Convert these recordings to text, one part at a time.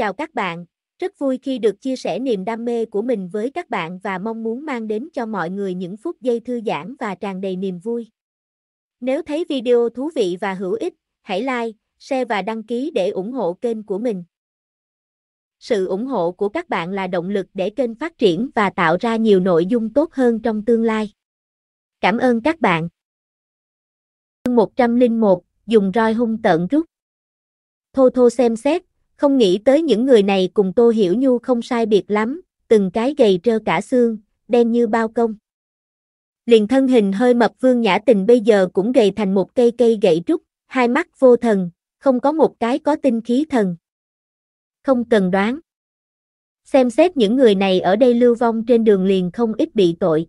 Chào các bạn, rất vui khi được chia sẻ niềm đam mê của mình với các bạn và mong muốn mang đến cho mọi người những phút giây thư giãn và tràn đầy niềm vui. Nếu thấy video thú vị và hữu ích, hãy like, share và đăng ký để ủng hộ kênh của mình. Sự ủng hộ của các bạn là động lực để kênh phát triển và tạo ra nhiều nội dung tốt hơn trong tương lai. Cảm ơn các bạn. 101, dùng roi hung tợn rút. Thô thô xem xét, không nghĩ tới những người này cùng Tô Hiểu Nhu không sai biệt lắm, từng cái gầy trơ cả xương, đen như bao công. Liền thân hình hơi mập Vương Nhã Tình bây giờ cũng gầy thành một cây cây gãy trúc, hai mắt vô thần, không có một cái có tinh khí thần. Không cần đoán. Xem xét những người này ở đây lưu vong trên đường liền không ít bị tội.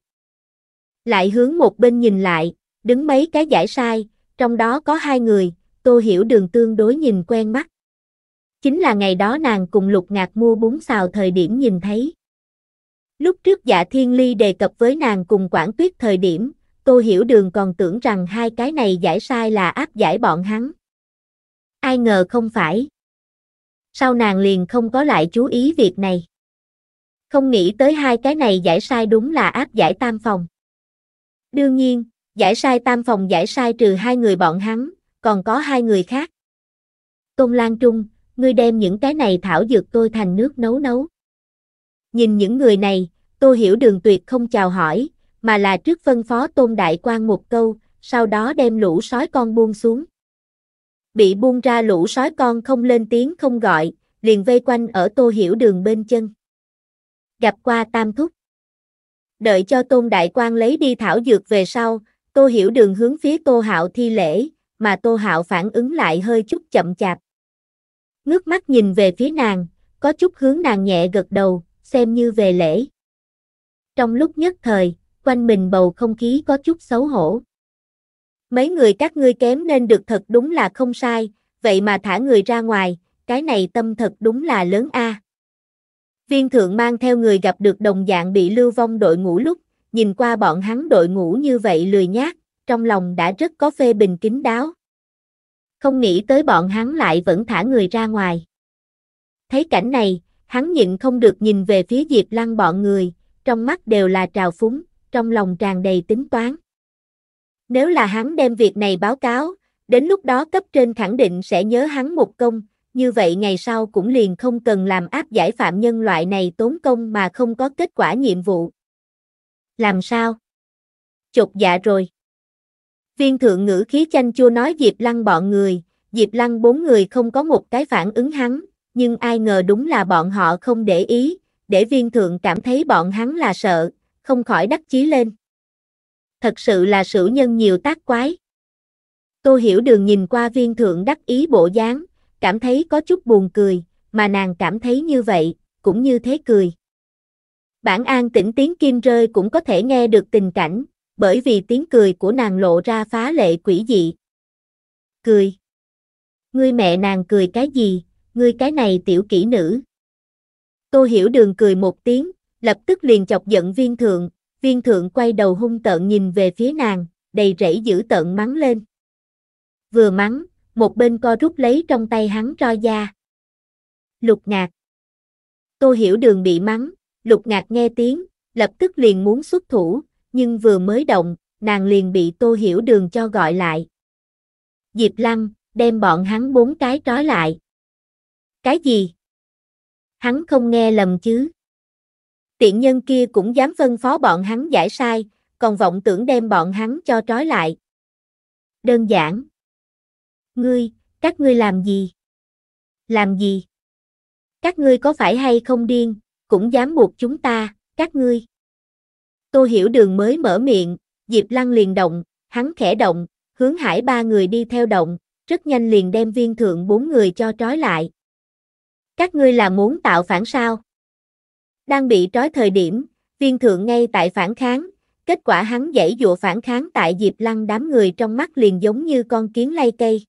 Lại hướng một bên nhìn lại, đứng mấy cái giải sai, trong đó có hai người, Tô Hiểu Đường tương đối nhìn quen mắt. Chính là ngày đó nàng cùng lục ngạc mua bún xào thời điểm nhìn thấy. Lúc trước dạ thiên ly đề cập với nàng cùng quản tuyết thời điểm, Tô Hiểu Đường còn tưởng rằng hai cái này giải sai là áp giải bọn hắn. Ai ngờ không phải. Sau nàng liền không có lại chú ý việc này. Không nghĩ tới hai cái này giải sai đúng là áp giải tam phòng. Đương nhiên, giải sai tam phòng giải sai trừ hai người bọn hắn, còn có hai người khác. Tôn Lan Trung, ngươi đem những cái này thảo dược tôi thành nước nấu nấu. Nhìn những người này, tôi hiểu đường tuyệt không chào hỏi, mà là trước phân phó tôn đại quan một câu, sau đó đem lũ sói con buông xuống. Bị buông ra lũ sói con không lên tiếng không gọi, liền vây quanh ở tô hiểu đường bên chân. Gặp qua tam thúc. Đợi cho tôn đại quan lấy đi thảo dược về sau, tô hiểu đường hướng phía tô hạo thi lễ, mà tô hạo phản ứng lại hơi chút chậm chạp ngước mắt nhìn về phía nàng, có chút hướng nàng nhẹ gật đầu, xem như về lễ. Trong lúc nhất thời, quanh mình bầu không khí có chút xấu hổ. Mấy người các ngươi kém nên được thật đúng là không sai, vậy mà thả người ra ngoài, cái này tâm thật đúng là lớn a. Viên thượng mang theo người gặp được đồng dạng bị lưu vong đội ngũ lúc, nhìn qua bọn hắn đội ngũ như vậy lười nhác, trong lòng đã rất có phê bình kính đáo không nghĩ tới bọn hắn lại vẫn thả người ra ngoài. Thấy cảnh này, hắn nhịn không được nhìn về phía Diệp Lăng bọn người, trong mắt đều là trào phúng, trong lòng tràn đầy tính toán. Nếu là hắn đem việc này báo cáo, đến lúc đó cấp trên khẳng định sẽ nhớ hắn một công, như vậy ngày sau cũng liền không cần làm áp giải phạm nhân loại này tốn công mà không có kết quả nhiệm vụ. Làm sao? Chột dạ rồi. Viên thượng ngữ khí chanh chua nói Diệp Lăng bọn người, Diệp Lăng bốn người không có một cái phản ứng hắn, nhưng ai ngờ đúng là bọn họ không để ý, để viên thượng cảm thấy bọn hắn là sợ, không khỏi đắc chí lên. Thật sự là sử nhân nhiều tác quái. Tô Hiểu Đường nhìn qua viên thượng đắc ý bộ dáng, cảm thấy có chút buồn cười, mà nàng cảm thấy như vậy, cũng như thế cười. Bản an tĩnh tiếng kim rơi cũng có thể nghe được tình cảnh, bởi vì tiếng cười của nàng lộ ra phá lệ quỷ dị. Cười. Ngươi mẹ nàng cười cái gì, ngươi cái này tiểu kỹ nữ. Tô hiểu đường cười một tiếng, lập tức liền chọc giận viên thượng, viên thượng quay đầu hung tợn nhìn về phía nàng, đầy rẫy dữ tợn mắng lên. Vừa mắng, một bên co rút lấy trong tay hắn roi da. Lục ngạc. Tô hiểu đường bị mắng, lục ngạc nghe tiếng, lập tức liền muốn xuất thủ, nhưng vừa mới động, nàng liền bị Tô Hiểu Đường cho gọi lại. Diệp Lăng, đem bọn hắn bốn cái trói lại. Cái gì? Hắn không nghe lầm chứ? Tiện nhân kia cũng dám phân phó bọn hắn giải sai, còn vọng tưởng đem bọn hắn cho trói lại. Đơn giản. Ngươi, các ngươi làm gì? Làm gì? Các ngươi có phải hay không điên, cũng dám buộc chúng ta, các ngươi. Tô Hiểu Đường mới mở miệng, Diệp Lăng liền động, hắn khẽ động, hướng hải ba người đi theo động, rất nhanh liền đem viên thượng bốn người cho trói lại. Các ngươi là muốn tạo phản sao? Đang bị trói thời điểm, viên thượng ngay tại phản kháng, kết quả hắn dãy dụa phản kháng tại Diệp Lăng đám người trong mắt liền giống như con kiến lay cây.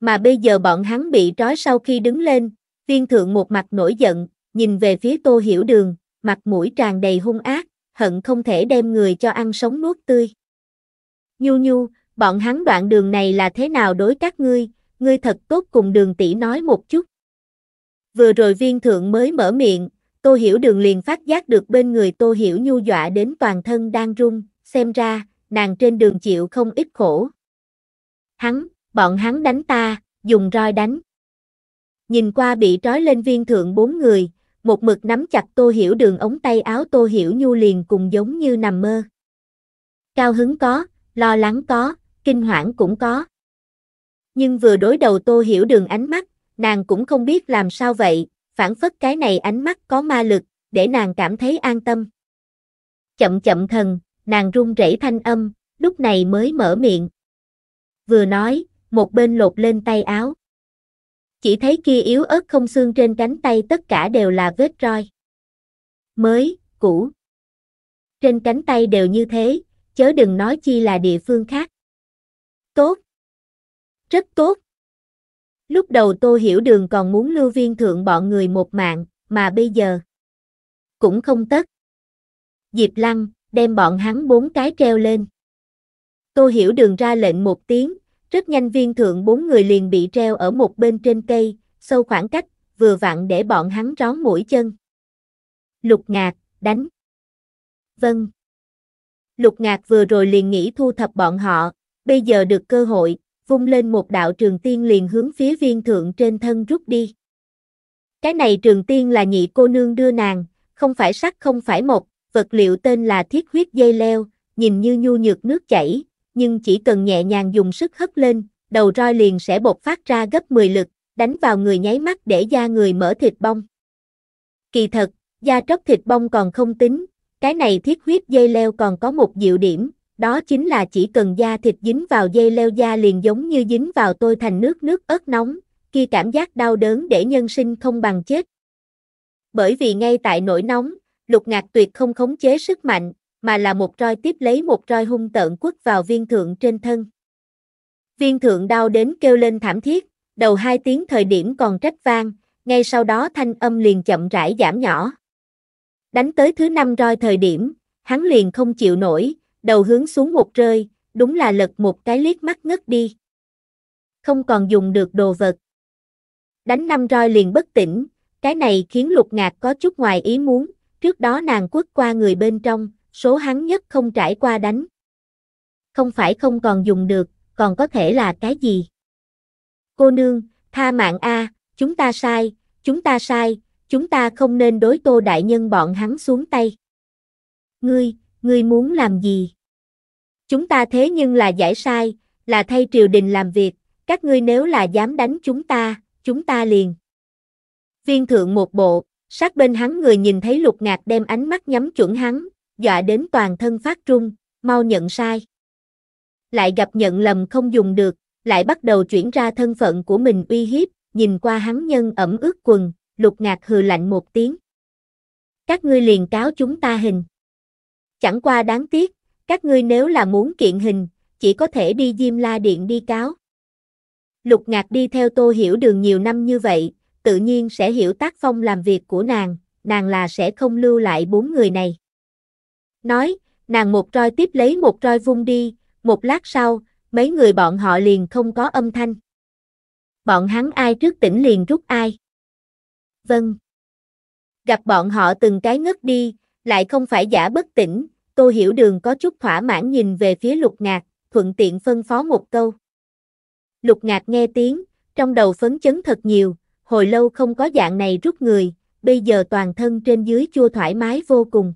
Mà bây giờ bọn hắn bị trói sau khi đứng lên, viên thượng một mặt nổi giận, nhìn về phía tô hiểu đường, mặt mũi tràn đầy hung ác, hận không thể đem người cho ăn sống nuốt tươi. Nhu nhu, bọn hắn đoạn đường này là thế nào đối các ngươi, ngươi thật tốt cùng đường tỷ nói một chút. Vừa rồi viên thượng mới mở miệng, Tô Hiểu Đường liền phát giác được bên người Tô Hiểu nhu dọa đến toàn thân đang run, xem ra, nàng trên đường chịu không ít khổ. Hắn, bọn hắn đánh ta, dùng roi đánh. Nhìn qua bị trói lên viên thượng bốn người, một mực nắm chặt Tô Hiểu Đường ống tay áo Tô Hiểu Nhu liền cùng giống như nằm mơ. Cao hứng có, lo lắng có, kinh hoảng cũng có. Nhưng vừa đối đầu Tô Hiểu Đường ánh mắt, nàng cũng không biết làm sao vậy, phản phất cái này ánh mắt có ma lực, để nàng cảm thấy an tâm. Chậm chậm thần, nàng run rẩy thanh âm, lúc này mới mở miệng. Vừa nói, một bên lột lên tay áo chỉ thấy kia yếu ớt không xương trên cánh tay tất cả đều là vết roi. Mới, cũ. Trên cánh tay đều như thế, chớ đừng nói chi là địa phương khác. Tốt. Rất tốt. Lúc đầu Tô Hiểu Đường còn muốn lưu viên thượng bọn người một mạng, mà bây giờ cũng không tất. Diệp Lăng đem bọn hắn bốn cái treo lên. Tô Hiểu Đường ra lệnh một tiếng, rất nhanh viên thượng bốn người liền bị treo ở một bên trên cây, sâu khoảng cách, vừa vặn để bọn hắn rón mũi chân. Lục ngạc, đánh. Vâng. Lục ngạc vừa rồi liền nghĩ thu thập bọn họ, bây giờ được cơ hội, vung lên một đạo trường tiên liền hướng phía viên thượng trên thân rút đi. Cái này trường tiên là nhị cô nương đưa nàng, không phải sắt không phải một, vật liệu tên là thiết huyết dây leo, nhìn như nhu nhược nước chảy, nhưng chỉ cần nhẹ nhàng dùng sức hất lên, đầu roi liền sẽ bộc phát ra gấp 10 lực, đánh vào người nháy mắt để da người mở thịt bong. Kỳ thật, da tróc thịt bong còn không tính, cái này thiết huyết dây leo còn có một diệu điểm, đó chính là chỉ cần da thịt dính vào dây leo da liền giống như dính vào tôi thành nước nước ớt nóng, khi cảm giác đau đớn để nhân sinh không bằng chết. Bởi vì ngay tại nỗi nóng, lục ngạc tuyệt không khống chế sức mạnh, mà là một roi tiếp lấy một roi hung tợn quất vào viên thượng trên thân. Viên thượng đau đến kêu lên thảm thiết, đầu hai tiếng thời điểm còn trách vang, ngay sau đó thanh âm liền chậm rãi giảm nhỏ. Đánh tới thứ năm roi thời điểm, hắn liền không chịu nổi, đầu hướng xuống một rơi, đúng là lật một cái liếc mắt ngất đi. Không còn dùng được đồ vật. Đánh năm roi liền bất tỉnh, cái này khiến lục ngạc có chút ngoài ý muốn, trước đó nàng quất qua người bên trong, số hắn nhất không trải qua đánh. Không phải không còn dùng được, còn có thể là cái gì? Cô nương, tha mạng A, chúng ta sai, chúng ta sai, chúng ta không nên đối tô đại nhân bọn hắn xuống tay. Ngươi, ngươi muốn làm gì? Chúng ta thế nhưng là giải sai, là thay triều đình làm việc, các ngươi nếu là dám đánh chúng ta, chúng ta liền. Viên thượng một bộ, sát bên hắn người nhìn thấy lục ngạc đem ánh mắt nhắm chuẩn hắn, dọa đến toàn thân phát run, mau nhận sai. Lại gặp nhận lầm không dùng được, lại bắt đầu chuyển ra thân phận của mình uy hiếp, nhìn qua hắn nhân ẩm ướt quần, lục ngạc hừ lạnh một tiếng. Các ngươi liền cáo chúng ta hình. Chẳng qua đáng tiếc, các ngươi nếu là muốn kiện hình, chỉ có thể đi Diêm La Điện đi cáo. Lục ngạc đi theo tô hiểu đường nhiều năm như vậy, tự nhiên sẽ hiểu tác phong làm việc của nàng, nàng là sẽ không lưu lại bốn người này. Nói, nàng một roi tiếp lấy một roi vung đi, một lát sau, mấy người bọn họ liền không có âm thanh. Bọn hắn ai trước tỉnh liền rút ai. Vâng. Gặp bọn họ từng cái ngất đi, lại không phải giả bất tỉnh, Tô Hiểu Đường có chút thỏa mãn nhìn về phía lục ngạc, thuận tiện phân phó một câu. Lục ngạc nghe tiếng, trong đầu phấn chấn thật nhiều, hồi lâu không có dạng này rút người, bây giờ toàn thân trên dưới chua thoải mái vô cùng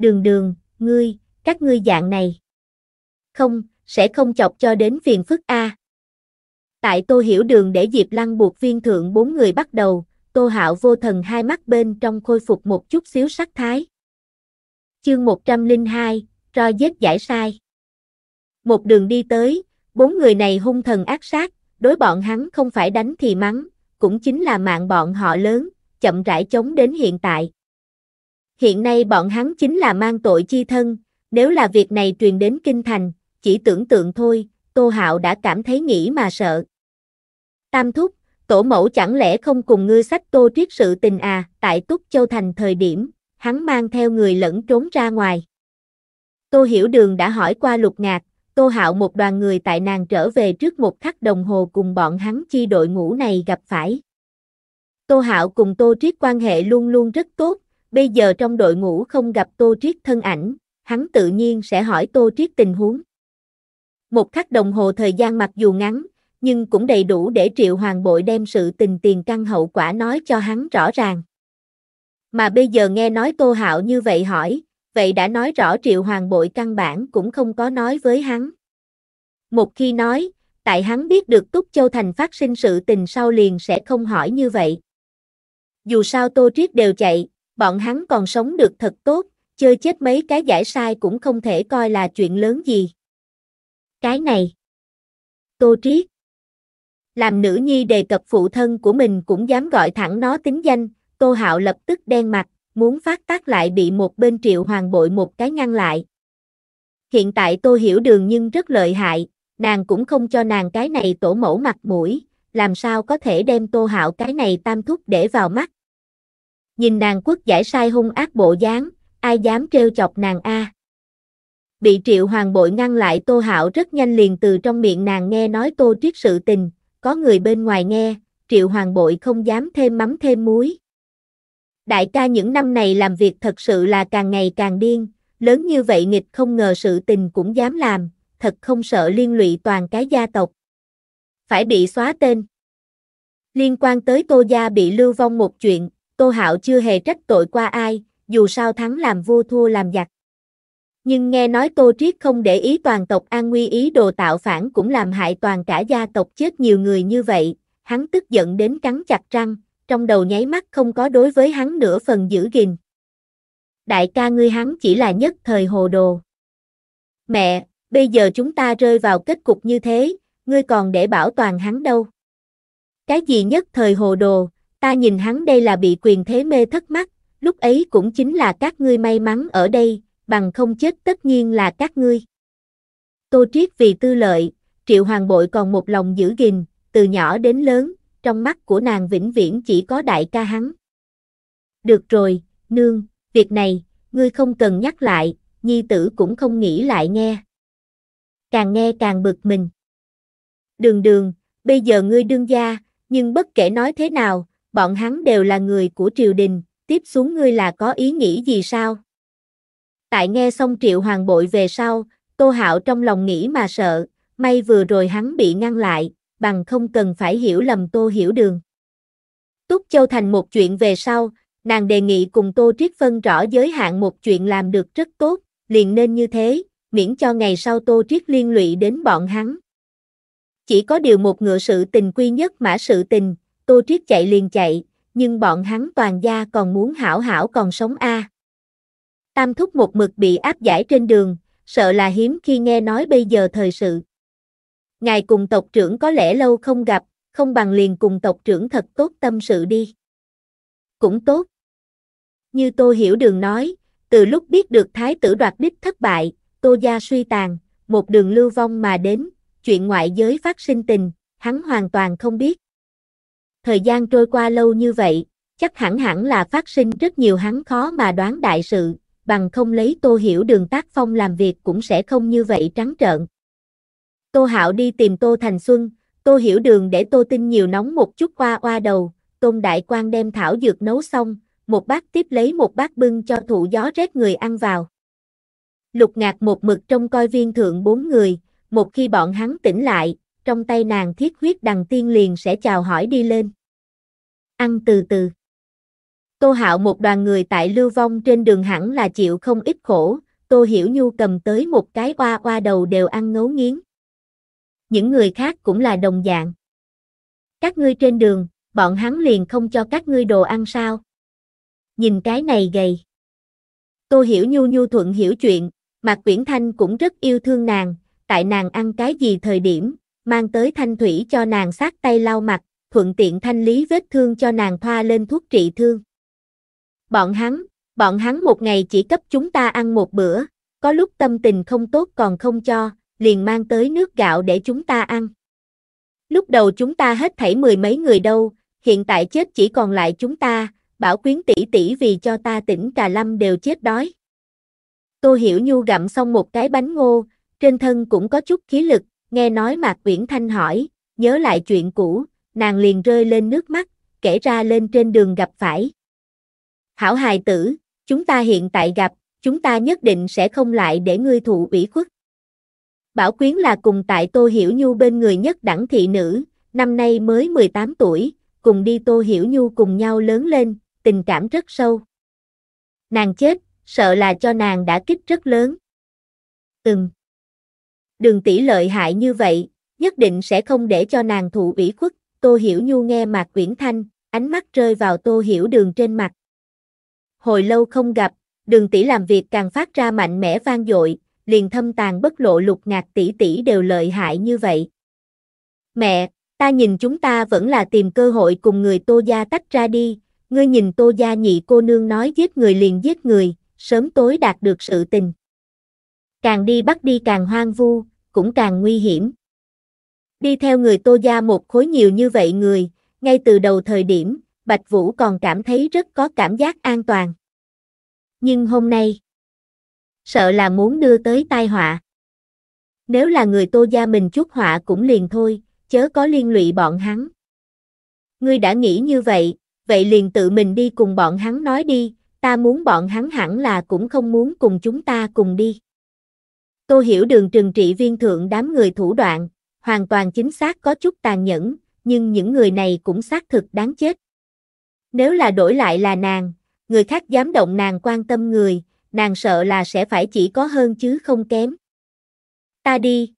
đường đường, ngươi, các ngươi dạng này. Không, sẽ không chọc cho đến phiền phức A. Tại Tô Hiểu Đường để Diệp Lăng buộc viên thượng bốn người bắt đầu, Tô Hạo vô thần hai mắt bên trong khôi phục một chút xíu sắc thái. Chương 102, Ro giết giải sai. Một đường đi tới, bốn người này hung thần ác sát, đối bọn hắn không phải đánh thì mắng, cũng chính là mạng bọn họ lớn, chậm rãi chống đến hiện tại. Hiện nay bọn hắn chính là mang tội chi thân, nếu là việc này truyền đến kinh thành, chỉ tưởng tượng thôi, Tô Hạo đã cảm thấy nghĩ mà sợ. Tam thúc, tổ mẫu chẳng lẽ không cùng ngư sách Tô Triết sự tình à, tại Túc Châu Thành thời điểm, hắn mang theo người lẫn trốn ra ngoài. Tô Hiểu Đường đã hỏi qua lục ngạc, Tô Hạo một đoàn người tại nàng trở về trước một khắc đồng hồ cùng bọn hắn chi đội ngũ này gặp phải. Tô Hạo cùng Tô Triết quan hệ luôn luôn rất tốt, bây giờ trong đội ngũ không gặp Tô Triết thân ảnh, hắn tự nhiên sẽ hỏi Tô Triết tình huống. Một khắc đồng hồ thời gian mặc dù ngắn, nhưng cũng đầy đủ để Triệu Hoàng Bội đem sự tình tiền căn hậu quả nói cho hắn rõ ràng. Mà bây giờ nghe nói Tô Hạo như vậy hỏi, vậy đã nói rõ Triệu Hoàng Bội căn bản cũng không có nói với hắn. Một khi nói, tại hắn biết được Túc Châu Thành phát sinh sự tình sau liền sẽ không hỏi như vậy. Dù sao Tô Triết đều chạy, bọn hắn còn sống được thật tốt, chơi chết mấy cái giải sai cũng không thể coi là chuyện lớn gì. Cái này. Tô Triết. Làm nữ nhi đề cập phụ thân của mình cũng dám gọi thẳng nó tính danh, Tô Hạo lập tức đen mặt, muốn phát tác lại bị một bên triệu hoàng bội một cái ngăn lại. Hiện tại Tô Hiểu Đường nhưng rất lợi hại, nàng cũng không cho nàng cái này tổ mẫu mặt mũi, làm sao có thể đem Tô Hạo cái này tam thúc để vào mắt, nhìn nàng quốc giải sai hung ác bộ dáng, ai dám trêu chọc nàng a. Bị triệu hoàng bội ngăn lại tô hạo rất nhanh liền từ trong miệng nàng nghe nói tô triết sự tình, có người bên ngoài nghe, triệu hoàng bội không dám thêm mắm thêm muối. Đại ca những năm này làm việc thật sự là càng ngày càng điên, lớn như vậy nghịch không ngờ sự tình cũng dám làm, thật không sợ liên lụy toàn cái gia tộc. Phải bị xóa tên. Liên quan tới tô gia bị lưu vong một chuyện, Tô Hạo chưa hề trách tội qua ai, dù sao thắng làm vua thua làm giặc. Nhưng nghe nói Tô Triết không để ý toàn tộc an nguy ý đồ tạo phản cũng làm hại toàn cả gia tộc chết nhiều người như vậy, hắn tức giận đến cắn chặt răng, trong đầu nháy mắt không có đối với hắn nửa phần giữ gìn. Đại ca ngươi hắn chỉ là nhất thời hồ đồ. Mẹ, bây giờ chúng ta rơi vào kết cục như thế, ngươi còn để bảo toàn hắn đâu. Cái gì nhất thời hồ đồ, Ta nhìn hắn đây là bị quyền thế mê thất mắt, lúc ấy cũng chính là các ngươi may mắn ở đây, bằng không chết tất nhiên là các ngươi. Tô Triết vì tư lợi, Triệu Hoàng Bội còn một lòng giữ gìn, từ nhỏ đến lớn, trong mắt của nàng vĩnh viễn chỉ có đại ca hắn. Được rồi, nương, việc này, ngươi không cần nhắc lại, nhi tử cũng không nghĩ lại nghe. Càng nghe càng bực mình. Đường đường, bây giờ ngươi đương gia, nhưng bất kể nói thế nào, bọn hắn đều là người của triều đình, tiếp xuống ngươi là có ý nghĩ gì sao? Tại nghe xong triệu hoàng bội về sau, Tô Hạo trong lòng nghĩ mà sợ, may vừa rồi hắn bị ngăn lại, bằng không cần phải hiểu lầm Tô Hiểu Đường. Túc Châu Thành một chuyện về sau, nàng đề nghị cùng Tô Triết phân rõ giới hạn một chuyện làm được rất tốt, liền nên như thế, miễn cho ngày sau Tô Triết liên lụy đến bọn hắn. Chỉ có điều một ngựa sự tình quy nhất mã sự tình, Tô Triết chạy liền chạy, nhưng bọn hắn toàn gia còn muốn hảo hảo còn sống a. Tam thúc một mực bị áp giải trên đường, sợ là hiếm khi nghe nói bây giờ thời sự. Ngài cùng tộc trưởng có lẽ lâu không gặp, không bằng liền cùng tộc trưởng thật tốt tâm sự đi. Cũng tốt. Như Tô Hiểu Đường nói, từ lúc biết được thái tử đoạt đích thất bại, Tô gia suy tàn, một đường lưu vong mà đến, chuyện ngoại giới phát sinh tình, hắn hoàn toàn không biết thời gian trôi qua lâu như vậy, chắc hẳn hẳn là phát sinh rất nhiều hắn khó mà đoán đại sự, bằng không lấy Tô Hiểu Đường tác phong làm việc cũng sẽ không như vậy trắng trợn. Tô Hạo đi tìm Tô Thành Xuân, Tô Hiểu Đường để Tô Tinh nhiều nóng một chút qua qua đầu, Tôn Đại Quang đem thảo dược nấu xong, một bát tiếp lấy một bát bưng cho thụ gió rét người ăn vào. Lục ngạc một mực trong coi viên thượng bốn người, một khi bọn hắn tỉnh lại, trong tay nàng thiết huyết đằng tiên liền sẽ chào hỏi đi lên. Ăn từ từ. Tô Hạo một đoàn người tại Lưu Vong trên đường hẳn là chịu không ít khổ, Tô Hiểu Nhu cầm tới một cái oa oa đầu đều ăn ngấu nghiến. Những người khác cũng là đồng dạng. Các ngươi trên đường, bọn hắn liền không cho các ngươi đồ ăn sao? Nhìn cái này gầy. Tô Hiểu Nhu Nhu thuận hiểu chuyện, Mạc Quyển Thanh cũng rất yêu thương nàng, tại nàng ăn cái gì thời điểm, mang tới thanh thủy cho nàng sát tay lau mặt, thuận tiện thanh lý vết thương cho nàng thoa lên thuốc trị thương. Bọn hắn, bọn hắn một ngày chỉ cấp chúng ta ăn một bữa, có lúc tâm tình không tốt còn không cho, liền mang tới nước gạo để chúng ta ăn. Lúc đầu chúng ta hết thảy mười mấy người đâu, hiện tại chết chỉ còn lại chúng ta, bảo quyến tỷ tỷ vì cho ta tỉnh Trà Lâm đều chết đói. Tô Hiểu Nhu gặm xong một cái bánh ngô, trên thân cũng có chút khí lực, Nghe nói Mạc Uyển Thanh hỏi, nhớ lại chuyện cũ, nàng liền rơi lên nước mắt, kể ra lên trên đường gặp phải. Hảo hài tử, chúng ta hiện tại gặp, chúng ta nhất định sẽ không lại để ngươi thụ ủy khuất. Bảo Quyến là cùng tại Tô Hiểu Nhu bên người nhất đẳng thị nữ, năm nay mới 18 tuổi, cùng đi Tô Hiểu Nhu cùng nhau lớn lên, tình cảm rất sâu. Nàng chết, sợ là cho nàng đã kích rất lớn. Ừm đường tỷ lợi hại như vậy, nhất định sẽ không để cho nàng thụ ủy khuất, Tô Hiểu Nhu nghe Mạc quyển Thanh, ánh mắt rơi vào Tô Hiểu Đường trên mặt. Hồi lâu không gặp, đường tỷ làm việc càng phát ra mạnh mẽ vang dội, liền thâm tàn bất lộ lục ngạc tỷ tỷ đều lợi hại như vậy. Mẹ, ta nhìn chúng ta vẫn là tìm cơ hội cùng người Tô Gia tách ra đi, ngươi nhìn Tô Gia nhị cô nương nói giết người liền giết người, sớm tối đạt được sự tình. Càng đi bắt đi càng hoang vu, cũng càng nguy hiểm. Đi theo người Tô Gia một khối nhiều như vậy người, ngay từ đầu thời điểm, Bạch Vũ còn cảm thấy rất có cảm giác an toàn. Nhưng hôm nay, sợ là muốn đưa tới tai họa. Nếu là người Tô Gia mình chút họa cũng liền thôi, chớ có liên lụy bọn hắn. Ngươi đã nghĩ như vậy, vậy liền tự mình đi cùng bọn hắn nói đi, ta muốn bọn hắn hẳn là cũng không muốn cùng chúng ta cùng đi. Tô Hiểu Đường trừng trị viên thượng đám người thủ đoạn, hoàn toàn chính xác có chút tàn nhẫn, nhưng những người này cũng xác thực đáng chết. Nếu là đổi lại là nàng, người khác dám động nàng quan tâm người, nàng sợ là sẽ phải chỉ có hơn chứ không kém. Ta đi.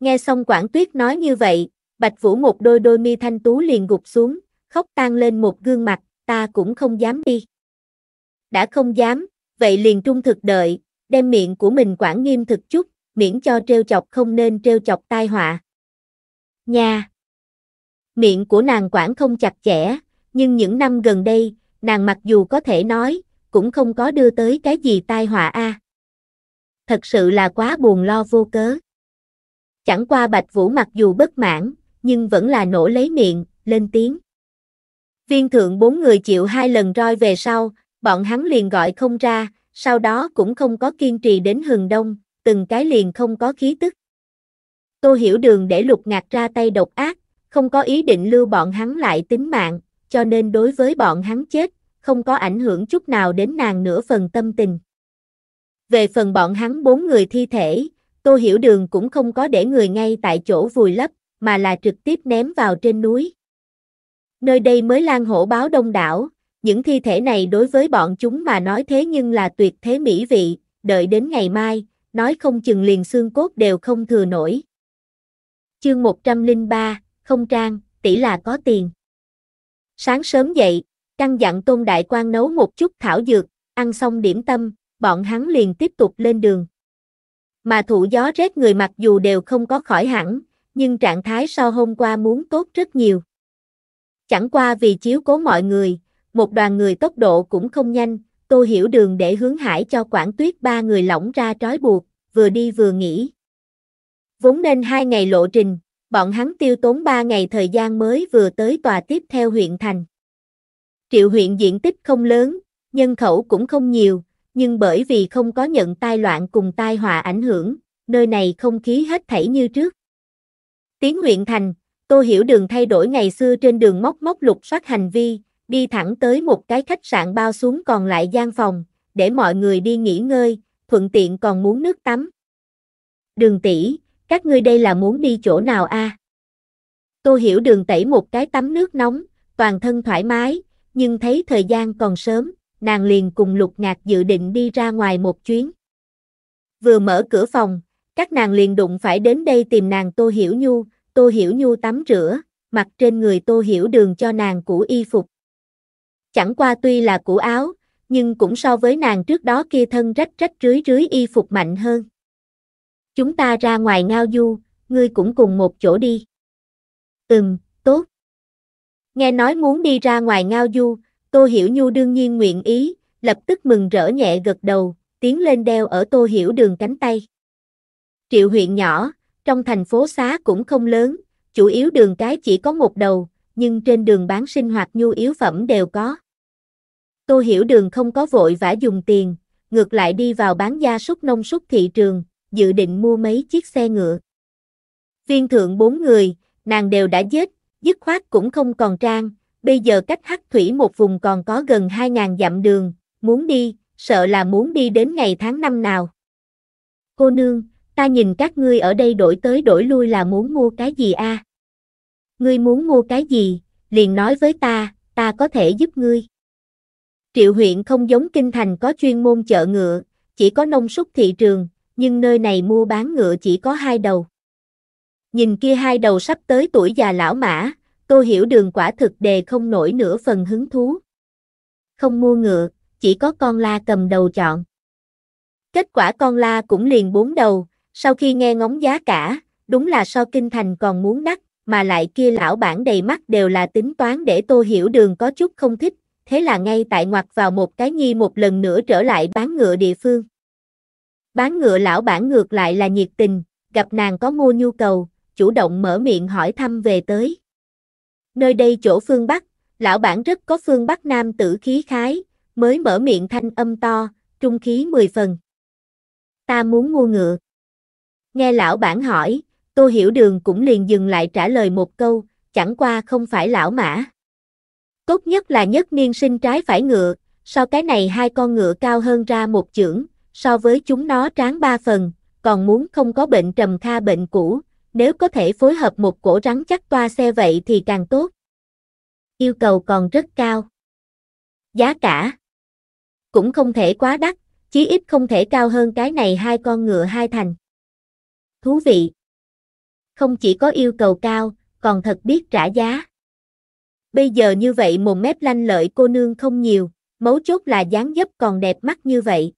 Nghe xong Quảng Tuyết nói như vậy, Bạch Vũ một đôi đôi mi thanh tú liền gục xuống, khóc tan lên một gương mặt, ta cũng không dám đi. Đã không dám, vậy liền trung thực đợi, đem miệng của mình quản nghiêm thực chút, miễn cho trêu chọc không nên trêu chọc tai họa. Nha! Miệng của nàng quản không chặt chẽ, nhưng những năm gần đây, nàng mặc dù có thể nói, cũng không có đưa tới cái gì tai họa a. Thật sự là quá buồn lo vô cớ. Chẳng qua Bạch Vũ mặc dù bất mãn, nhưng vẫn là nổ lấy miệng, lên tiếng. Viên thượng bốn người chịu hai lần roi về sau, bọn hắn liền gọi không ra, sau đó cũng không có kiên trì đến hừng đông, từng cái liền không có khí tức. Tô Hiểu Đường để lục ngạc ra tay độc ác, không có ý định lưu bọn hắn lại tính mạng, cho nên đối với bọn hắn chết, không có ảnh hưởng chút nào đến nàng nửa phần tâm tình. Về phần bọn hắn bốn người thi thể, Tô Hiểu Đường cũng không có để người ngay tại chỗ vùi lấp, mà là trực tiếp ném vào trên núi. Nơi đây mới lan hổ báo đông đảo, những thi thể này đối với bọn chúng mà nói thế nhưng là tuyệt thế mỹ vị, đợi đến ngày mai, nói không chừng liền xương cốt đều không thừa nổi. Chương 103, không trang, tỷ là có tiền. Sáng sớm dậy, căn dặn Tôn Đại quan nấu một chút thảo dược, ăn xong điểm tâm, bọn hắn liền tiếp tục lên đường. Mà thụ gió rét người mặc dù đều không có khỏi hẳn, nhưng trạng thái so hôm qua muốn tốt rất nhiều. Chẳng qua vì chiếu cố mọi người, một đoàn người tốc độ cũng không nhanh, Tô Hiểu Đường để hướng hải cho quản Tuyết ba người lỏng ra trói buộc, vừa đi vừa nghỉ. Vốn nên hai ngày lộ trình, bọn hắn tiêu tốn ba ngày thời gian mới vừa tới tòa tiếp theo huyện thành. Triệu huyện diện tích không lớn, nhân khẩu cũng không nhiều, nhưng bởi vì không có nhận tai loạn cùng tai họa ảnh hưởng, nơi này không khí hết thảy như trước. Tiến huyện thành, Tô Hiểu Đường thay đổi ngày xưa trên đường móc móc lục soát hành vi, đi thẳng tới một cái khách sạn bao xuống còn lại gian phòng, để mọi người đi nghỉ ngơi, thuận tiện còn muốn nước tắm. Đường tỷ, các ngươi đây là muốn đi chỗ nào a? À? Tô Hiểu Đường tẩy một cái tắm nước nóng, toàn thân thoải mái, nhưng thấy thời gian còn sớm, nàng liền cùng Lục Ngạc dự định đi ra ngoài một chuyến. Vừa mở cửa phòng, các nàng liền đụng phải đến đây tìm nàng Tô Hiểu Nhu, Tô Hiểu Nhu tắm rửa, mặc trên người Tô Hiểu Đường cho nàng cũ y phục. Chẳng qua tuy là cũ áo, nhưng cũng so với nàng trước đó kia thân rách rách rưới rưới y phục mạnh hơn. Chúng ta ra ngoài ngao du, ngươi cũng cùng một chỗ đi. Ừm, tốt. Nghe nói muốn đi ra ngoài ngao du, Tô Hiểu Nhu đương nhiên nguyện ý, lập tức mừng rỡ nhẹ gật đầu, tiến lên đeo ở Tô Hiểu đường cánh tay. Triệu huyện nhỏ, trong thành phố xá cũng không lớn, chủ yếu đường cái chỉ có một đầu, nhưng trên đường bán sinh hoạt nhu yếu phẩm đều có. Tô Hiểu Đường không có vội vã dùng tiền, ngược lại đi vào bán gia súc nông súc thị trường, dự định mua mấy chiếc xe ngựa. Viên thượng bốn người, nàng đều đã giết, dứt khoát cũng không còn trang, bây giờ cách hắc thủy một vùng còn có gần 2.000 dặm đường, muốn đi, sợ là muốn đi đến ngày tháng năm nào. Cô nương, ta nhìn các ngươi ở đây đổi tới đổi lui là muốn mua cái gì a? Ngươi muốn mua cái gì, liền nói với ta, ta có thể giúp ngươi. Triệu huyện không giống kinh thành có chuyên môn chợ ngựa, chỉ có nông súc thị trường, nhưng nơi này mua bán ngựa chỉ có hai đầu. Nhìn kia hai đầu sắp tới tuổi già lão mã, tôi Hiểu Đường quả thực đề không nổi nửa phần hứng thú. Không mua ngựa, chỉ có con la cầm đầu chọn. Kết quả con la cũng liền bốn đầu, sau khi nghe ngóng giá cả, đúng là so kinh thành còn muốn đắt, mà lại kia lão bản đầy mắt đều là tính toán để Tô Hiểu Đường có chút không thích, thế là ngay tại ngoặt vào một cái nhi một lần nữa trở lại bán ngựa địa phương. Bán ngựa lão bản ngược lại là nhiệt tình, gặp nàng có mua nhu cầu, chủ động mở miệng hỏi thăm về tới. Nơi đây chỗ phương Bắc, lão bản rất có phương Bắc Nam tử khí khái, mới mở miệng thanh âm to, trung khí mười phần. Ta muốn mua ngựa. Nghe lão bản hỏi, Tô Hiểu Đường cũng liền dừng lại trả lời một câu, chẳng qua không phải lão mã. Tốt nhất là nhất niên sinh trái phải ngựa, so cái này hai con ngựa cao hơn ra một chưởng, so với chúng nó tráng ba phần, còn muốn không có bệnh trầm kha bệnh cũ, nếu có thể phối hợp một cổ rắn chắc toa xe vậy thì càng tốt. Yêu cầu còn rất cao. Giá cả cũng không thể quá đắt, chí ít không thể cao hơn cái này hai con ngựa hai thành. Thú vị. Không chỉ có yêu cầu cao, còn thật biết trả giá bây giờ như vậy mồm mép lanh lợi cô nương không nhiều, mấu chốt là dáng dấp còn đẹp mắt như vậy.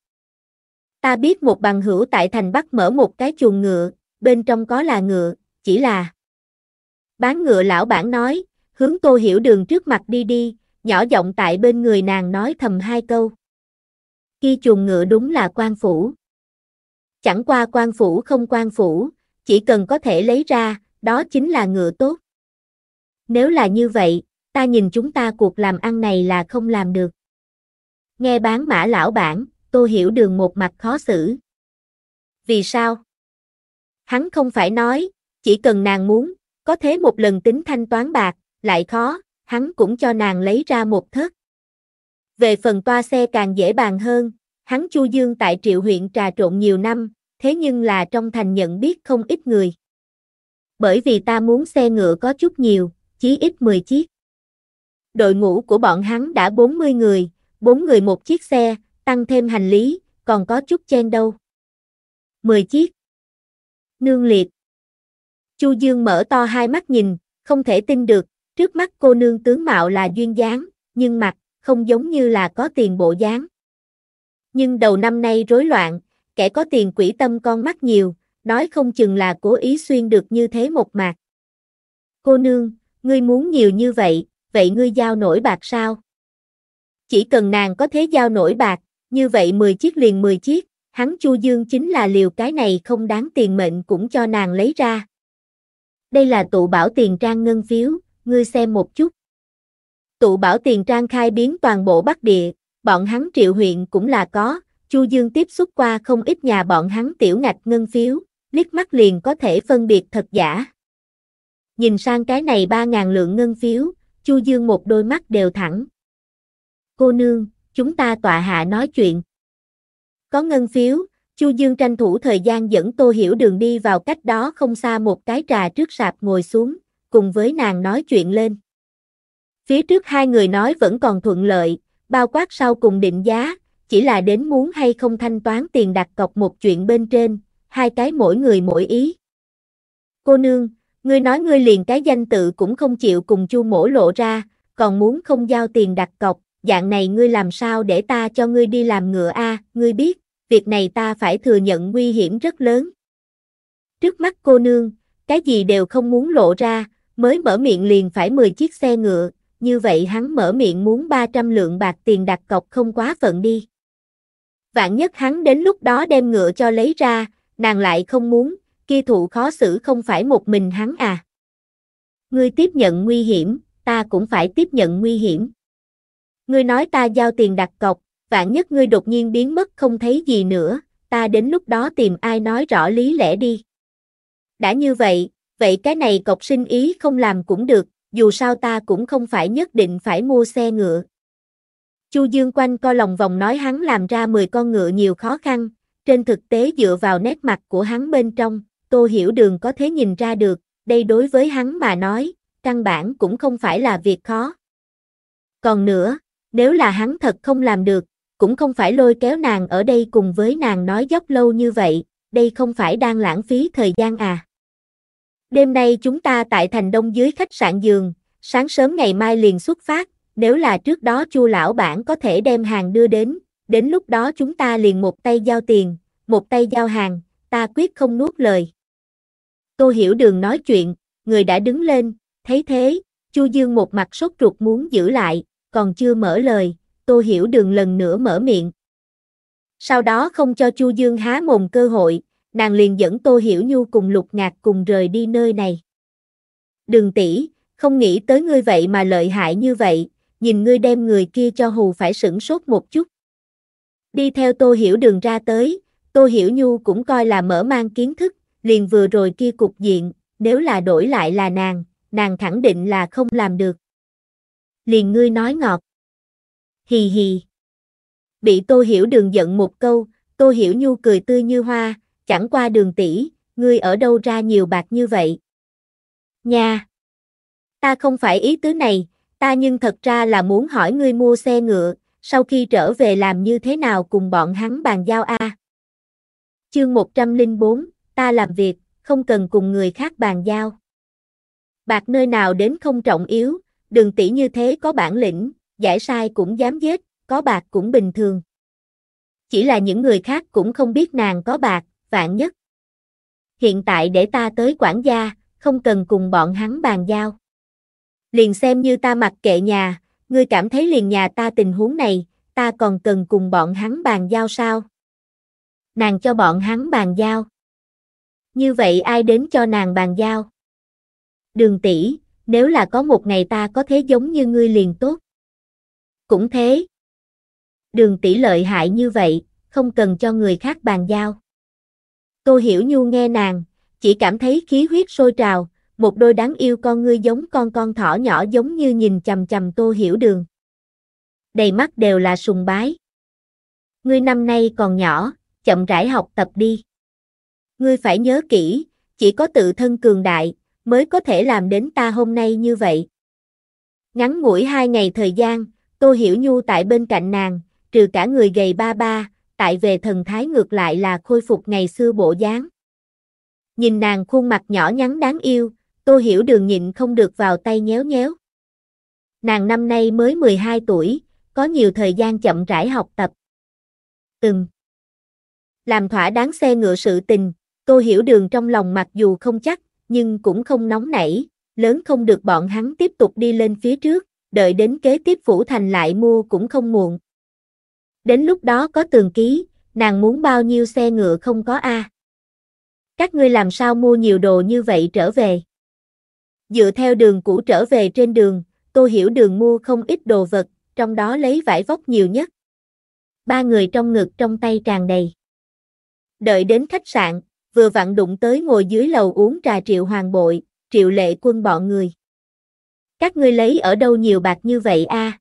Ta biết một bằng hữu tại thành Bắc mở một cái chuồng ngựa, bên trong có là ngựa, chỉ là... Bán ngựa lão bản nói, hướng tô hiểu đường trước mặt đi đi, nhỏ giọng tại bên người nàng nói thầm hai câu. Khi chuồng ngựa đúng là quan phủ. Chẳng qua quan phủ không quan phủ, chỉ cần có thể lấy ra, đó chính là ngựa tốt. Nếu là như vậy, ta nhìn chúng ta cuộc làm ăn này là không làm được. Nghe bán mã lão bản, tô hiểu đường một mặt khó xử. Vì sao? Hắn không phải nói, chỉ cần nàng muốn, có thế một lần tính thanh toán bạc, lại khó, hắn cũng cho nàng lấy ra một thớt. Về phần toa xe càng dễ bàn hơn, hắn Chu Dương tại Triệu huyện trà trộn nhiều năm, thế nhưng là trong thành nhận biết không ít người. Bởi vì ta muốn xe ngựa có chút nhiều, chí ít 10 chiếc đội ngũ của bọn hắn đã 40 người, 4 người một chiếc xe, tăng thêm hành lý, còn có chút chen đâu. 10 chiếc. Nương liệt. Chu Dương mở to hai mắt nhìn, không thể tin được, trước mắt cô nương tướng mạo là duyên dáng, nhưng mặt, không giống như là có tiền bộ dáng. Nhưng đầu năm nay rối loạn, kẻ có tiền quỷ tâm con mắt nhiều, nói không chừng là cố ý xuyên được như thế một mặt. Cô nương, ngươi muốn nhiều như vậy, vậy ngươi giao nổi bạc sao? Chỉ cần nàng có thế giao nổi bạc, như vậy 10 chiếc liền 10 chiếc, hắn Chu Dương chính là liều cái này không đáng tiền mệnh cũng cho nàng lấy ra. Đây là tụ bảo tiền trang ngân phiếu, ngươi xem một chút. Tụ bảo tiền trang khai biến toàn bộ Bắc Địa, bọn hắn triệu huyện cũng là có, Chu Dương tiếp xúc qua không ít nhà bọn hắn tiểu ngạch ngân phiếu, liếc mắt liền có thể phân biệt thật giả. Nhìn sang cái này 3.000 lượng ngân phiếu, Chu Dương một đôi mắt đều thẳng. Cô nương, chúng ta tọa hạ nói chuyện. Có ngân phiếu, Chu Dương tranh thủ thời gian dẫn Tô Hiểu Đường đi vào cách đó không xa một cái trà trước sạp ngồi xuống, cùng với nàng nói chuyện lên. Phía trước hai người nói vẫn còn thuận lợi, bao quát sau cùng định giá, chỉ là đến muốn hay không thanh toán tiền đặt cọc một chuyện bên trên, hai cái mỗi người mỗi ý. Cô nương, Ngươi nói ngươi liền cái danh tự cũng không chịu cùng chu mổ lộ ra, còn muốn không giao tiền đặt cọc, dạng này ngươi làm sao để ta cho ngươi đi làm ngựa a? ngươi biết, việc này ta phải thừa nhận nguy hiểm rất lớn. Trước mắt cô nương, cái gì đều không muốn lộ ra, mới mở miệng liền phải 10 chiếc xe ngựa, như vậy hắn mở miệng muốn 300 lượng bạc tiền đặt cọc không quá phận đi. Vạn nhất hắn đến lúc đó đem ngựa cho lấy ra, nàng lại không muốn, kia thụ khó xử không phải một mình hắn à. Ngươi tiếp nhận nguy hiểm, ta cũng phải tiếp nhận nguy hiểm. Ngươi nói ta giao tiền đặt cọc, vạn nhất ngươi đột nhiên biến mất không thấy gì nữa, ta đến lúc đó tìm ai nói rõ lý lẽ đi. Đã như vậy, vậy cái này cọc sinh ý không làm cũng được, dù sao ta cũng không phải nhất định phải mua xe ngựa. Chu Dương quanh co lòng vòng nói hắn làm ra 10 con ngựa nhiều khó khăn, trên thực tế dựa vào nét mặt của hắn bên trong, Tô Hiểu Đường có thể nhìn ra được, đây đối với hắn mà nói, căn bản cũng không phải là việc khó. Còn nữa, nếu là hắn thật không làm được, cũng không phải lôi kéo nàng ở đây cùng với nàng nói dốc lâu như vậy, đây không phải đang lãng phí thời gian à. Đêm nay chúng ta tại thành đông dưới khách sạn giường, sáng sớm ngày mai liền xuất phát, nếu là trước đó chu lão bản có thể đem hàng đưa đến, đến lúc đó chúng ta liền một tay giao tiền, một tay giao hàng, ta quyết không nuốt lời. Tô Hiểu Đường nói chuyện, người đã đứng lên, thấy thế, Chu Dương một mặt sốt ruột muốn giữ lại, còn chưa mở lời, Tô Hiểu Đường lần nữa mở miệng. Sau đó không cho Chu Dương há mồm cơ hội, nàng liền dẫn Tô Hiểu Nhu cùng Lục Ngạc cùng rời đi nơi này. Đường tỷ, không nghĩ tới ngươi vậy mà lợi hại như vậy, nhìn ngươi đem người kia cho hù phải sửng sốt một chút. Đi theo Tô Hiểu Đường ra tới, Tô Hiểu Nhu cũng coi là mở mang kiến thức, liền vừa rồi kia cục diện, nếu là đổi lại là nàng, nàng khẳng định là không làm được. Liền ngươi nói ngọt. Hì hì. Bị Tô Hiểu Đường giận một câu, Tô Hiểu Nhu cười tươi như hoa, chẳng qua đường tỷ, ngươi ở đâu ra nhiều bạc như vậy? Nha. Ta không phải ý tứ này, ta nhưng thật ra là muốn hỏi ngươi mua xe ngựa, sau khi trở về làm như thế nào cùng bọn hắn bàn giao a. À? Chương 104, ta làm việc, không cần cùng người khác bàn giao. Bạc nơi nào đến không trọng yếu, đường tỷ như thế có bản lĩnh, giải sai cũng dám giết, có bạc cũng bình thường. Chỉ là những người khác cũng không biết nàng có bạc, vạn nhất. Hiện tại để ta tới quản gia, không cần cùng bọn hắn bàn giao. Liền xem như ta mặc kệ nhà, ngươi cảm thấy liền nhà ta tình huống này, ta còn cần cùng bọn hắn bàn giao sao? Nàng cho bọn hắn bàn giao. Như vậy ai đến cho nàng bàn giao? Đường tỷ, nếu là có một ngày ta có thế giống như ngươi liền tốt. Cũng thế. Đường tỷ lợi hại như vậy, không cần cho người khác bàn giao. Tô Hiểu Nhu nghe nàng, chỉ cảm thấy khí huyết sôi trào, một đôi đáng yêu con ngươi giống con con thỏ nhỏ giống như nhìn chầm chầm Tô Hiểu Đường. Đầy mắt đều là sùng bái. Ngươi năm nay còn nhỏ, chậm rãi học tập đi ngươi phải nhớ kỹ, chỉ có tự thân cường đại, mới có thể làm đến ta hôm nay như vậy. Ngắn ngủi hai ngày thời gian, Tô Hiểu Nhu tại bên cạnh nàng, trừ cả người gầy ba ba, tại về thần thái ngược lại là khôi phục ngày xưa bộ dáng. Nhìn nàng khuôn mặt nhỏ nhắn đáng yêu, Tô Hiểu Đường nhịn không được vào tay nhéo nhéo. Nàng năm nay mới 12 tuổi, có nhiều thời gian chậm rãi học tập. Từng làm thỏa đáng xe ngựa sự tình, Tô Hiểu Đường trong lòng mặc dù không chắc, nhưng cũng không nóng nảy, lớn không được bọn hắn tiếp tục đi lên phía trước, đợi đến kế tiếp Phủ Thành lại mua cũng không muộn. Đến lúc đó có tường ký, nàng muốn bao nhiêu xe ngựa không có a Các ngươi làm sao mua nhiều đồ như vậy trở về? Dựa theo đường cũ trở về trên đường, Tô Hiểu Đường mua không ít đồ vật, trong đó lấy vải vóc nhiều nhất. Ba người trong ngực trong tay tràn đầy. Đợi đến khách sạn, vừa vặn đụng tới ngồi dưới lầu uống trà triệu hoàng bội, triệu lệ quân bọn người. Các ngươi lấy ở đâu nhiều bạc như vậy a? À?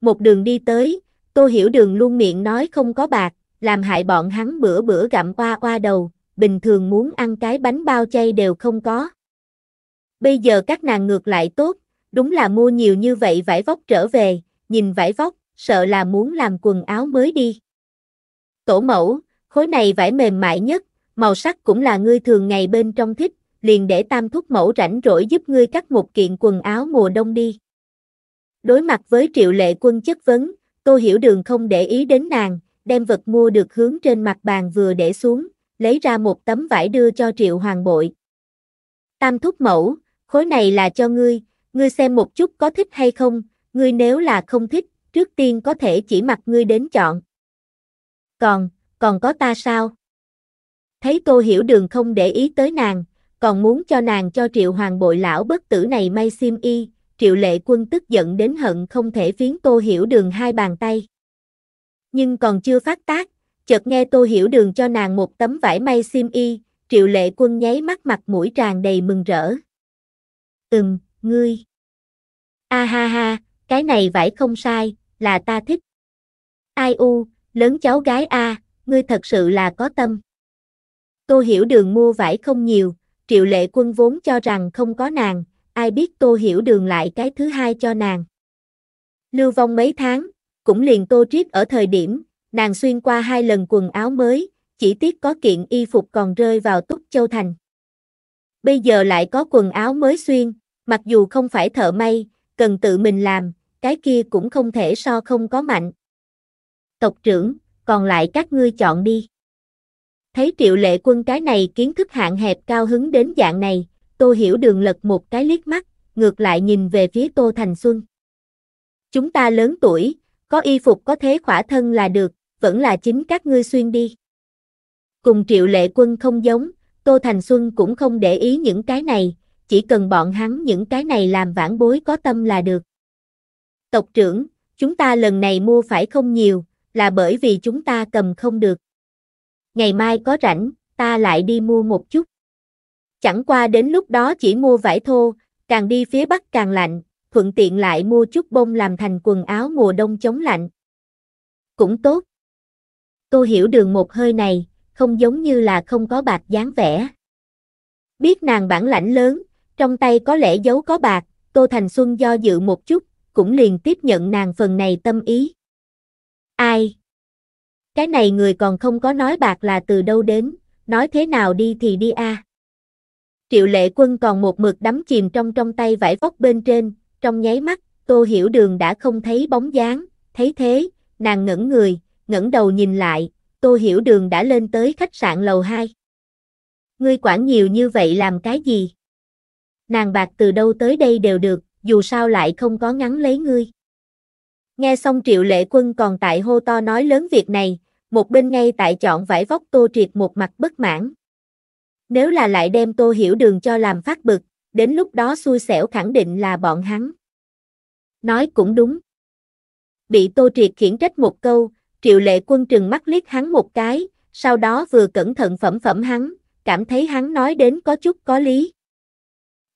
Một đường đi tới, tô hiểu đường luôn miệng nói không có bạc, làm hại bọn hắn bữa bữa gặm qua qua đầu, bình thường muốn ăn cái bánh bao chay đều không có. Bây giờ các nàng ngược lại tốt, đúng là mua nhiều như vậy vải vóc trở về, nhìn vải vóc, sợ là muốn làm quần áo mới đi. Tổ mẫu, khối này vải mềm mại nhất, màu sắc cũng là ngươi thường ngày bên trong thích, liền để tam thúc mẫu rảnh rỗi giúp ngươi cắt một kiện quần áo mùa đông đi. Đối mặt với triệu lệ quân chất vấn, Tô Hiểu Đường không để ý đến nàng, đem vật mua được hướng trên mặt bàn vừa để xuống, lấy ra một tấm vải đưa cho triệu hoàng bội. Tam thúc mẫu, khối này là cho ngươi, ngươi xem một chút có thích hay không, ngươi nếu là không thích, trước tiên có thể chỉ mặc ngươi đến chọn. Còn, còn có ta sao? Thấy Tô Hiểu Đường không để ý tới nàng, còn muốn cho nàng cho triệu hoàng bội lão bất tử này may sim y, triệu lệ quân tức giận đến hận không thể phiến Tô Hiểu Đường hai bàn tay. Nhưng còn chưa phát tác, chợt nghe Tô Hiểu Đường cho nàng một tấm vải may sim y, triệu lệ quân nháy mắt mặt mũi tràn đầy mừng rỡ. Ừm, ngươi. A ha ha, cái này vải không sai, là ta thích. Ai u, lớn cháu gái A, ngươi thật sự là có tâm. Tô Hiểu Đường mua vải không nhiều, Triệu Lệ Quân vốn cho rằng không có nàng, ai biết Tô Hiểu Đường lại cái thứ hai cho nàng. Lưu vong mấy tháng, cũng liền Tô Triết ở thời điểm, nàng xuyên qua hai lần quần áo mới, chỉ tiếc có kiện y phục còn rơi vào túc châu thành. Bây giờ lại có quần áo mới xuyên, mặc dù không phải thợ may, cần tự mình làm, cái kia cũng không thể so không có mạnh. Tộc trưởng, còn lại các ngươi chọn đi. Thấy triệu lệ quân cái này kiến thức hạn hẹp cao hứng đến dạng này, tô hiểu đường lật một cái liếc mắt, ngược lại nhìn về phía tô thành xuân. Chúng ta lớn tuổi, có y phục có thế khỏa thân là được, vẫn là chính các ngươi xuyên đi. Cùng triệu lệ quân không giống, Tô Thành Xuân cũng không để ý những cái này, chỉ cần bọn hắn những cái này làm vãn bối có tâm là được. Tộc trưởng, chúng ta lần này mua phải không nhiều, là bởi vì chúng ta cầm không được ngày mai có rảnh, ta lại đi mua một chút. Chẳng qua đến lúc đó chỉ mua vải thô, càng đi phía bắc càng lạnh, thuận tiện lại mua chút bông làm thành quần áo mùa đông chống lạnh. Cũng tốt. Tô hiểu đường một hơi này, không giống như là không có bạc dáng vẻ. Biết nàng bản lãnh lớn, trong tay có lẽ giấu có bạc, Tô Thành Xuân do dự một chút, cũng liền tiếp nhận nàng phần này tâm ý. Ai? Cái này người còn không có nói bạc là từ đâu đến, nói thế nào đi thì đi a. Triệu lệ quân còn một mực đắm chìm trong trong tay vải vóc bên trên, trong nháy mắt, tô hiểu đường đã không thấy bóng dáng, thấy thế, nàng ngẩn người, ngẩng đầu nhìn lại, tô hiểu đường đã lên tới khách sạn lầu 2. Ngươi quản nhiều như vậy làm cái gì? Nàng bạc từ đâu tới đây đều được, dù sao lại không có ngắn lấy ngươi. Nghe xong triệu lệ quân còn tại hô to nói lớn việc này, một bên ngay tại chọn vải vóc tô triệt một mặt bất mãn. Nếu là lại đem tô hiểu đường cho làm phát bực, đến lúc đó xui xẻo khẳng định là bọn hắn. Nói cũng đúng. Bị tô triệt khiển trách một câu, triệu lệ quân trừng mắt liếc hắn một cái, sau đó vừa cẩn thận phẩm phẩm hắn, cảm thấy hắn nói đến có chút có lý.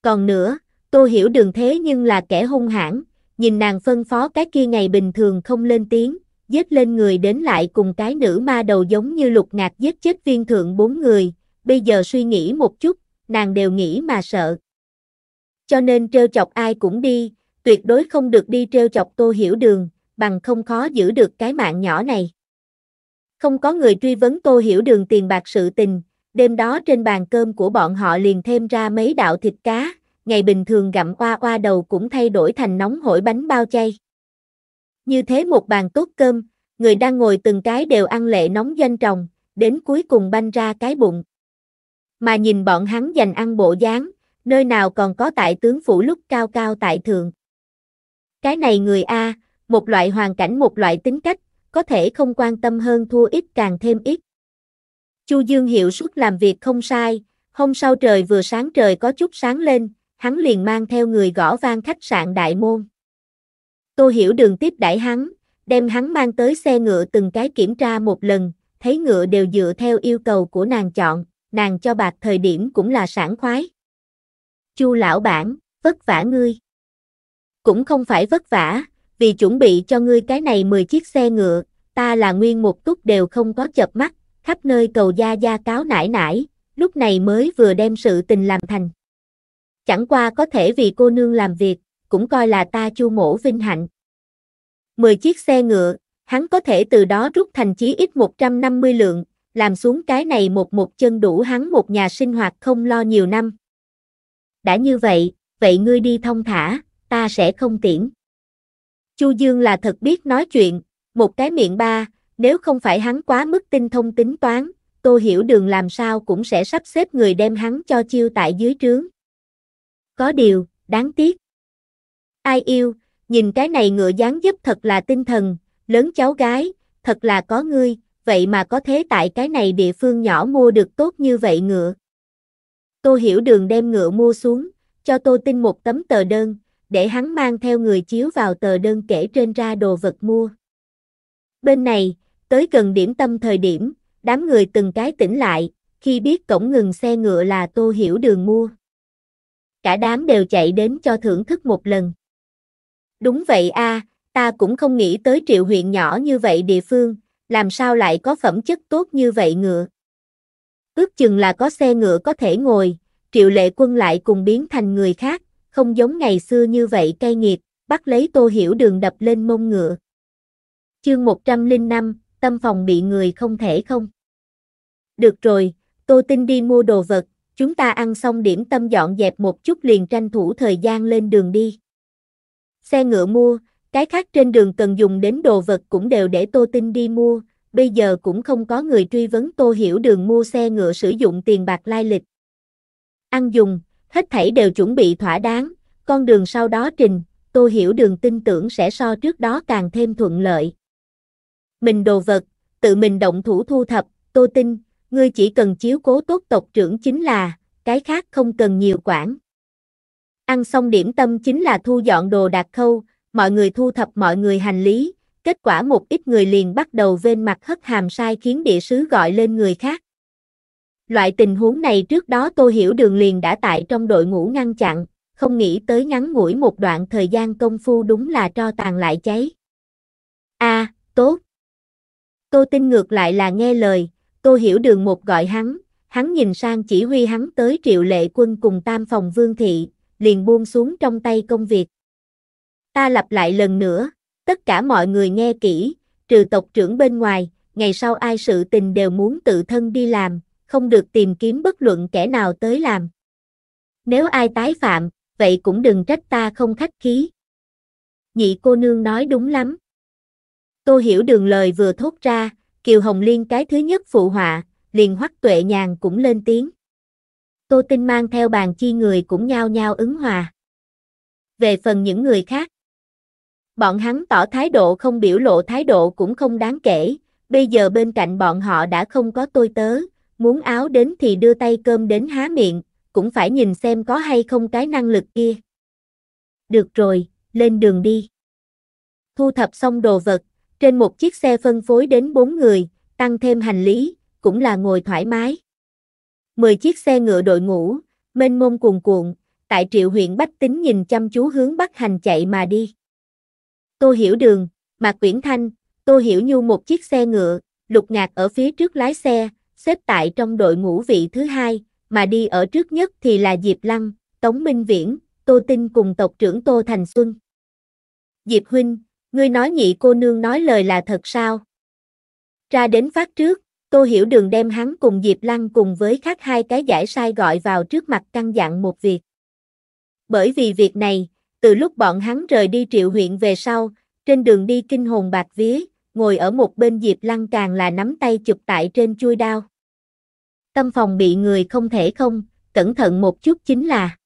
Còn nữa, tô hiểu đường thế nhưng là kẻ hung hãn, nhìn nàng phân phó cái kia ngày bình thường không lên tiếng, giết lên người đến lại cùng cái nữ ma đầu giống như lục ngạc giết chết viên thượng bốn người, bây giờ suy nghĩ một chút, nàng đều nghĩ mà sợ. Cho nên trêu chọc ai cũng đi, tuyệt đối không được đi trêu chọc tô hiểu đường, bằng không khó giữ được cái mạng nhỏ này. Không có người truy vấn tô hiểu đường tiền bạc sự tình, đêm đó trên bàn cơm của bọn họ liền thêm ra mấy đạo thịt cá, ngày bình thường gặm qua qua đầu cũng thay đổi thành nóng hổi bánh bao chay. Như thế một bàn tốt cơm, người đang ngồi từng cái đều ăn lệ nóng danh tròng, đến cuối cùng banh ra cái bụng. Mà nhìn bọn hắn dành ăn bộ dáng, nơi nào còn có tại tướng phủ lúc cao cao tại thượng. Cái này người A, một loại hoàn cảnh một loại tính cách, có thể không quan tâm hơn thua ít càng thêm ít. Chu Dương hiểu suất làm việc không sai, hôm sau trời vừa sáng trời có chút sáng lên, hắn liền mang theo người gõ vang khách sạn đại môn. Tô Hiểu Đường tiếp đãi hắn, đem hắn mang tới xe ngựa từng cái kiểm tra một lần, thấy ngựa đều dựa theo yêu cầu của nàng chọn, nàng cho bạc thời điểm cũng là sản khoái. Chu lão bản, vất vả ngươi. Cũng không phải vất vả, vì chuẩn bị cho ngươi cái này 10 chiếc xe ngựa, ta là nguyên một túc đều không có chập mắt, khắp nơi cầu gia gia cáo nải nải, lúc này mới vừa đem sự tình làm thành. Chẳng qua có thể vì cô nương làm việc, cũng coi là ta chu mổ vinh hạnh. 10 chiếc xe ngựa, hắn có thể từ đó rút thành chí ít 150 lượng, làm xuống cái này một một chân đủ hắn một nhà sinh hoạt không lo nhiều năm. Đã như vậy, vậy ngươi đi thông thả, ta sẽ không tiễn. Chu Dương là thật biết nói chuyện, một cái miệng ba, nếu không phải hắn quá mức tinh thông tính toán, tôi Hiểu Đường làm sao cũng sẽ sắp xếp người đem hắn cho chiêu tại dưới trướng có điều, đáng tiếc. Ai yêu, nhìn cái này ngựa dáng giúp thật là tinh thần, lớn cháu gái, thật là có ngươi, vậy mà có thế tại cái này địa phương nhỏ mua được tốt như vậy ngựa. Tô Hiểu Đường đem ngựa mua xuống, cho Tô tin một tấm tờ đơn, để hắn mang theo người chiếu vào tờ đơn kể trên ra đồ vật mua. Bên này, tới gần điểm tâm thời điểm, đám người từng cái tỉnh lại, khi biết cổng ngừng xe ngựa là Tô Hiểu Đường mua cả đám đều chạy đến cho thưởng thức một lần. Đúng vậy a, ta cũng không nghĩ tới triệu huyện nhỏ như vậy địa phương, làm sao lại có phẩm chất tốt như vậy ngựa. Ước chừng là có xe ngựa có thể ngồi, triệu lệ quân lại cùng biến thành người khác, không giống ngày xưa như vậy cay nghiệt, bắt lấy tô hiểu đường đập lên mông ngựa. Chương 105, tâm phòng bị người không thể không. Được rồi, tô tin đi mua đồ vật, chúng ta ăn xong điểm tâm dọn dẹp một chút liền tranh thủ thời gian lên đường đi. Xe ngựa mua, cái khác trên đường cần dùng đến đồ vật cũng đều để Tô Tinh đi mua, bây giờ cũng không có người truy vấn Tô Hiểu Đường mua xe ngựa sử dụng tiền bạc lai lịch. Ăn dùng, hết thảy đều chuẩn bị thỏa đáng, con đường sau đó trình, Tô Hiểu Đường tin tưởng sẽ so trước đó càng thêm thuận lợi. Mình đồ vật, tự mình động thủ thu thập, Tô Tinh, ngươi chỉ cần chiếu cố tốt tộc trưởng chính là, cái khác không cần nhiều quản. Ăn xong điểm tâm chính là thu dọn đồ đạc khâu, mọi người thu thập mọi người hành lý, kết quả một ít người liền bắt đầu vên mặt hất hàm sai khiến địa sứ gọi lên người khác. Loại tình huống này trước đó tôi hiểu đường liền đã tại trong đội ngũ ngăn chặn, không nghĩ tới ngắn ngủi một đoạn thời gian công phu đúng là cho tàn lại cháy. a tốt. Tô tin ngược lại là nghe lời, Tô Hiểu Đường một gọi hắn, hắn nhìn sang chỉ huy hắn tới triệu lệ quân cùng tam phòng vương thị, liền buông xuống trong tay công việc. Ta lặp lại lần nữa, tất cả mọi người nghe kỹ, trừ tộc trưởng bên ngoài, ngày sau ai sự tình đều muốn tự thân đi làm, không được tìm kiếm bất luận kẻ nào tới làm. Nếu ai tái phạm, vậy cũng đừng trách ta không khách khí. Nhị cô nương nói đúng lắm. Tô hiểu đường lời vừa thốt ra, Kiều Hồng Liên cái thứ nhất phụ họa, liền hoắc tuệ nhàn cũng lên tiếng. Tô Tinh mang theo bàn chi người cũng nhao nhao ứng hòa. Về phần những người khác, bọn hắn tỏ thái độ không biểu lộ thái độ cũng không đáng kể, bây giờ bên cạnh bọn họ đã không có tôi tớ, muốn áo đến thì đưa tay cơm đến há miệng, cũng phải nhìn xem có hay không cái năng lực kia. Được rồi, lên đường đi. Thu thập xong đồ vật, trên một chiếc xe phân phối đến 4 người, tăng thêm hành lý, cũng là ngồi thoải mái. 10 chiếc xe ngựa đội ngũ, mênh mông cuồn cuộn, tại triệu huyện Bách Tính nhìn chăm chú hướng Bắc Hành chạy mà đi. Tô Hiểu Đường, Mạc Quyển Thanh, Tô Hiểu Nhu một chiếc xe ngựa, lục ngạc ở phía trước lái xe, xếp tại trong đội ngũ vị thứ hai, mà đi ở trước nhất thì là Diệp Lăng, Tống Minh Viễn, Tô Tinh cùng tộc trưởng Tô Thành Xuân. Diệp Huynh, Ngươi nói nhị cô nương nói lời là thật sao? Ra đến phát trước, Tô Hiểu Đường đem hắn cùng Diệp Lăng cùng với khác hai cái giải sai gọi vào trước mặt căn dặn một việc. Bởi vì việc này, từ lúc bọn hắn rời đi triệu huyện về sau, trên đường đi kinh hồn bạc vía, ngồi ở một bên Diệp Lăng càng là nắm tay chụp tại trên chui đao. Tâm phòng bị người không thể không, cẩn thận một chút chính là.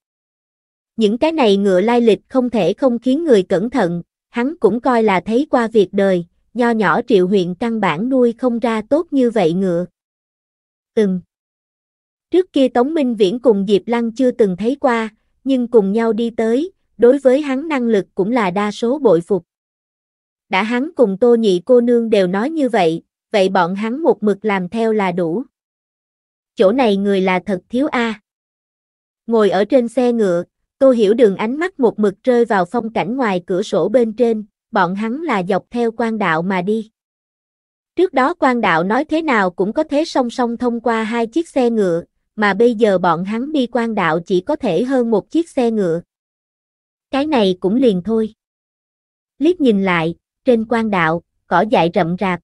Những cái này ngựa lai lịch không thể không khiến người cẩn thận, Hắn cũng coi là thấy qua việc đời, nho nhỏ triệu huyện căn bản nuôi không ra tốt như vậy ngựa. Từng. Trước kia Tống Minh Viễn cùng Diệp Lăng chưa từng thấy qua, nhưng cùng nhau đi tới, đối với hắn năng lực cũng là đa số bội phục. Đã hắn cùng Tô Nhị cô nương đều nói như vậy, vậy bọn hắn một mực làm theo là đủ. Chỗ này người là thật thiếu a. Ngồi ở trên xe ngựa, Tô Hiểu Đường ánh mắt một mực rơi vào phong cảnh ngoài cửa sổ bên trên, bọn hắn là dọc theo quan đạo mà đi. Trước đó quan đạo nói thế nào cũng có thể song song thông qua hai chiếc xe ngựa, mà bây giờ bọn hắn đi quan đạo chỉ có thể hơn một chiếc xe ngựa. Cái này cũng liền thôi. Liếc nhìn lại, trên quan đạo, cỏ dại rậm rạp.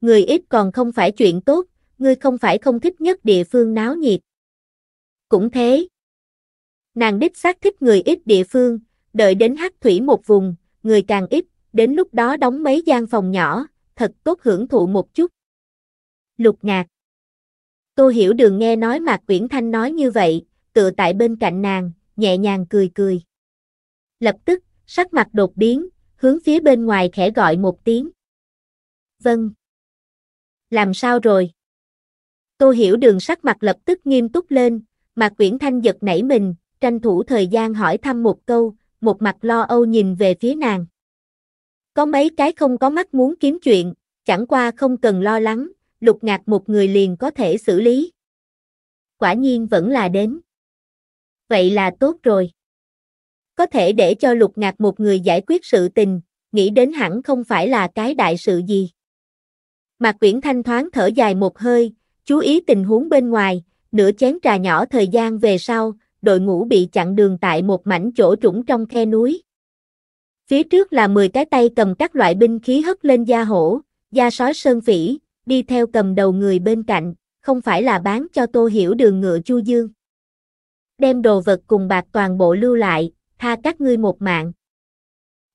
Người ít còn không phải chuyện tốt, người không phải không thích nhất địa phương náo nhiệt. Cũng thế, Nàng đích xác thích người ít địa phương, đợi đến hắc thủy một vùng, người càng ít, đến lúc đó đóng mấy gian phòng nhỏ, thật tốt hưởng thụ một chút. Lục ngạc Tô Hiểu Đường nghe nói Mạc Quyển Thanh nói như vậy, tựa tại bên cạnh nàng, nhẹ nhàng cười cười. Lập tức, sắc mặt đột biến, hướng phía bên ngoài khẽ gọi một tiếng. Vâng. Làm sao rồi? Tô Hiểu Đường sắc mặt lập tức nghiêm túc lên, Mạc Quyển Thanh giật nảy mình, tranh thủ thời gian hỏi thăm một câu, một mặt lo âu nhìn về phía nàng. Có mấy cái không có mắt muốn kiếm chuyện, chẳng qua không cần lo lắng, lục ngạc một người liền có thể xử lý. Quả nhiên vẫn là đến. Vậy là tốt rồi. Có thể để cho lục ngạc một người giải quyết sự tình, nghĩ đến hẳn không phải là cái đại sự gì. Mạc Quyển Thanh thoáng thở dài một hơi, chú ý tình huống bên ngoài, nửa chén trà nhỏ thời gian về sau, đội ngũ bị chặn đường tại một mảnh chỗ trũng trong khe núi. Phía trước là 10 cái tay cầm các loại binh khí hất lên da hổ, da sói sơn phỉ, đi theo cầm đầu người bên cạnh, không phải là bán cho tô hiểu đường ngựa chu dương. Đem đồ vật cùng bạc toàn bộ lưu lại, tha các ngươi một mạng.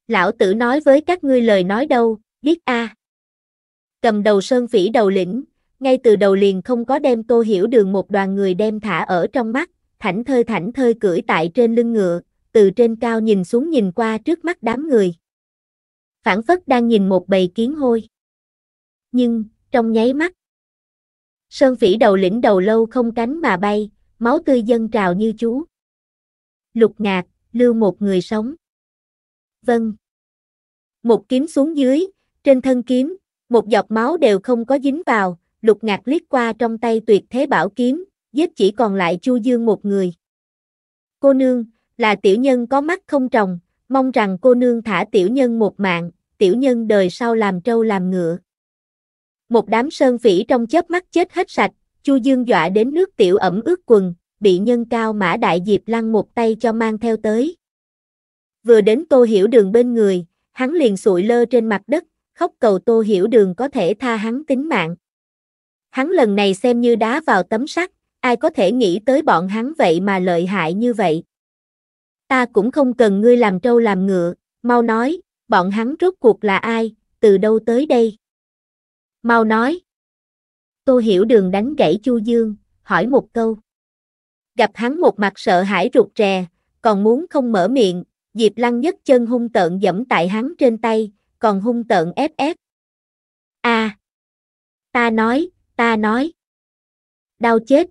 Lão tử nói với các ngươi lời nói đâu, biết a. À. Cầm đầu sơn phỉ đầu lĩnh, ngay từ đầu liền không có đem tô hiểu đường một đoàn người đem thả ở trong mắt, thảnh thơi thảnh thơi cưỡi tại trên lưng ngựa, từ trên cao nhìn xuống nhìn qua trước mắt đám người. Phản phất đang nhìn một bầy kiến hôi. Nhưng, trong nháy mắt, sơn phỉ đầu lĩnh đầu lâu không cánh mà bay, máu tươi dâng trào như chú. Lục ngạc, lưu một người sống. Vâng. Một kiếm xuống dưới, trên thân kiếm, một giọt máu đều không có dính vào, lục ngạc liếc qua trong tay tuyệt thế bảo kiếm, giết chỉ còn lại Chu Dương một người. Cô nương, là tiểu nhân có mắt không trồng, mong rằng cô nương thả tiểu nhân một mạng, tiểu nhân đời sau làm trâu làm ngựa. Một đám sơn phỉ trong chớp mắt chết hết sạch, Chu Dương dọa đến nước tiểu ẩm ướt quần, bị nhân cao mã đại diệp lăn một tay cho mang theo tới. Vừa đến Tô Hiểu Đường bên người, hắn liền sụi lơ trên mặt đất, khóc cầu Tô Hiểu Đường có thể tha hắn tính mạng. Hắn lần này xem như đá vào tấm sắt, ai có thể nghĩ tới bọn hắn vậy mà lợi hại như vậy. Ta cũng không cần ngươi làm trâu làm ngựa, mau nói, bọn hắn rốt cuộc là ai, từ đâu tới đây. Mau nói. Tô Hiểu Đường đánh gãy Chu Dương, hỏi một câu. Gặp hắn một mặt sợ hãi rụt rè, còn muốn không mở miệng, Diệp Lăng nhất chân hung tợn dẫm tại hắn trên tay, còn hung tợn ép ép. A. À, ta nói, ta nói. Đau chết,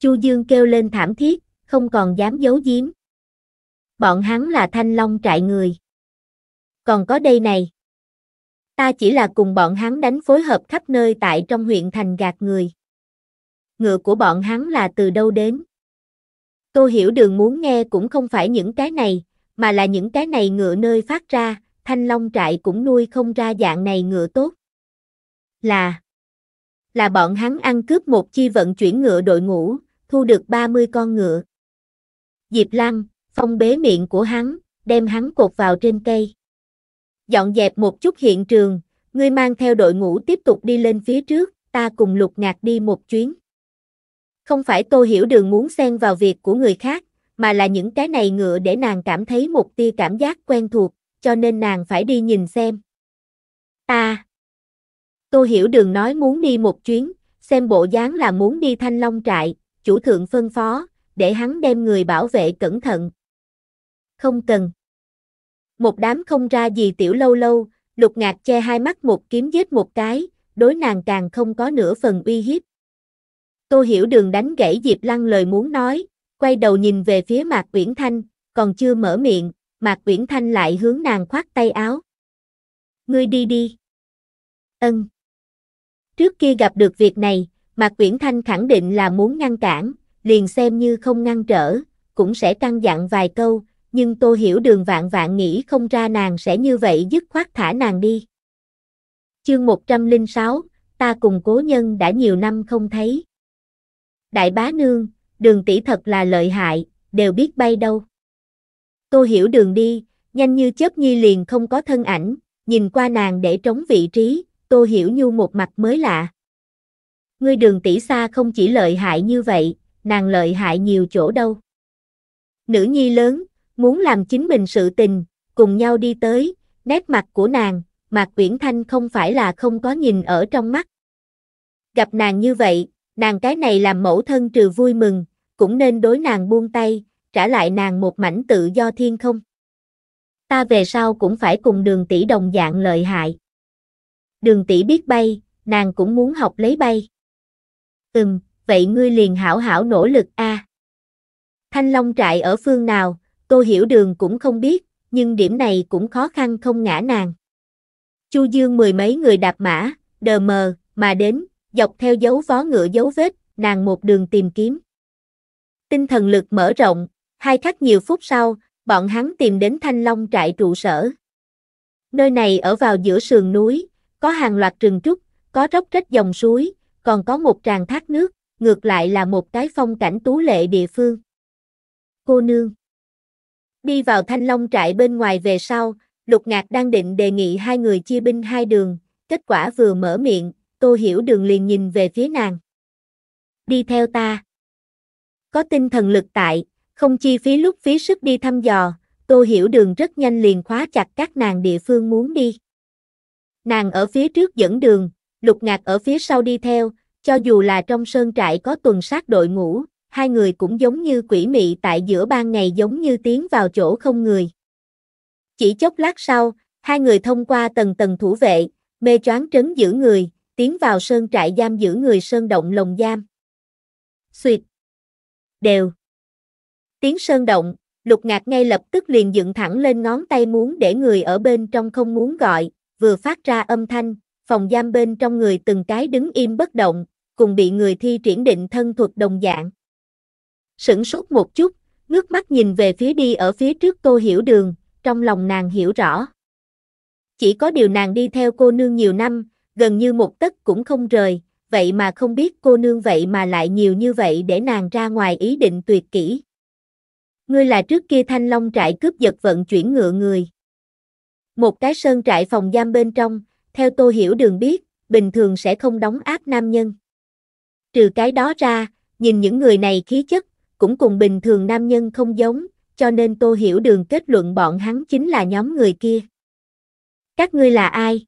Chu Dương kêu lên thảm thiết, không còn dám giấu giếm. Bọn hắn là thanh long trại người. Còn có đây này. Ta chỉ là cùng bọn hắn đánh phối hợp khắp nơi tại trong huyện thành gạt người. Ngựa của bọn hắn là từ đâu đến? Tô Hiểu Đường muốn nghe cũng không phải những cái này, mà là những cái này ngựa nơi phát ra, thanh long trại cũng nuôi không ra dạng này ngựa tốt. Là Là bọn hắn ăn cướp một chi vận chuyển ngựa đội ngũ, thu được 30 con ngựa. Diệp Lăng, phong bế miệng của hắn, đem hắn cột vào trên cây. Dọn dẹp một chút hiện trường, ngươi mang theo đội ngũ tiếp tục đi lên phía trước, ta cùng lục ngạc đi một chuyến. Không phải tô hiểu đường muốn xen vào việc của người khác, mà là những cái này ngựa để nàng cảm thấy một tia cảm giác quen thuộc, cho nên nàng phải đi nhìn xem. Ta. À, tô hiểu đường nói muốn đi một chuyến, xem bộ dáng là muốn đi thanh long trại, chủ thượng phân phó, để hắn đem người bảo vệ cẩn thận. Không cần. Một đám không ra gì tiểu lâu lâu, lục ngạc che hai mắt một kiếm giết một cái, đối nàng càng không có nửa phần uy hiếp. Tô hiểu đường đánh gãy Diệp Lăng lời muốn nói, quay đầu nhìn về phía Mạc Uyển Thanh, còn chưa mở miệng, Mạc Uyển Thanh lại hướng nàng khoát tay áo. Ngươi đi đi. Ân. Trước kia gặp được việc này, Mạc Quyển Thanh khẳng định là muốn ngăn cản, liền xem như không ngăn trở, cũng sẽ căn dặn vài câu, nhưng Tô Hiểu Đường vạn vạn nghĩ không ra nàng sẽ như vậy dứt khoát thả nàng đi. Chương 106, ta cùng cố nhân đã nhiều năm không thấy. Đại bá nương, đường tỷ thật là lợi hại, đều biết bay đâu. Tô Hiểu Đường đi, nhanh như chớp nhi liền không có thân ảnh, nhìn qua nàng để trống vị trí, Tô Hiểu Nhu một mặt mới lạ. Ngươi đường tỷ xa không chỉ lợi hại như vậy, nàng lợi hại nhiều chỗ đâu. Nữ nhi lớn, muốn làm chính mình sự tình, cùng nhau đi tới, nét mặt của nàng, mặt Uyển Thanh không phải là không có nhìn ở trong mắt. Gặp nàng như vậy, nàng cái này làm mẫu thân trừ vui mừng, cũng nên đối nàng buông tay, trả lại nàng một mảnh tự do thiên không. Ta về sau cũng phải cùng đường tỷ đồng dạng lợi hại. Đường tỷ biết bay, nàng cũng muốn học lấy bay. Ừm, vậy ngươi liền hảo hảo nỗ lực a. À. Thanh Long trại ở phương nào, Tô Hiểu Đường cũng không biết, nhưng điểm này cũng khó khăn không ngã nàng. Chu Dương mười mấy người đạp mã, đờ mờ, mà đến, dọc theo dấu vó ngựa dấu vết, nàng một đường tìm kiếm. Tinh thần lực mở rộng, hai khắc nhiều phút sau, bọn hắn tìm đến Thanh Long trại trụ sở. Nơi này ở vào giữa sườn núi, có hàng loạt rừng trúc, có róc rách dòng suối, còn có một tràng thác nước, ngược lại là một cái phong cảnh tú lệ địa phương. Cô nương Đi vào thanh long trại bên ngoài về sau, lục ngạc đang định đề nghị hai người chia binh hai đường, kết quả vừa mở miệng, tô hiểu đường liền nhìn về phía nàng. Đi theo ta. Có tinh thần lực tại, không chi phí lúc phí sức đi thăm dò, Tô Hiểu Đường rất nhanh liền khóa chặt các nàng địa phương muốn đi. Nàng ở phía trước dẫn đường, Lục Ngạc ở phía sau đi theo, cho dù là trong sơn trại có tuần sát đội ngũ, hai người cũng giống như quỷ mị tại giữa ban ngày giống như tiến vào chỗ không người. Chỉ chốc lát sau, hai người thông qua tầng tầng thủ vệ, mê choáng trấn giữ người, tiến vào sơn trại giam giữ người sơn động lồng giam. Xuyệt. Đều. Tiếng sơn động, lục ngạc ngay lập tức liền dựng thẳng lên ngón tay muốn để người ở bên trong không muốn gọi, vừa phát ra âm thanh, phòng giam bên trong người từng cái đứng im bất động, cùng bị người thi triển định thân thuật đồng dạng. Sửng sốt một chút, ngước mắt nhìn về phía đi ở phía trước tô hiểu đường, trong lòng nàng hiểu rõ. Chỉ có điều nàng đi theo cô nương nhiều năm, gần như một tấc cũng không rời, vậy mà không biết cô nương vậy mà lại nhiều như vậy để nàng ra ngoài ý định tuyệt kỹ. Ngươi là trước kia thanh long trại cướp giật vận chuyển ngựa người. Một cái sơn trại phòng giam bên trong, theo tôi hiểu đường biết, bình thường sẽ không đóng áp nam nhân. Trừ cái đó ra, nhìn những người này khí chất, cũng cùng bình thường nam nhân không giống, cho nên tôi hiểu đường kết luận bọn hắn chính là nhóm người kia. Các ngươi là ai?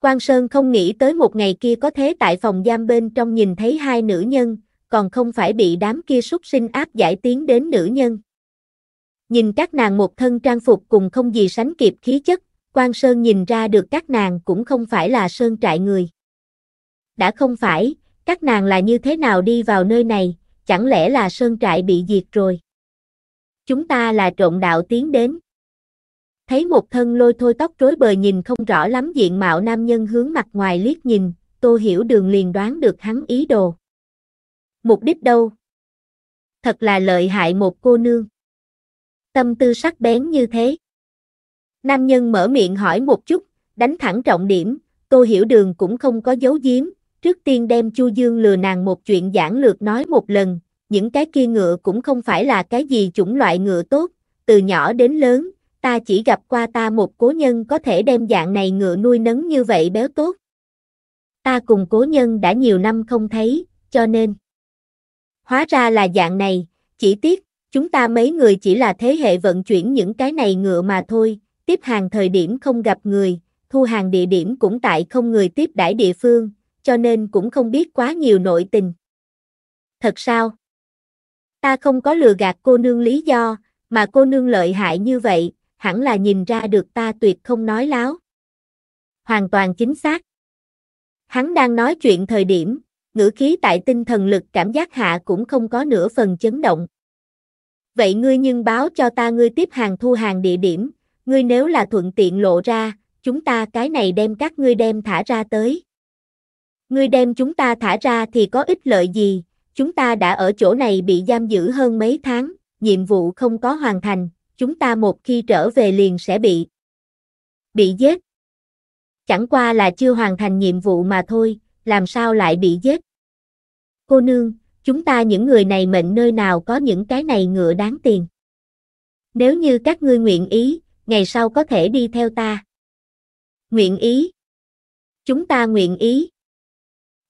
Quan Sơn không nghĩ tới một ngày kia có thế tại phòng giam bên trong nhìn thấy hai nữ nhân, còn không phải bị đám kia súc sinh áp giải tiến đến nữ nhân. Nhìn các nàng một thân trang phục cùng không gì sánh kịp khí chất, Quang Sơn nhìn ra được các nàng cũng không phải là sơn trại người. Đã không phải, các nàng là như thế nào đi vào nơi này, chẳng lẽ là sơn trại bị diệt rồi. Chúng ta là trộn đạo tiến đến. Thấy một thân lôi thôi tóc rối bời nhìn không rõ lắm diện mạo nam nhân hướng mặt ngoài liếc nhìn, tô hiểu đường liền đoán được hắn ý đồ. Mục đích đâu? Thật là lợi hại một cô nương. Tâm tư sắc bén như thế. Nam nhân mở miệng hỏi một chút, đánh thẳng trọng điểm, Tô Hiểu Đường cũng không có giấu giếm, trước tiên đem Chu Dương lừa nàng một chuyện giảng lược nói một lần, những cái kia ngựa cũng không phải là cái gì chủng loại ngựa tốt, từ nhỏ đến lớn, ta chỉ gặp qua ta một cố nhân có thể đem dạng này ngựa nuôi nấng như vậy béo tốt. Ta cùng cố nhân đã nhiều năm không thấy, cho nên hóa ra là dạng này, chỉ tiếc, chúng ta mấy người chỉ là thế hệ vận chuyển những cái này ngựa mà thôi, tiếp hàng thời điểm không gặp người, thu hàng địa điểm cũng tại không người tiếp đãi địa phương, cho nên cũng không biết quá nhiều nội tình. Thật sao? Ta không có lừa gạt cô nương lý do, mà cô nương lợi hại như vậy, hẳn là nhìn ra được ta tuyệt không nói láo. Hoàn toàn chính xác. Hắn đang nói chuyện thời điểm, ngữ khí tại tinh thần lực cảm giác hạ cũng không có nửa phần chấn động. Vậy ngươi nhưng báo cho ta ngươi tiếp hàng thu hàng địa điểm, ngươi nếu là thuận tiện lộ ra, chúng ta cái này đem các ngươi đem thả ra tới. Ngươi đem chúng ta thả ra thì có ích lợi gì, chúng ta đã ở chỗ này bị giam giữ hơn mấy tháng, nhiệm vụ không có hoàn thành, chúng ta một khi trở về liền sẽ bị bị giết. Chẳng qua là chưa hoàn thành nhiệm vụ mà thôi, làm sao lại bị giết. Cô nương, chúng ta những người này mệnh nơi nào có những cái này ngựa đáng tiền. Nếu như các ngươi nguyện ý, ngày sau có thể đi theo ta. Nguyện ý. Chúng ta nguyện ý.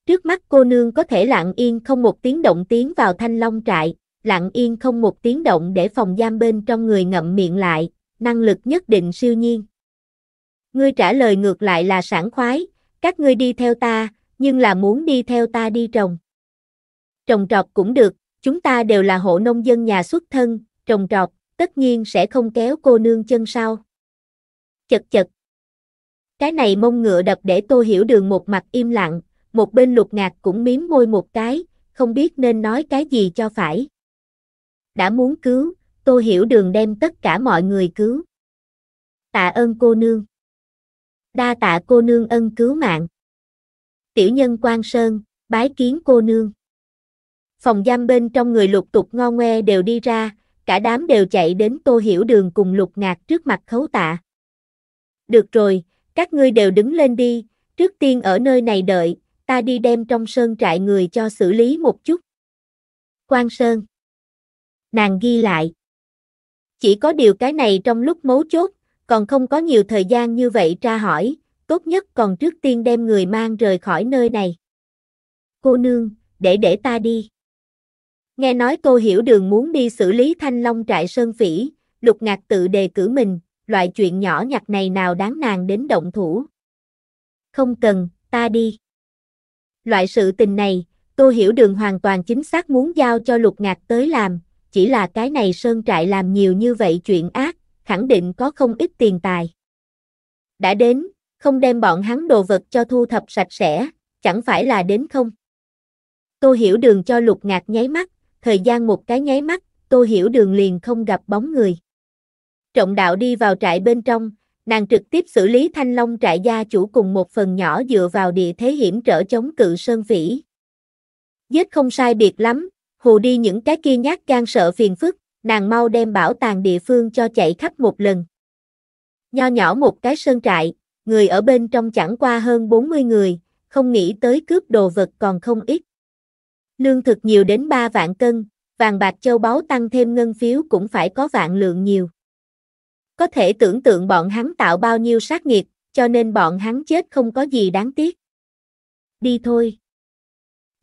Trước mắt cô nương có thể lặng yên không một tiếng động tiến vào thanh long trại, lặng yên không một tiếng động để phòng giam bên trong người ngậm miệng lại, năng lực nhất định siêu nhiên. Ngươi trả lời ngược lại là sảng khoái, các ngươi đi theo ta, nhưng là muốn đi theo ta đi trồng. Trồng trọt cũng được, chúng ta đều là hộ nông dân nhà xuất thân, trồng trọt, tất nhiên sẽ không kéo cô nương chân sau. Chật chật. Cái này mông ngựa đập để tô hiểu đường một mặt im lặng, một bên lục ngạc cũng miếm môi một cái, không biết nên nói cái gì cho phải. Đã muốn cứu, tô hiểu đường đem tất cả mọi người cứu. Tạ ơn cô nương. Đa tạ cô nương ân cứu mạng. Tiểu nhân quan sơn, bái kiến cô nương. Phòng giam bên trong người lục tục ngo ngoe đều đi ra, cả đám đều chạy đến tô hiểu đường cùng lục ngạc trước mặt khấu tạ. Được rồi, các ngươi đều đứng lên đi, trước tiên ở nơi này đợi, ta đi đem trong sơn trại người cho xử lý một chút. Quan Sơn Nàng ghi lại Chỉ có điều cái này trong lúc mấu chốt, còn không có nhiều thời gian như vậy tra hỏi, tốt nhất còn trước tiên đem người mang rời khỏi nơi này. Cô nương, để để ta đi. Nghe nói tô hiểu đường muốn đi xử lý thanh long trại sơn phỉ, lục ngạc tự đề cử mình, loại chuyện nhỏ nhặt này nào đáng nàng đến động thủ. Không cần, ta đi. Loại sự tình này, tô hiểu đường hoàn toàn chính xác muốn giao cho lục ngạc tới làm, chỉ là cái này sơn trại làm nhiều như vậy chuyện ác, khẳng định có không ít tiền tài. Đã đến, không đem bọn hắn đồ vật cho thu thập sạch sẽ, chẳng phải là đến không? tô hiểu đường cho lục ngạc nháy mắt, thời gian một cái nháy mắt, Tô Hiểu Đường liền không gặp bóng người. Trọng đạo đi vào trại bên trong, nàng trực tiếp xử lý Thanh Long trại gia chủ cùng một phần nhỏ dựa vào địa thế hiểm trở chống cự sơn vĩ. Giết không sai biệt lắm, hù đi những cái kia nhát gan sợ phiền phức, nàng mau đem bảo tàng địa phương cho chạy khắp một lần. Nho nhỏ một cái sơn trại, người ở bên trong chẳng qua hơn 40 người, không nghĩ tới cướp đồ vật còn không ít. Lương thực nhiều đến 3 vạn cân, vàng bạc châu báu tăng thêm ngân phiếu cũng phải có vạn lượng nhiều. Có thể tưởng tượng bọn hắn tạo bao nhiêu sát nghiệp, cho nên bọn hắn chết không có gì đáng tiếc. Đi thôi.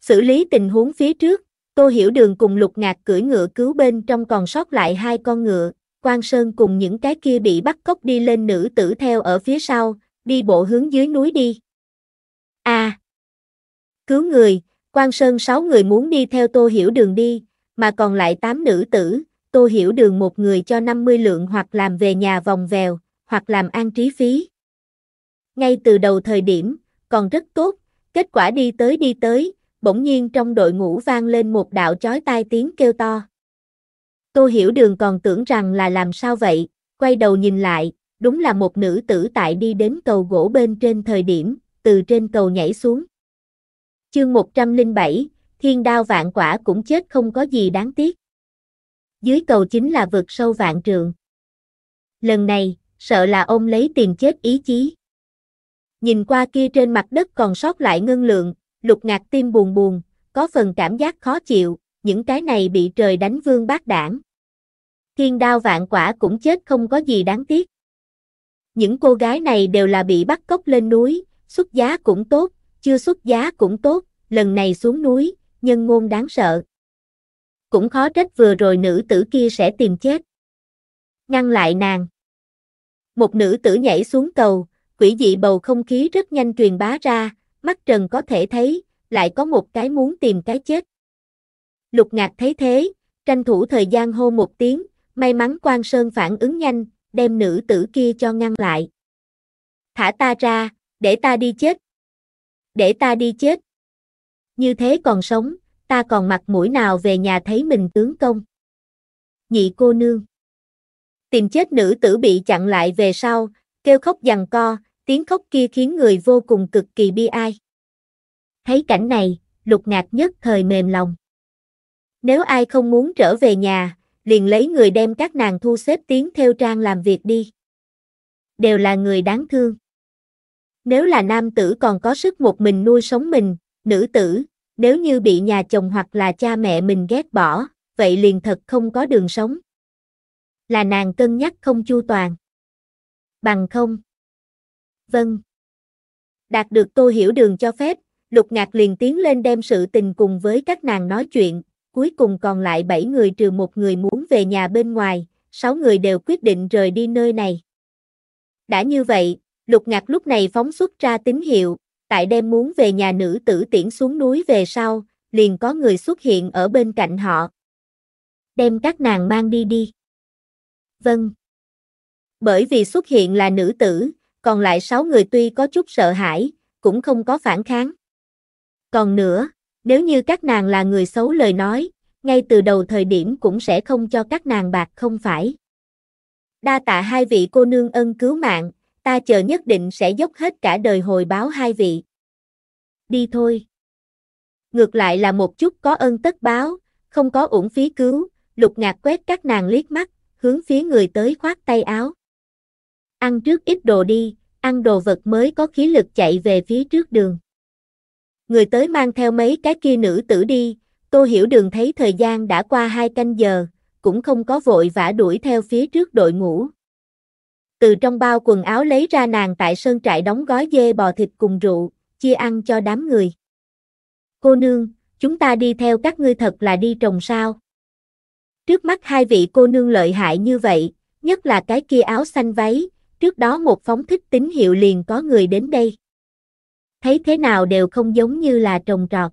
Xử lý tình huống phía trước, Tô Hiểu Đường cùng Lục Ngạc cưỡi ngựa cứu bên trong còn sót lại hai con ngựa, Quan Sơn cùng những cái kia bị bắt cóc đi lên nữ tử theo ở phía sau, đi bộ hướng dưới núi đi. A. À, cứu người, Quan Sơn sáu người muốn đi theo Tô Hiểu Đường đi, mà còn lại tám nữ tử, Tô Hiểu Đường một người cho 50 lượng hoặc làm về nhà vòng vèo, hoặc làm an trí phí. Ngay từ đầu thời điểm, còn rất tốt, kết quả đi tới đi tới, bỗng nhiên trong đội ngũ vang lên một đạo chói tai tiếng kêu to. Tô Hiểu Đường còn tưởng rằng là làm sao vậy, quay đầu nhìn lại, đúng là một nữ tử tại đi đến cầu gỗ bên trên thời điểm, từ trên cầu nhảy xuống. Chương 107, thiên đao vạn quả cũng chết không có gì đáng tiếc. Dưới cầu chính là vực sâu vạn trường. Lần này, sợ là ông lấy tiền chết ý chí. Nhìn qua kia trên mặt đất còn sót lại ngân lượng, lục ngạc tim buồn buồn, có phần cảm giác khó chịu, những cái này bị trời đánh vương bát đảng. Thiên đao vạn quả cũng chết không có gì đáng tiếc. Những cô gái này đều là bị bắt cóc lên núi, xuất giá cũng tốt, chưa xuất giá cũng tốt, lần này xuống núi, nhân ngôn đáng sợ. Cũng khó trách vừa rồi nữ tử kia sẽ tìm chết. Ngăn lại nàng. Một nữ tử nhảy xuống cầu, quỷ dị bầu không khí rất nhanh truyền bá ra, mắt trần có thể thấy, lại có một cái muốn tìm cái chết. Lục ngạc thấy thế, tranh thủ thời gian hô một tiếng, may mắn quan sơn phản ứng nhanh, đem nữ tử kia cho ngăn lại. Thả ta ra, để ta đi chết, để ta đi chết. Như thế còn sống, ta còn mặt mũi nào về nhà thấy mình tướng công. Nhị cô nương. Tìm chết nữ tử bị chặn lại về sau, kêu khóc dằn co, tiếng khóc kia khiến người vô cùng cực kỳ bi ai. Thấy cảnh này, lục ngạc nhất thời mềm lòng. Nếu ai không muốn trở về nhà, liền lấy người đem các nàng thu xếp tiếng theo trang làm việc đi. Đều là người đáng thương. Nếu là nam tử còn có sức một mình nuôi sống mình, nữ tử, nếu như bị nhà chồng hoặc là cha mẹ mình ghét bỏ, vậy liền thật không có đường sống. Là nàng cân nhắc không chu toàn. Bằng không. Vâng. Đạt được tô hiểu đường cho phép, lục ngạc liền tiến lên đem sự tình cùng với các nàng nói chuyện, cuối cùng còn lại 7 người trừ một người muốn về nhà bên ngoài, 6 người đều quyết định rời đi nơi này. Đã như vậy, Lục ngạc lúc này phóng xuất ra tín hiệu, tại đem muốn về nhà nữ tử tiễn xuống núi về sau, liền có người xuất hiện ở bên cạnh họ. Đem các nàng mang đi đi. Vâng. Bởi vì xuất hiện là nữ tử, còn lại sáu người tuy có chút sợ hãi, cũng không có phản kháng. Còn nữa, nếu như các nàng là người xấu lời nói, ngay từ đầu thời điểm cũng sẽ không cho các nàng bạc không phải. Đa tạ hai vị cô nương ân cứu mạng, ta chờ nhất định sẽ dốc hết cả đời hồi báo hai vị. Đi thôi. Ngược lại là một chút có ơn tất báo, không có uổng phí cứu, lục ngạc quét các nàng liếc mắt, hướng phía người tới khoát tay áo. Ăn trước ít đồ đi, ăn đồ vật mới có khí lực chạy về phía trước đường. Người tới mang theo mấy cái kia nữ tử đi, Tô Hiểu Đường thấy thời gian đã qua hai canh giờ, cũng không có vội vã đuổi theo phía trước đội ngũ từ trong bao quần áo lấy ra nàng tại sơn trại đóng gói dê bò thịt cùng rượu, chia ăn cho đám người. Cô nương, chúng ta đi theo các ngươi thật là đi trồng sao. Trước mắt hai vị cô nương lợi hại như vậy, nhất là cái kia áo xanh váy, trước đó một phóng thích tín hiệu liền có người đến đây. Thấy thế nào đều không giống như là trồng trọt.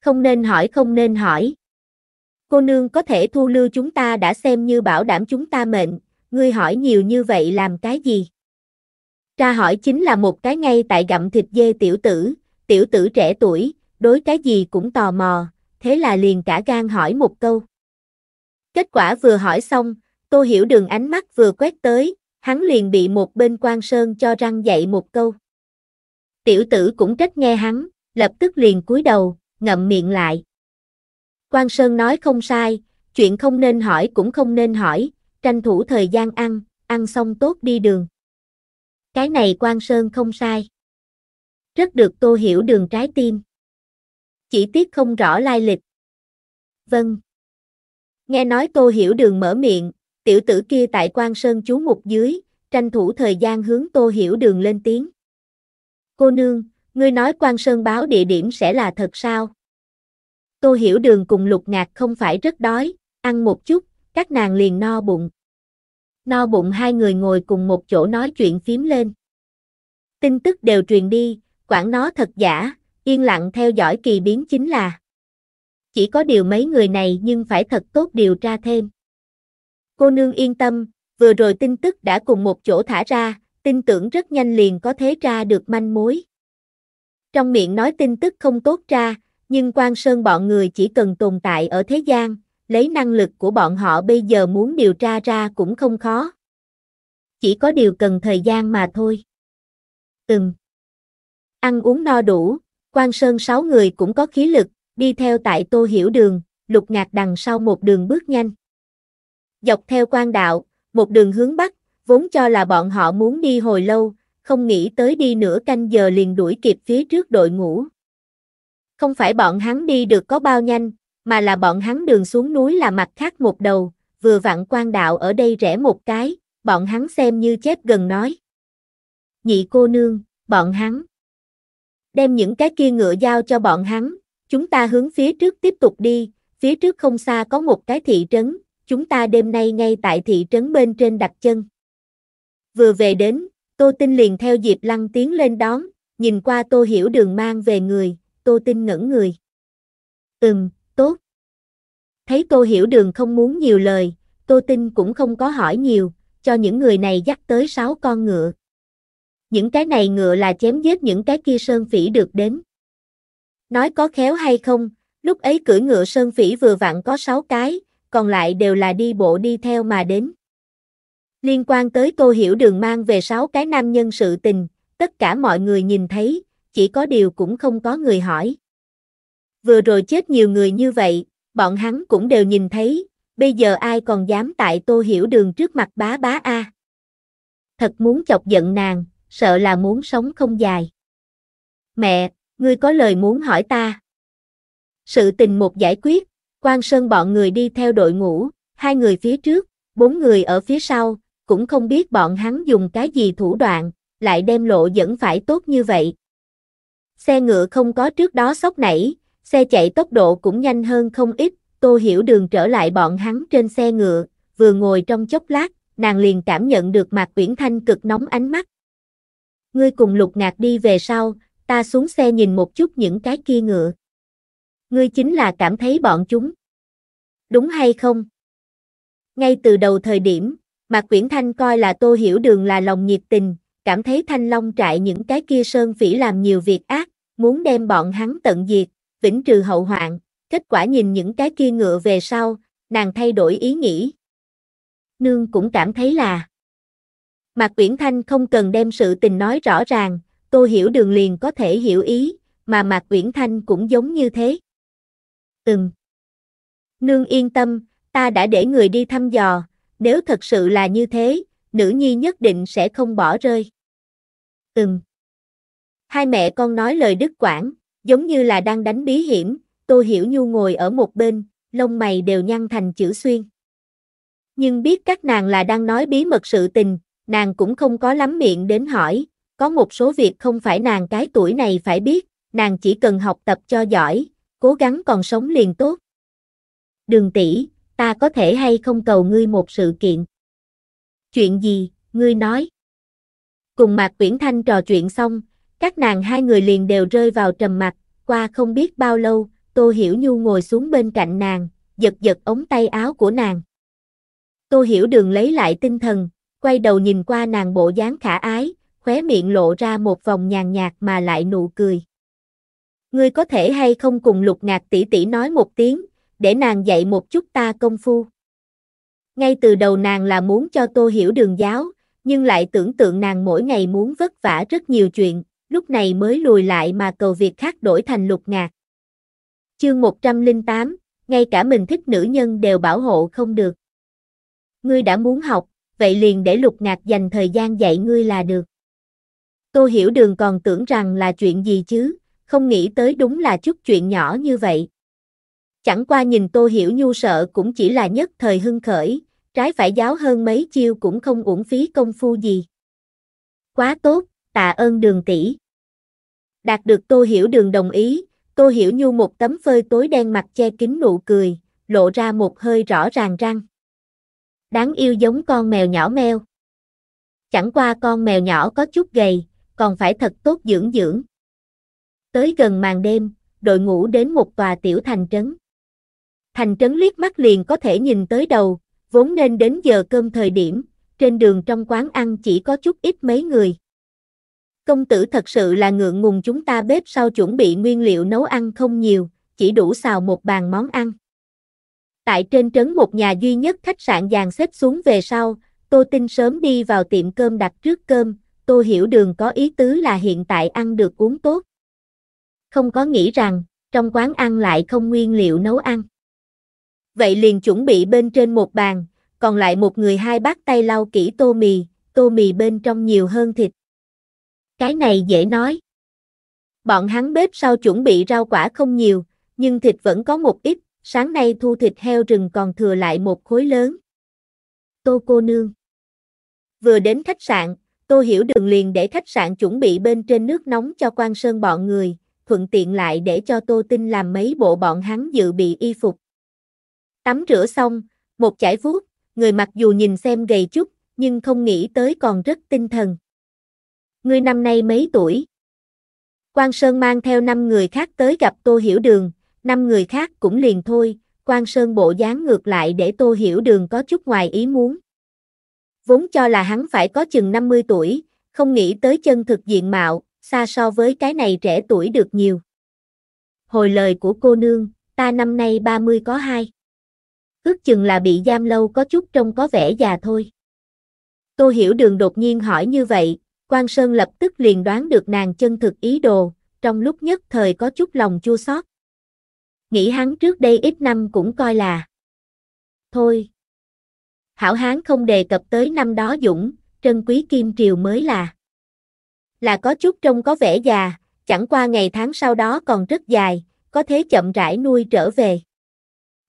Không nên hỏi không nên hỏi. Cô nương có thể thu lưu chúng ta đã xem như bảo đảm chúng ta mệnh, ngươi hỏi nhiều như vậy làm cái gì? Tra hỏi chính là một cái ngay tại gặm thịt dê tiểu tử, tiểu tử trẻ tuổi, đối cái gì cũng tò mò, thế là liền cả gan hỏi một câu. Kết quả vừa hỏi xong, Tô Hiểu Đường ánh mắt vừa quét tới, hắn liền bị một bên quan sơn cho răng dạy một câu. Tiểu tử cũng trách nghe hắn, lập tức liền cúi đầu, ngậm miệng lại. Quan Sơn nói không sai, chuyện không nên hỏi cũng không nên hỏi, tranh thủ thời gian ăn, ăn xong tốt đi đường. Cái này Quan Sơn không sai. Rất được Tô Hiểu Đường trái tim. Chỉ tiếc không rõ lai lịch. Vâng. Nghe nói Tô Hiểu Đường mở miệng, tiểu tử kia tại Quan Sơn chú mục dưới, tranh thủ thời gian hướng Tô Hiểu Đường lên tiếng. Cô nương, ngươi nói Quan Sơn báo địa điểm sẽ là thật sao? Tô Hiểu Đường cùng Lục Ngạc không phải rất đói, ăn một chút, các nàng liền no bụng. No bụng hai người ngồi cùng một chỗ nói chuyện phím lên. Tin tức đều truyền đi, quản nó thật giả, yên lặng theo dõi kỳ biến chính là. Chỉ có điều mấy người này nhưng phải thật tốt điều tra thêm. Cô nương yên tâm, vừa rồi tin tức đã cùng một chỗ thả ra, tin tưởng rất nhanh liền có thế tra được manh mối. Trong miệng nói tin tức không tốt ra, nhưng quan sơn bọn người chỉ cần tồn tại ở thế gian, lấy năng lực của bọn họ bây giờ muốn điều tra ra cũng không khó. Chỉ có điều cần thời gian mà thôi. Ừm. Ăn uống no đủ, quan sơn sáu người cũng có khí lực, đi theo tại tô hiểu đường, lục ngạc đằng sau một đường bước nhanh. Dọc theo quan đạo, một đường hướng bắc, vốn cho là bọn họ muốn đi hồi lâu, không nghĩ tới đi nửa canh giờ liền đuổi kịp phía trước đội ngũ. Không phải bọn hắn đi được có bao nhanh, mà là bọn hắn đường xuống núi là mặt khác một đầu, vừa vặn quan đạo ở đây rẽ một cái, bọn hắn xem như chép gần nói. Nhị cô nương, bọn hắn. Đem những cái kia ngựa giao cho bọn hắn, chúng ta hướng phía trước tiếp tục đi, phía trước không xa có một cái thị trấn, chúng ta đêm nay ngay tại thị trấn bên trên đặt chân. Vừa về đến, Tô Tinh liền theo Diệp Lăng tiến lên đón, nhìn qua Tô Hiểu Đường mang về người, Tô Tinh ngẩn người. Ừm, Thấy Tô Hiểu Đường không muốn nhiều lời, Tô Tinh cũng không có hỏi nhiều, cho những người này dắt tới sáu con ngựa. Những cái này ngựa là chém giết những cái kia sơn phỉ được đến. Nói có khéo hay không, lúc ấy cưỡi ngựa sơn phỉ vừa vặn có sáu cái, còn lại đều là đi bộ đi theo mà đến. Liên quan tới Tô Hiểu Đường mang về sáu cái nam nhân sự tình, tất cả mọi người nhìn thấy, chỉ có điều cũng không có người hỏi. Vừa rồi chết nhiều người như vậy, bọn hắn cũng đều nhìn thấy, bây giờ ai còn dám tại tô hiểu đường trước mặt bá bá a. Thật muốn chọc giận nàng, sợ là muốn sống không dài. Mẹ, ngươi có lời muốn hỏi ta. Sự tình một giải quyết, quan sơn bọn người đi theo đội ngũ, hai người phía trước, bốn người ở phía sau, cũng không biết bọn hắn dùng cái gì thủ đoạn, lại đem lộ dẫn phải tốt như vậy. Xe ngựa không có trước đó sốc nảy, xe chạy tốc độ cũng nhanh hơn không ít, Tô Hiểu Đường trở lại bọn hắn trên xe ngựa, vừa ngồi trong chốc lát, nàng liền cảm nhận được Mạc Uyển Thanh cực nóng ánh mắt. Ngươi cùng Lục Ngạc đi về sau, ta xuống xe nhìn một chút những cái kia ngựa. Ngươi chính là cảm thấy bọn chúng. Đúng hay không? Ngay từ đầu thời điểm, Mạc Uyển Thanh coi là Tô Hiểu Đường là lòng nhiệt tình, cảm thấy Thanh Long trại những cái kia sơn phỉ làm nhiều việc ác, muốn đem bọn hắn tận diệt, vĩnh trừ hậu hoạn, kết quả nhìn những cái kia ngựa về sau, nàng thay đổi ý nghĩ. Nương cũng cảm thấy là Mạc Uyển Thanh không cần đem sự tình nói rõ ràng, Tô Hiểu Đường liền có thể hiểu ý, mà Mạc Uyển Thanh cũng giống như thế. Ừm. Nương yên tâm, ta đã để người đi thăm dò, nếu thật sự là như thế, nữ nhi nhất định sẽ không bỏ rơi. Ừm. Hai mẹ con nói lời đức quảng, Giống như là đang đánh bí hiểm, Tô Hiểu Nhu ngồi ở một bên, lông mày đều nhăn thành chữ xuyên. Nhưng biết các nàng là đang nói bí mật sự tình, nàng cũng không có lắm miệng đến hỏi, có một số việc không phải nàng cái tuổi này phải biết, nàng chỉ cần học tập cho giỏi, cố gắng còn sống liền tốt. Đường tỷ, ta có thể hay không cầu ngươi một sự kiện? Chuyện gì, ngươi nói? Cùng Mạc Uyển Thanh trò chuyện xong, các nàng hai người liền đều rơi vào trầm mặc, qua không biết bao lâu, Tô Hiểu Nhu ngồi xuống bên cạnh nàng, giật giật ống tay áo của nàng. Tô Hiểu Đường lấy lại tinh thần, quay đầu nhìn qua nàng bộ dáng khả ái, khóe miệng lộ ra một vòng nhàn nhạt mà lại nụ cười. Ngươi có thể hay không cùng lục ngạc tỷ tỷ nói một tiếng, để nàng dạy một chút ta công phu. Ngay từ đầu nàng là muốn cho Tô Hiểu Đường giáo, nhưng lại tưởng tượng nàng mỗi ngày muốn vất vả rất nhiều chuyện, lúc này mới lùi lại mà cầu việc khác đổi thành lục ngạc. Chương 108, ngay cả mình thích nữ nhân đều bảo hộ không được. Ngươi đã muốn học, vậy liền để lục ngạc dành thời gian dạy ngươi là được. Tô Hiểu Đường còn tưởng rằng là chuyện gì chứ, không nghĩ tới đúng là chút chuyện nhỏ như vậy. Chẳng qua nhìn Tô Hiểu Nhu sợ cũng chỉ là nhất thời hưng khởi, trái phải giáo hơn mấy chiêu cũng không uổng phí công phu gì. Quá tốt, tạ ơn đường tỷ. Đạt được Tô Hiểu Đường đồng ý, Tô Hiểu Nhu một tấm phơi tối đen mặt che kín nụ cười, lộ ra một hơi rõ ràng răng. Đáng yêu giống con mèo nhỏ meo. Chẳng qua con mèo nhỏ có chút gầy, còn phải thật tốt dưỡng dưỡng. Tới gần màn đêm, đội ngũ đến một tòa tiểu thành trấn. Thành trấn liếc mắt liền có thể nhìn tới đầu, vốn nên đến giờ cơm thời điểm, trên đường trong quán ăn chỉ có chút ít mấy người. Công tử thật sự là ngượng ngùng chúng ta bếp sau chuẩn bị nguyên liệu nấu ăn không nhiều, chỉ đủ xào một bàn món ăn. Tại trên trấn một nhà duy nhất khách sạn dàn xếp xuống về sau, Tô Tinh sớm đi vào tiệm cơm đặt trước cơm, Tô Hiểu Đường có ý tứ là hiện tại ăn được uống tốt. Không có nghĩ rằng, trong quán ăn lại không nguyên liệu nấu ăn. Vậy liền chuẩn bị bên trên một bàn, còn lại một người hai bát tay lau kỹ tô mì, tô mì bên trong nhiều hơn thịt, cái này dễ nói. Bọn hắn bếp sau chuẩn bị rau quả không nhiều, nhưng thịt vẫn có một ít, sáng nay thu thịt heo rừng còn thừa lại một khối lớn. Tô cô nương. Vừa đến khách sạn, Tô Hiểu Đường liền để khách sạn chuẩn bị bên trên nước nóng cho quan sơn bọn người, thuận tiện lại để cho Tô Tinh làm mấy bộ bọn hắn dự bị y phục. Tắm rửa xong, một chải vuốt, người mặc dù nhìn xem gầy chút, nhưng không nghĩ tới còn rất tinh thần ngươi năm nay mấy tuổi? Quan Sơn mang theo năm người khác tới gặp Tô Hiểu Đường, năm người khác cũng liền thôi, Quan Sơn bộ dáng ngược lại để Tô Hiểu Đường có chút ngoài ý muốn. Vốn cho là hắn phải có chừng 50 tuổi, không nghĩ tới chân thực diện mạo, xa so với cái này trẻ tuổi được nhiều. Hồi lời của cô nương, ta năm nay 30 có hai. Ước chừng là bị giam lâu có chút trông có vẻ già thôi. Tô Hiểu Đường đột nhiên hỏi như vậy, Quan Sơn lập tức liền đoán được nàng chân thực ý đồ, trong lúc nhất thời có chút lòng chua xót. Nghĩ hắn trước đây ít năm cũng coi là. Thôi. Hảo hán không đề cập tới năm đó Dũng, trân quý kim triều mới là. Là có chút trông có vẻ già, chẳng qua ngày tháng sau đó còn rất dài, có thế chậm rãi nuôi trở về.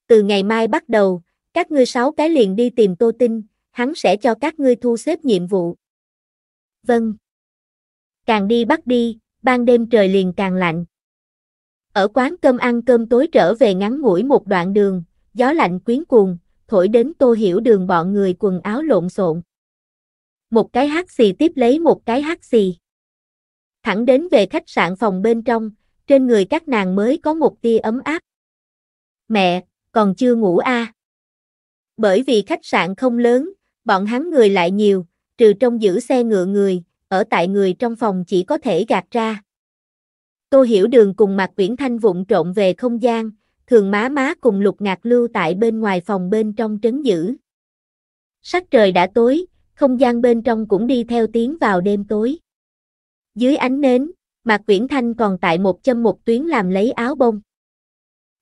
Từ ngày mai bắt đầu, các ngươi sáu cái liền đi tìm Tô Tinh, hắn sẽ cho các ngươi thu xếp nhiệm vụ vâng. Càng đi bắt đi, ban đêm trời liền càng lạnh. Ở quán cơm ăn cơm tối trở về ngắn ngủi một đoạn đường, gió lạnh quyến cuồng, thổi đến tô hiểu đường bọn người quần áo lộn xộn. Một cái hát xì tiếp lấy một cái hát xì. Thẳng đến về khách sạn phòng bên trong, trên người các nàng mới có một tia ấm áp. Mẹ, còn chưa ngủ à? Bởi vì khách sạn không lớn, bọn hắn người lại nhiều, trừ trong giữ xe ngựa người, ở tại người trong phòng chỉ có thể gạt ra. Tô Hiểu Đường cùng mặt Quyển Thanh vụn trộn về không gian, thường má má cùng lục ngạc lưu tại bên ngoài phòng bên trong trấn giữ. Sắc trời đã tối, không gian bên trong cũng đi theo tiếng vào đêm tối. Dưới ánh nến, mặt Quyển Thanh còn tại một châm một tuyến làm lấy áo bông.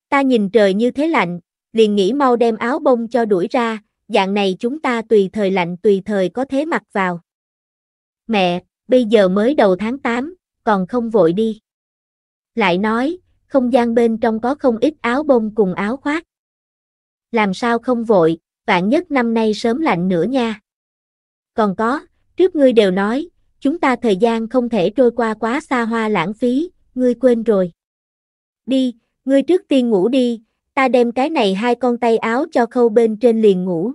Ta nhìn trời như thế lạnh, liền nghĩ mau đem áo bông cho đuổi ra, dạng này chúng ta tùy thời lạnh tùy thời có thế mặc vào. Mẹ, bây giờ mới đầu tháng 8, còn không vội đi. Lại nói, không gian bên trong có không ít áo bông cùng áo khoác. Làm sao không vội, vạn nhất năm nay sớm lạnh nữa nha. Còn có, trước ngươi đều nói, chúng ta thời gian không thể trôi qua quá xa hoa lãng phí, ngươi quên rồi. Đi, ngươi trước tiên ngủ đi, ta đem cái này hai con tay áo cho khâu bên trên liền ngủ.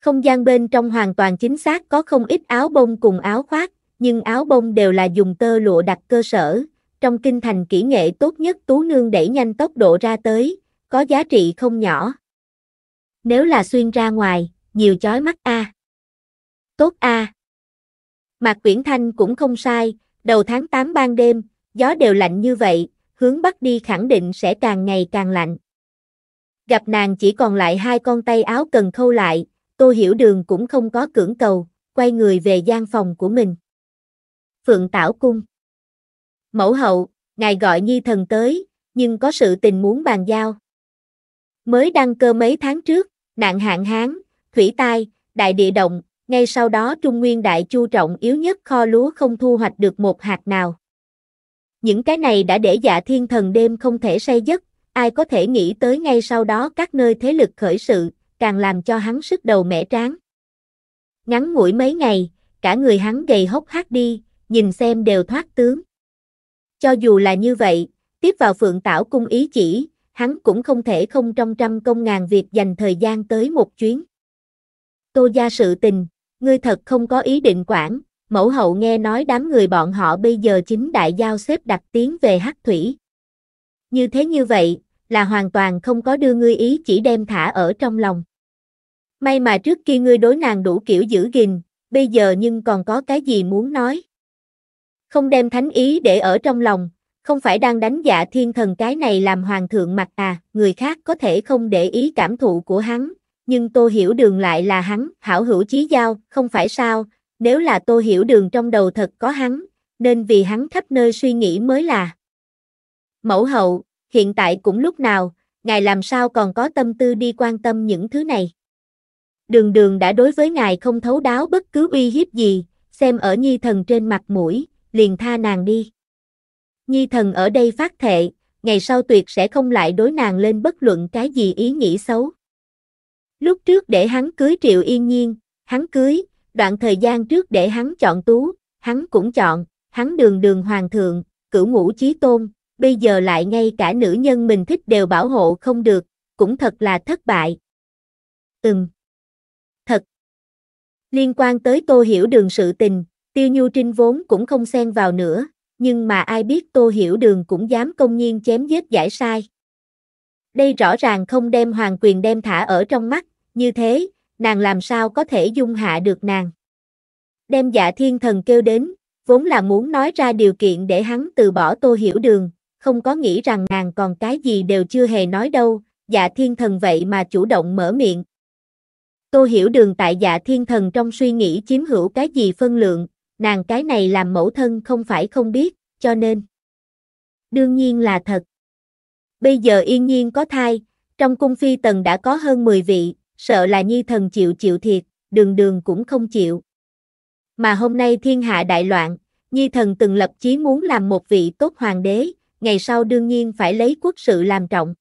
Không gian bên trong hoàn toàn chính xác có không ít áo bông cùng áo khoác, nhưng áo bông đều là dùng tơ lụa đặt cơ sở, trong kinh thành kỹ nghệ tốt nhất tú nương đẩy nhanh tốc độ ra tới, có giá trị không nhỏ. Nếu là xuyên ra ngoài, nhiều chói mắt a. Tốt a. À. Mạc Quyển Thanh cũng không sai, đầu tháng 8 ban đêm, gió đều lạnh như vậy, hướng bắc đi khẳng định sẽ càng ngày càng lạnh. Gặp nàng chỉ còn lại hai con tay áo cần khâu lại, Tô Hiểu Đường cũng không có cưỡng cầu, quay người về gian phòng của mình. Phượng Tảo Cung Mẫu hậu, ngài gọi Nhi Thần tới, nhưng có sự tình muốn bàn giao. Mới đăng cơ mấy tháng trước, nạn hạn hán, thủy tai, đại địa động, ngay sau đó Trung Nguyên Đại Chu trọng yếu nhất kho lúa không thu hoạch được một hạt nào. Những cái này đã để dạ thiên thần đêm không thể say giấc, ai có thể nghĩ tới ngay sau đó các nơi thế lực khởi sự, càng làm cho hắn sức đầu mẻ tráng. Ngắn ngủi mấy ngày, cả người hắn gầy hốc hác đi, nhìn xem đều thoát tướng. Cho dù là như vậy, tiếp vào phượng tảo cung ý chỉ, hắn cũng không thể không trong trăm công ngàn việc dành thời gian tới một chuyến. Tô gia sự tình, ngươi thật không có ý định quản, mẫu hậu nghe nói đám người bọn họ bây giờ chính đại giao xếp đặt tiến về hắc thủy. Như thế như vậy, là hoàn toàn không có đưa ngươi ý chỉ đem thả ở trong lòng. May mà trước kia ngươi đối nàng đủ kiểu giữ gìn, bây giờ nhưng còn có cái gì muốn nói. Không đem thánh ý để ở trong lòng, không phải đang đánh dạ thiên thần cái này làm hoàng thượng mặt à, người khác có thể không để ý cảm thụ của hắn, nhưng tôi hiểu đường lại là hắn, hảo hữu chí giao, không phải sao, nếu là Tô Hiểu Đường trong đầu thật có hắn, nên vì hắn khắp nơi suy nghĩ mới là. Mẫu hậu, hiện tại cũng lúc nào, ngài làm sao còn có tâm tư đi quan tâm những thứ này. Đường đường đã đối với ngài không thấu đáo bất cứ uy hiếp gì, xem ở nhi thần trên mặt mũi, liền tha nàng đi. Nhi thần ở đây phát thệ, ngày sau tuyệt sẽ không lại đối nàng lên bất luận cái gì ý nghĩ xấu. Lúc trước để hắn cưới Triệu Yên Nhiên, hắn cưới, đoạn thời gian trước để hắn chọn tú, hắn cũng chọn, hắn đường đường hoàng thượng, cửu ngũ chí tôn, bây giờ lại ngay cả nữ nhân mình thích đều bảo hộ không được, cũng thật là thất bại. Ừm. Thật. Liên quan tới Tô Hiểu Đường sự tình, Tiêu Nhu Trinh vốn cũng không xen vào nữa, nhưng mà ai biết Tô Hiểu Đường cũng dám công nhiên chém giết giải sai. Đây rõ ràng không đem hoàng quyền đem thả ở trong mắt, như thế, nàng làm sao có thể dung hạ được nàng. Đem dạ thiên thần kêu đến, vốn là muốn nói ra điều kiện để hắn từ bỏ tô hiểu đường, không có nghĩ rằng nàng còn cái gì đều chưa hề nói đâu, dạ thiên thần vậy mà chủ động mở miệng. Tô hiểu đường tại dạ thiên thần trong suy nghĩ chiếm hữu cái gì phân lượng, nàng cái này làm mẫu thân không phải không biết, cho nên. Đương nhiên là thật. Bây giờ yên nhiên có thai, trong cung phi tần đã có hơn 10 vị, sợ là nhi thần chịu chịu thiệt, đường đường cũng không chịu. Mà hôm nay thiên hạ đại loạn, nhi thần từng lập chí muốn làm một vị tốt hoàng đế, ngày sau đương nhiên phải lấy quốc sự làm trọng.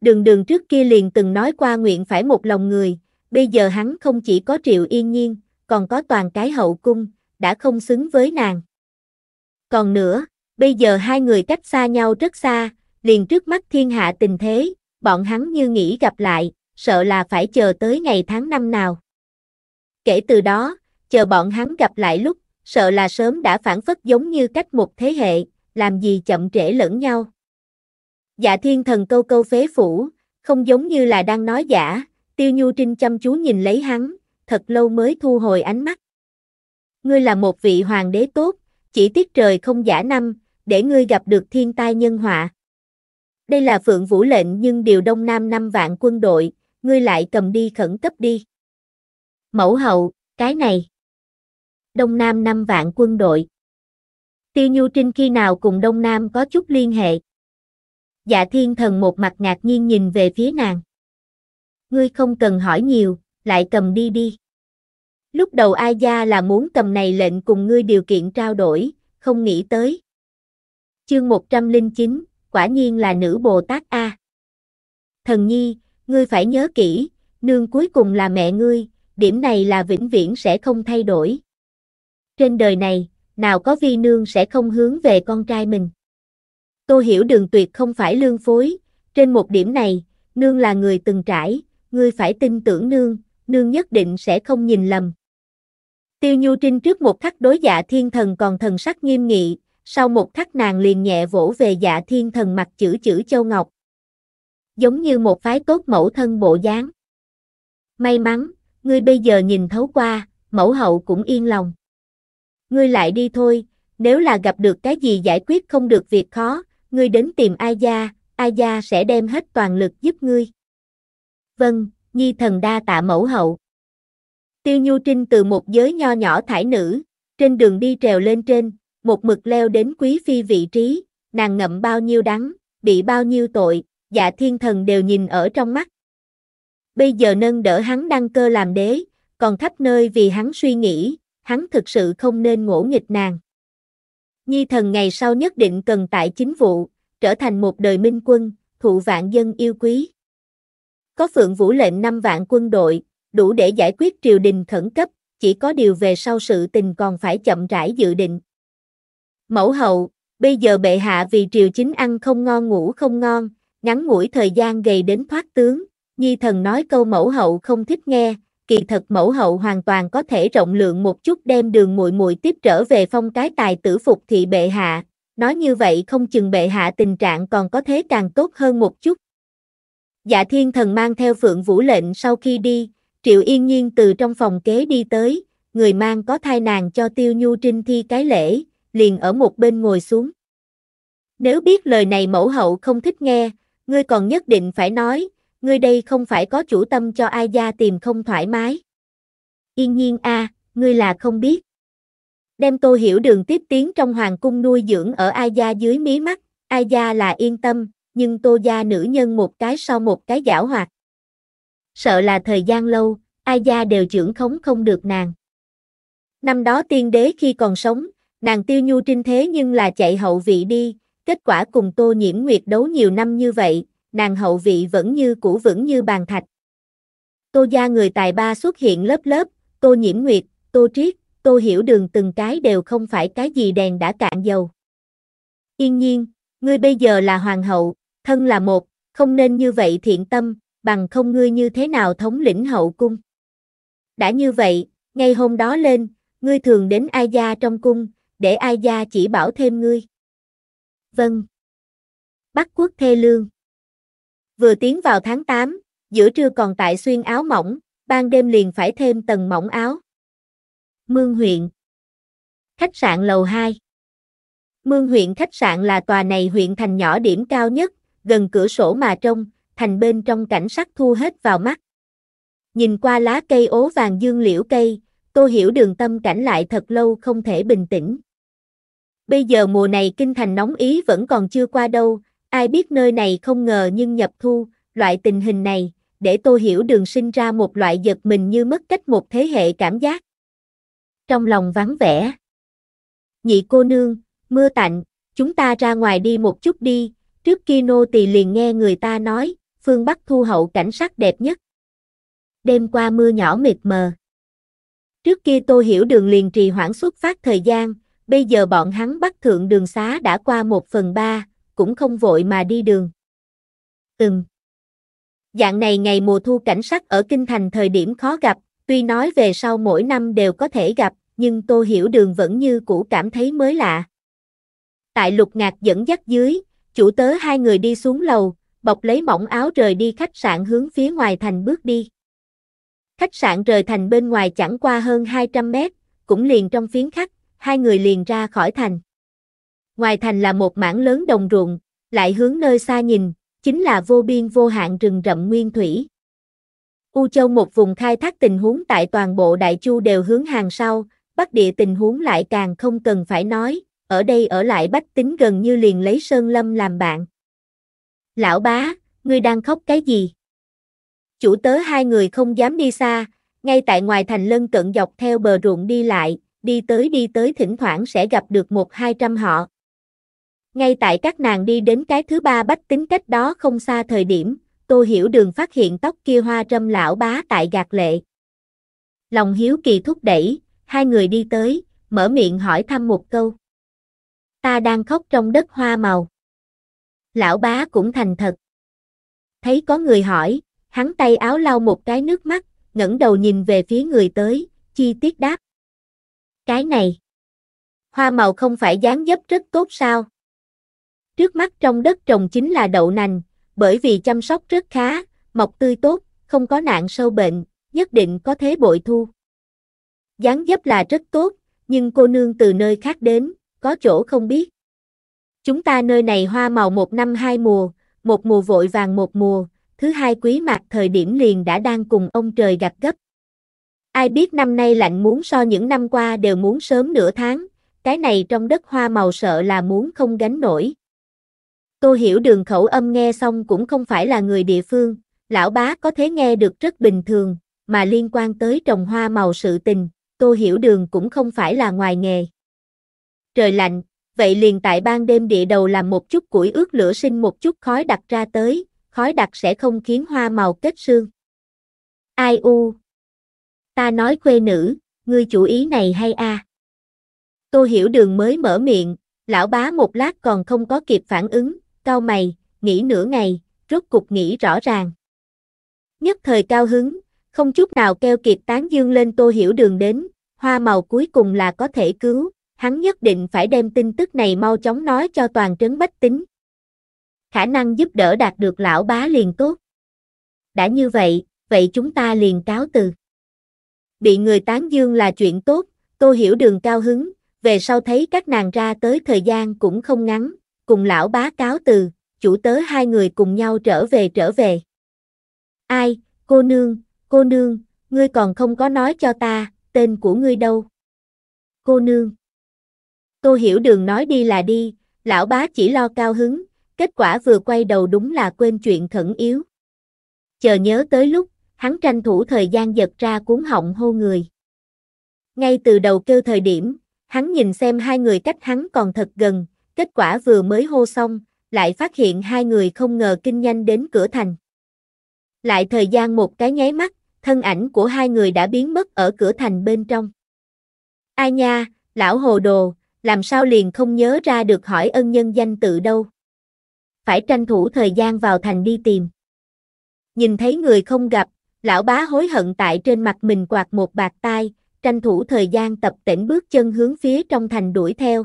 Đường đường trước kia liền từng nói qua nguyện phải một lòng người, bây giờ hắn không chỉ có triệu yên nhiên, còn có toàn cái hậu cung, đã không xứng với nàng. Còn nữa, bây giờ hai người cách xa nhau rất xa, liền trước mắt thiên hạ tình thế, bọn hắn như nghĩ gặp lại, sợ là phải chờ tới ngày tháng năm nào. Kể từ đó, chờ bọn hắn gặp lại lúc, sợ là sớm đã phản phất giống như cách một thế hệ, làm gì chậm trễ lẫn nhau. Dạ thiên thần câu câu phế phủ, không giống như là đang nói giả, tiêu nhu trinh chăm chú nhìn lấy hắn, thật lâu mới thu hồi ánh mắt. Ngươi là một vị hoàng đế tốt, chỉ tiếc trời không giả năm, để ngươi gặp được thiên tai nhân họa. Đây là phượng vũ lệnh nhưng điều đông nam năm vạn quân đội, ngươi lại cầm đi khẩn cấp đi. Mẫu hậu, cái này. Đông Nam năm vạn quân đội. Tiêu Nhu Trinh khi nào cùng Đông Nam có chút liên hệ? Dạ thiên thần một mặt ngạc nhiên nhìn về phía nàng. Ngươi không cần hỏi nhiều, lại cầm đi đi. Lúc đầu ai Gia là muốn cầm này lệnh cùng ngươi điều kiện trao đổi, không nghĩ tới. Chương 109, quả nhiên là nữ Bồ Tát A. Thần Nhi, Ngươi phải nhớ kỹ, nương cuối cùng là mẹ ngươi, điểm này là vĩnh viễn sẽ không thay đổi. Trên đời này, nào có vi nương sẽ không hướng về con trai mình. Tô hiểu đường tuyệt không phải lương phối, trên một điểm này, nương là người từng trải, ngươi phải tin tưởng nương, nương nhất định sẽ không nhìn lầm. Tiêu Nhu Trinh trước một khắc đối dạ thiên thần còn thần sắc nghiêm nghị, sau một khắc nàng liền nhẹ vỗ về dạ thiên thần mặt chữ chữ châu ngọc, giống như một phái tốt mẫu thân bộ dáng. May mắn, ngươi bây giờ nhìn thấu qua, mẫu hậu cũng yên lòng. Ngươi lại đi thôi, nếu là gặp được cái gì giải quyết không được việc khó, ngươi đến tìm A gia, A gia sẽ đem hết toàn lực giúp ngươi. Vâng, nhi thần đa tạ mẫu hậu. Tiêu Nhu Trinh từ một giới nho nhỏ thải nữ, trên đường đi trèo lên trên, một mực leo đến quý phi vị trí, nàng ngậm bao nhiêu đắng, bị bao nhiêu tội, dạ thiên thần đều nhìn ở trong mắt. Bây giờ nâng đỡ hắn đăng cơ làm đế, còn khắp nơi vì hắn suy nghĩ, hắn thực sự không nên ngỗ nghịch nàng. Nhi thần ngày sau nhất định cần tại chính vụ, trở thành một đời minh quân, thụ vạn dân yêu quý. Có phượng vũ lệnh 5 vạn quân đội, đủ để giải quyết triều đình khẩn cấp, chỉ có điều về sau sự tình còn phải chậm rãi dự định. Mẫu hậu, bây giờ bệ hạ vì triều chính ăn không ngon ngủ không ngon, ngắn ngủi thời gian gầy đến thoát tướng, Nhi thần nói câu mẫu hậu không thích nghe, kỳ thật mẫu hậu hoàn toàn có thể rộng lượng một chút đem đường muội muội tiếp trở về phong cái tài tử phục thị bệ hạ, nói như vậy không chừng bệ hạ tình trạng còn có thế càng tốt hơn một chút. Dạ thiên thần mang theo phượng vũ lệnh sau khi đi, triệu yên nhiên từ trong phòng kế đi tới, người mang có thai nàng cho tiêu nhu trinh thi cái lễ, liền ở một bên ngồi xuống. Nếu biết lời này mẫu hậu không thích nghe, Ngươi còn nhất định phải nói, ngươi đây không phải có chủ tâm cho ai gia tìm không thoải mái. Yên nhiên a, ngươi là không biết. Đem tô hiểu đường tiếp tiến trong hoàng cung nuôi dưỡng ở ai gia dưới mí mắt, ai gia là yên tâm, nhưng tô gia nữ nhân một cái sau một cái giảo hoạt. Sợ là thời gian lâu, ai gia đều trưởng khống không được nàng. Năm đó tiên đế khi còn sống, nàng tiêu nhu trinh thế nhưng là chạy hậu vị đi, Kết quả cùng Tô Nhiễm Nguyệt đấu nhiều năm như vậy, nàng hậu vị vẫn như cũ vững như bàn thạch. Tô gia người tài ba xuất hiện lớp lớp, Tô Nhiễm Nguyệt, Tô Triết, Tô Hiểu Đường từng cái đều không phải cái gì đèn đã cạn dầu. Yên nhiên, ngươi bây giờ là hoàng hậu, thân là một, không nên như vậy thiện tâm, bằng không ngươi như thế nào thống lĩnh hậu cung. Đã như vậy, ngay hôm đó lên, ngươi thường đến Ai Gia trong cung, để Ai Gia chỉ bảo thêm ngươi vâng. Bắc quốc thê lương. Vừa tiến vào tháng 8, giữa trưa còn tại xuyên áo mỏng, ban đêm liền phải thêm tầng mỏng áo. Mương huyện. Khách sạn lầu 2. Mương huyện khách sạn là tòa này huyện thành nhỏ điểm cao nhất, gần cửa sổ mà trông, thành bên trong cảnh sắc thu hết vào mắt. Nhìn qua lá cây ố vàng dương liễu cây, tôi Hiểu Đường tâm cảnh lại thật lâu không thể bình tĩnh bây giờ mùa này kinh thành nóng ý vẫn còn chưa qua đâu, ai biết nơi này không ngờ nhưng nhập thu, loại tình hình này, để tôi hiểu đường sinh ra một loại giật mình như mất cách một thế hệ cảm giác. Trong lòng vắng vẻ. Nhị cô nương, mưa tạnh, chúng ta ra ngoài đi một chút đi, trước kia nô tỳ liền nghe người ta nói, phương Bắc thu hậu cảnh sắc đẹp nhất. Đêm qua mưa nhỏ mịt mờ. Trước kia tôi hiểu đường liền trì hoãn xuất phát thời gian, Bây giờ bọn hắn bắt thượng đường xá đã qua một phần ba, cũng không vội mà đi đường. Ừm. Dạng này ngày mùa thu cảnh sắc ở Kinh Thành thời điểm khó gặp, tuy nói về sau mỗi năm đều có thể gặp, nhưng Tô Hiểu Đường vẫn như cũ cảm thấy mới lạ. Tại lục ngạc dẫn dắt dưới, chủ tớ hai người đi xuống lầu, bọc lấy mỏng áo rời đi khách sạn hướng phía ngoài thành bước đi. Khách sạn rời thành bên ngoài chẳng qua hơn 200 mét, cũng liền trong phiến khắc, hai người liền ra khỏi thành. Ngoài thành là một mảng lớn đồng ruộng, lại hướng nơi xa nhìn, chính là vô biên vô hạn rừng rậm nguyên thủy. U Châu một vùng khai thác tình huống tại toàn bộ Đại Chu đều hướng hàng sau, Bắc địa tình huống lại càng không cần phải nói, ở đây ở lại bách tính gần như liền lấy Sơn Lâm làm bạn. Lão bá, ngươi đang khóc cái gì? Chủ tớ hai người không dám đi xa, ngay tại ngoài thành lân cận dọc theo bờ ruộng đi lại, đi tới đi tới thỉnh thoảng sẽ gặp được một hai trăm họ. Ngay tại các nàng đi đến cái thứ ba bách tính cách đó không xa thời điểm, Tô Hiểu Đường phát hiện tóc kia hoa trâm lão bá tại gạt lệ. Lòng hiếu kỳ thúc đẩy, hai người đi tới, mở miệng hỏi thăm một câu. Ta đang khóc trong đất hoa màu. Lão bá cũng thành thật. Thấy có người hỏi, hắn tay áo lau một cái nước mắt, ngẩng đầu nhìn về phía người tới, chi tiết đáp cái này. Hoa màu không phải dáng dấp rất tốt sao? Trước mắt trong đất trồng chính là đậu nành, bởi vì chăm sóc rất khá, mọc tươi tốt, không có nạn sâu bệnh, nhất định có thế bội thu. Dáng dấp là rất tốt, nhưng cô nương từ nơi khác đến, có chỗ không biết. Chúng ta nơi này hoa màu một năm hai mùa, một mùa vội vàng một mùa, thứ hai quý mạc thời điểm liền đã đang cùng ông trời gặp gấp, Ai biết năm nay lạnh muốn so những năm qua đều muốn sớm nửa tháng, cái này trong đất hoa màu sợ là muốn không gánh nổi. Tôi hiểu đường khẩu âm nghe xong cũng không phải là người địa phương, lão bá có thể nghe được rất bình thường, mà liên quan tới trồng hoa màu sự tình, tôi hiểu đường cũng không phải là ngoài nghề. Trời lạnh, vậy liền tại ban đêm địa đầu làm một chút củi ướt lửa sinh một chút khói đặc ra tới, khói đặc sẽ không khiến hoa màu kết xương. Ai u, ta nói quê nữ, ngươi chủ ý này hay a? À? Tô hiểu đường mới mở miệng, lão bá một lát còn không có kịp phản ứng, cao mày, nghĩ nửa ngày, rốt cục nghĩ rõ ràng. Nhất thời cao hứng, không chút nào keo kiệt tán dương lên tô hiểu đường đến, hoa màu cuối cùng là có thể cứu, hắn nhất định phải đem tin tức này mau chóng nói cho toàn trấn bách tính. Khả năng giúp đỡ đạt được lão bá liền tốt. Đã như vậy, vậy chúng ta liền cáo từ bị người tán dương là chuyện tốt, tô hiểu đường cao hứng, về sau thấy các nàng ra tới thời gian cũng không ngắn, cùng lão bá cáo từ, chủ tớ hai người cùng nhau trở về trở về. Ai, cô nương, cô nương, ngươi còn không có nói cho ta, tên của ngươi đâu? Cô nương. Tô hiểu đường nói đi là đi, lão bá chỉ lo cao hứng, kết quả vừa quay đầu đúng là quên chuyện khẩn yếu. Chờ nhớ tới lúc, hắn tranh thủ thời gian giật ra cuốn họng hô người. Ngay từ đầu kêu thời điểm, hắn nhìn xem hai người cách hắn còn thật gần, kết quả vừa mới hô xong, lại phát hiện hai người không ngờ kinh nhanh đến cửa thành. Lại thời gian một cái nháy mắt, thân ảnh của hai người đã biến mất ở cửa thành bên trong. Ai nha, lão hồ đồ, làm sao liền không nhớ ra được hỏi ân nhân danh tự đâu. Phải tranh thủ thời gian vào thành đi tìm. Nhìn thấy người không gặp, Lão bá hối hận tại trên mặt mình quạt một bạc tai, tranh thủ thời gian tập tỉnh bước chân hướng phía trong thành đuổi theo.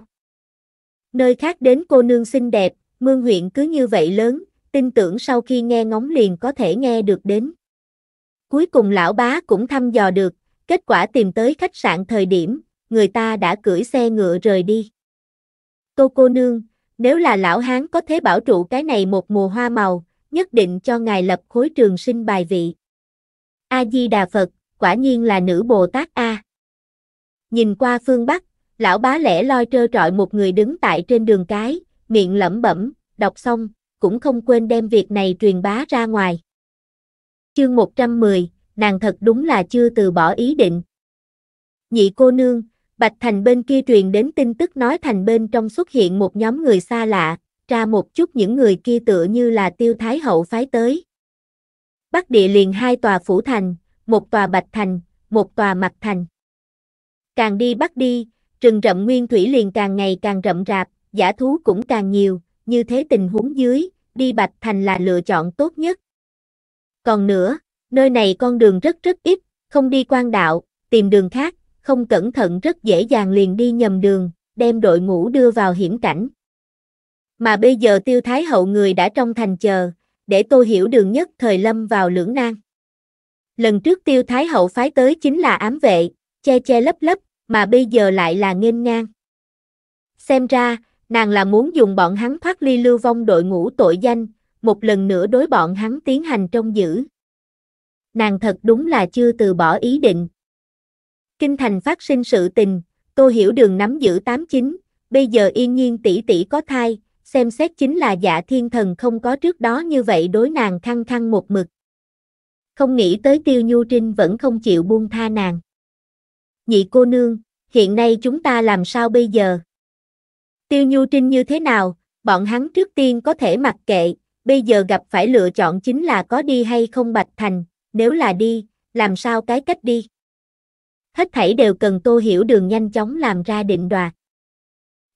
Nơi khác đến cô nương xinh đẹp, mương huyện cứ như vậy lớn, tin tưởng sau khi nghe ngóng liền có thể nghe được đến. Cuối cùng lão bá cũng thăm dò được, kết quả tìm tới khách sạn thời điểm, người ta đã cưỡi xe ngựa rời đi. Tô cô nương, nếu là lão hán có thế bảo trụ cái này một mùa hoa màu, nhất định cho ngài lập khối trường sinh bài vị. A-di-đà Phật, quả nhiên là nữ Bồ Tát A. Nhìn qua phương Bắc, lão bá lẻ loi trơ trọi một người đứng tại trên đường cái, miệng lẩm bẩm, đọc xong, cũng không quên đem việc này truyền bá ra ngoài. Chương 110, nàng thật đúng là chưa từ bỏ ý định. Nhị cô nương, Bạch Thành bên kia truyền đến tin tức nói Thành bên trong xuất hiện một nhóm người xa lạ, tra một chút những người kia tựa như là tiêu thái hậu phái tới. Bắc địa liền hai tòa phủ thành, một tòa Bạch Thành, một tòa Mặt Thành. Càng đi bắc đi, rừng rậm nguyên thủy liền càng ngày càng rậm rạp, giả thú cũng càng nhiều, như thế tình huống dưới, đi Bạch Thành là lựa chọn tốt nhất. Còn nữa, nơi này con đường rất rất ít, không đi quan đạo, tìm đường khác, không cẩn thận rất dễ dàng liền đi nhầm đường, đem đội ngũ đưa vào hiểm cảnh. Mà bây giờ tiêu thái hậu người đã trong thành chờ, để Tô Hiểu Đường nhất thời lâm vào lưỡng nan. Lần trước Tiêu Thái Hậu phái tới chính là ám vệ, che che lấp lấp, mà bây giờ lại là nghênh ngang. Xem ra, nàng là muốn dùng bọn hắn thoát ly lưu vong đội ngũ tội danh, một lần nữa đối bọn hắn tiến hành trông giữ. Nàng thật đúng là chưa từ bỏ ý định. Kinh thành phát sinh sự tình, tôi Hiểu Đường nắm giữ tám chín, bây giờ yên nhiên tỷ tỷ có thai, xem xét chính là dạ thiên thần không có trước đó như vậy đối nàng khăng khăng một mực. Không nghĩ tới tiêu nhu trinh vẫn không chịu buông tha nàng. Nhị cô nương, hiện nay chúng ta làm sao bây giờ? Tiêu nhu trinh như thế nào, bọn hắn trước tiên có thể mặc kệ, bây giờ gặp phải lựa chọn chính là có đi hay không bạch thành, nếu là đi, làm sao cái cách đi? Hết thảy đều cần tô hiểu đường nhanh chóng làm ra định đoạt.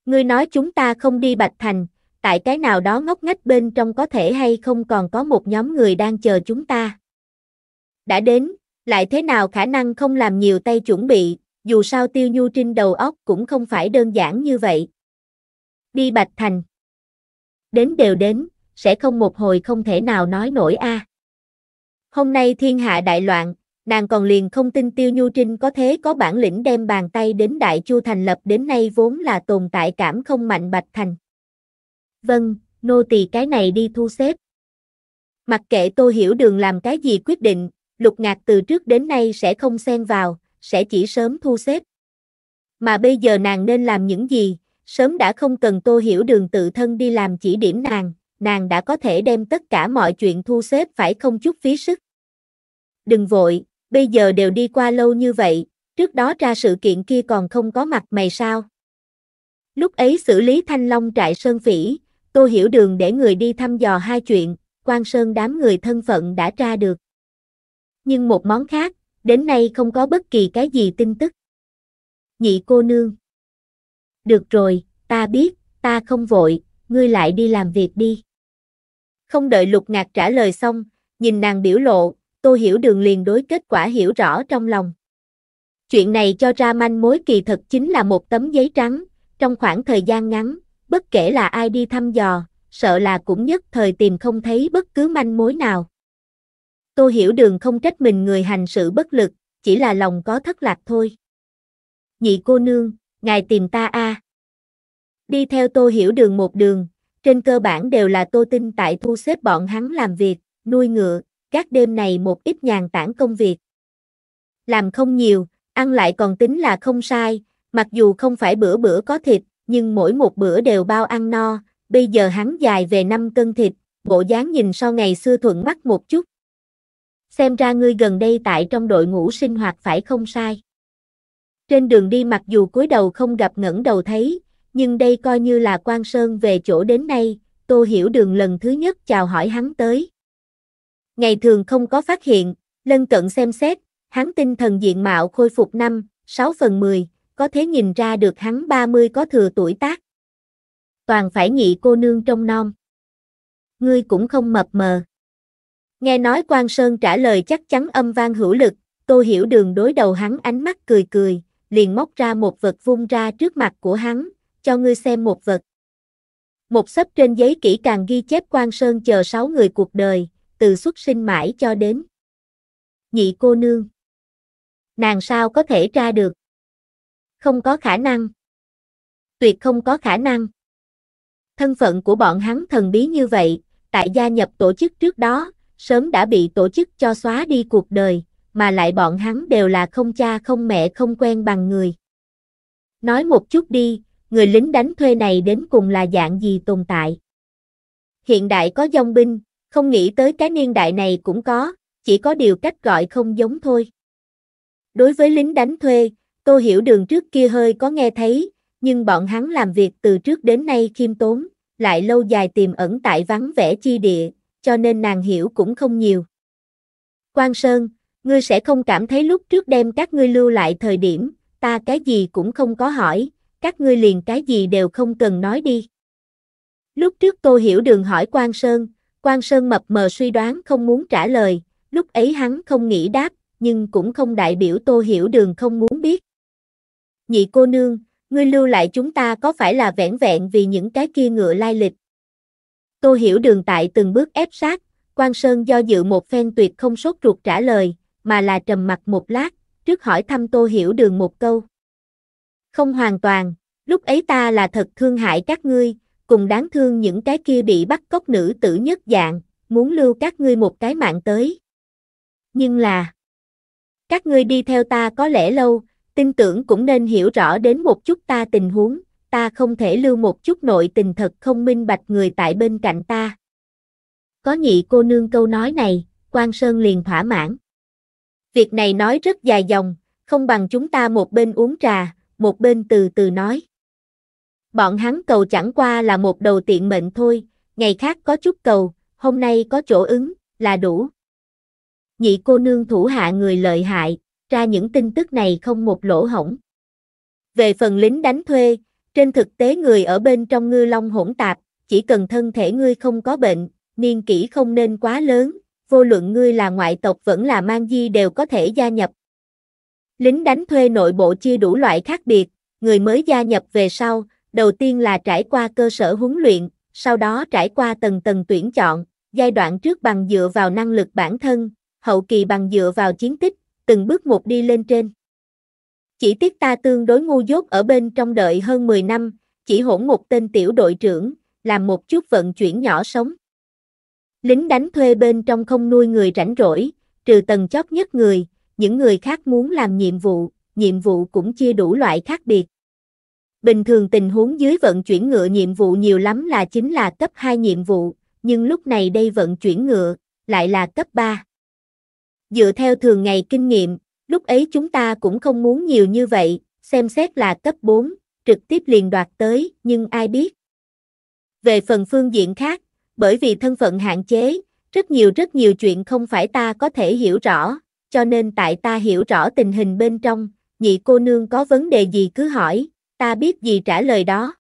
Ngươi nói chúng ta không đi Bạch Thành, tại cái nào đó ngóc ngách bên trong có thể hay không còn có một nhóm người đang chờ chúng ta. Đã đến, lại thế nào khả năng không làm nhiều tay chuẩn bị, dù sao Tiêu Nhu Trinh đầu óc cũng không phải đơn giản như vậy. Đi Bạch Thành. Đến đều đến, sẽ không một hồi không thể nào nói nổi a. Hôm nay thiên hạ đại loạn, nàng còn liền không tin Tiêu Nhu Trinh có thế có bản lĩnh đem bàn tay đến Đại Chu thành lập đến nay vốn là tồn tại cảm không mạnh Bạch Thành. Vâng, nô tỳ cái này đi thu xếp. Mặc kệ Tô Hiểu Đường làm cái gì quyết định, Lục Ngạc từ trước đến nay sẽ không xen vào, sẽ chỉ sớm thu xếp. Mà bây giờ nàng nên làm những gì, sớm đã không cần Tô Hiểu Đường tự thân đi làm chỉ điểm nàng, nàng đã có thể đem tất cả mọi chuyện thu xếp phải không chút phí sức. Đừng vội, bây giờ đều đi qua lâu như vậy, trước đó ra sự kiện kia còn không có mặt mày sao. Lúc ấy xử lý thanh long trại sơn phỉ, Tô Hiểu Đường để người đi thăm dò hai chuyện, quan sơn đám người thân phận đã tra được. Nhưng một món khác, đến nay không có bất kỳ cái gì tin tức. Nhị cô nương. Được rồi, ta biết, ta không vội, ngươi lại đi làm việc đi. Không đợi lục ngạc trả lời xong, nhìn nàng biểu lộ, tô hiểu đường liền đối kết quả hiểu rõ trong lòng. Chuyện này cho ra manh mối kỳ thật chính là một tấm giấy trắng, trong khoảng thời gian ngắn, bất kể là ai đi thăm dò, sợ là cũng nhất thời tìm không thấy bất cứ manh mối nào. Tô Hiểu Đường không trách mình người hành sự bất lực, chỉ là lòng có thất lạc thôi. Nhị cô nương, ngài tìm ta a. Đi theo Tô Hiểu Đường một đường, trên cơ bản đều là Tô Tinh tại thu xếp bọn hắn làm việc, nuôi ngựa, các đêm này một ít nhàn tản công việc. Làm không nhiều, ăn lại còn tính là không sai, mặc dù không phải bữa bữa có thịt, nhưng mỗi một bữa đều bao ăn no, bây giờ hắn dài về 5 cân thịt, bộ dáng nhìn so ngày xưa thuận mắt một chút. Xem ra ngươi gần đây tại trong đội ngũ sinh hoạt phải không sai. Trên đường đi mặc dù cúi đầu không gặp ngẩng đầu thấy, nhưng đây coi như là quan sơn về chỗ đến nay, Tô Hiểu Đường lần thứ nhất chào hỏi hắn tới. Ngày thường không có phát hiện, lân cận xem xét, hắn tinh thần diện mạo khôi phục năm, 6 phần 10, có thể nhìn ra được hắn 30 có thừa tuổi tác. Toàn phải nhị cô nương trong non. Ngươi cũng không mập mờ. Nghe nói Quan Sơn trả lời chắc chắn âm vang hữu lực, Tô Hiểu Đường đối đầu hắn ánh mắt cười cười, liền móc ra một vật vung ra trước mặt của hắn, cho ngươi xem một vật. Một sấp trên giấy kỹ càng ghi chép Quan Sơn chờ sáu người cuộc đời, từ xuất sinh mãi cho đến. Nhị cô nương. Nàng sao có thể ra được? Không có khả năng. Tuyệt không có khả năng. Thân phận của bọn hắn thần bí như vậy, tại gia nhập tổ chức trước đó, sớm đã bị tổ chức cho xóa đi cuộc đời, mà lại bọn hắn đều là không cha không mẹ không quen bằng người. Nói một chút đi, người lính đánh thuê này đến cùng là dạng gì tồn tại? Hiện đại có dòng binh, không nghĩ tới cái niên đại này cũng có, chỉ có điều cách gọi không giống thôi. Đối với lính đánh thuê, Tô Hiểu Đường trước kia hơi có nghe thấy, nhưng bọn hắn làm việc từ trước đến nay khiêm tốn, lại lâu dài tiềm ẩn tại vắng vẻ chi địa, cho nên nàng hiểu cũng không nhiều. Quan Sơn, ngươi sẽ không cảm thấy lúc trước đem các ngươi lưu lại thời điểm, ta cái gì cũng không có hỏi, các ngươi liền cái gì đều không cần nói đi. Lúc trước Tô Hiểu Đường hỏi Quan Sơn, Quan Sơn mập mờ suy đoán không muốn trả lời, lúc ấy hắn không nghĩ đáp, nhưng cũng không đại biểu Tô Hiểu Đường không muốn biết nhị cô nương, ngươi lưu lại chúng ta có phải là vẻn vẹn vì những cái kia ngựa lai lịch. Tô hiểu đường tại từng bước ép sát, quan Sơn do dự một phen tuyệt không sốt ruột trả lời, mà là trầm mặt một lát, trước hỏi thăm tô hiểu đường một câu. Không hoàn toàn, lúc ấy ta là thật thương hại các ngươi, cùng đáng thương những cái kia bị bắt cóc nữ tử nhất dạng, muốn lưu các ngươi một cái mạng tới. Nhưng là, các ngươi đi theo ta có lẽ lâu, tin tưởng cũng nên hiểu rõ đến một chút ta tình huống, ta không thể lưu một chút nội tình thật không minh bạch người tại bên cạnh ta. Có nhị cô nương câu nói này, Quan Sơn liền thỏa mãn. Việc này nói rất dài dòng, không bằng chúng ta một bên uống trà, một bên từ từ nói. Bọn hắn cầu chẳng qua là một đầu tiện mệnh thôi, ngày khác có chút cầu, hôm nay có chỗ ứng, là đủ. Nhị cô nương thủ hạ người lợi hại, ra những tin tức này không một lỗ hổng. Về phần lính đánh thuê, trên thực tế người ở bên trong ngư long hỗn tạp, chỉ cần thân thể ngươi không có bệnh, niên kỷ không nên quá lớn, vô luận ngươi là ngoại tộc vẫn là mang di đều có thể gia nhập. Lính đánh thuê nội bộ chia đủ loại khác biệt, người mới gia nhập về sau, đầu tiên là trải qua cơ sở huấn luyện, sau đó trải qua tầng tầng tuyển chọn, giai đoạn trước bằng dựa vào năng lực bản thân, hậu kỳ bằng dựa vào chiến tích, từng bước một đi lên trên. Chỉ tiếc ta tương đối ngu dốt ở bên trong đợi hơn 10 năm, chỉ hỗn một tên tiểu đội trưởng, làm một chút vận chuyển nhỏ sống. Lính đánh thuê bên trong không nuôi người rảnh rỗi, trừ tầng chót nhất người, những người khác muốn làm nhiệm vụ, nhiệm vụ cũng chia đủ loại khác biệt. Bình thường tình huống dưới vận chuyển ngựa nhiệm vụ nhiều lắm là chính là cấp 2 nhiệm vụ, nhưng lúc này đây vận chuyển ngựa lại là cấp 3 dựa theo thường ngày kinh nghiệm, lúc ấy chúng ta cũng không muốn nhiều như vậy, xem xét là cấp 4, trực tiếp liền đoạt tới, nhưng ai biết. Về phần phương diện khác, bởi vì thân phận hạn chế, rất nhiều rất nhiều chuyện không phải ta có thể hiểu rõ, cho nên tại ta hiểu rõ tình hình bên trong, nhị cô nương có vấn đề gì cứ hỏi, ta biết gì trả lời đó.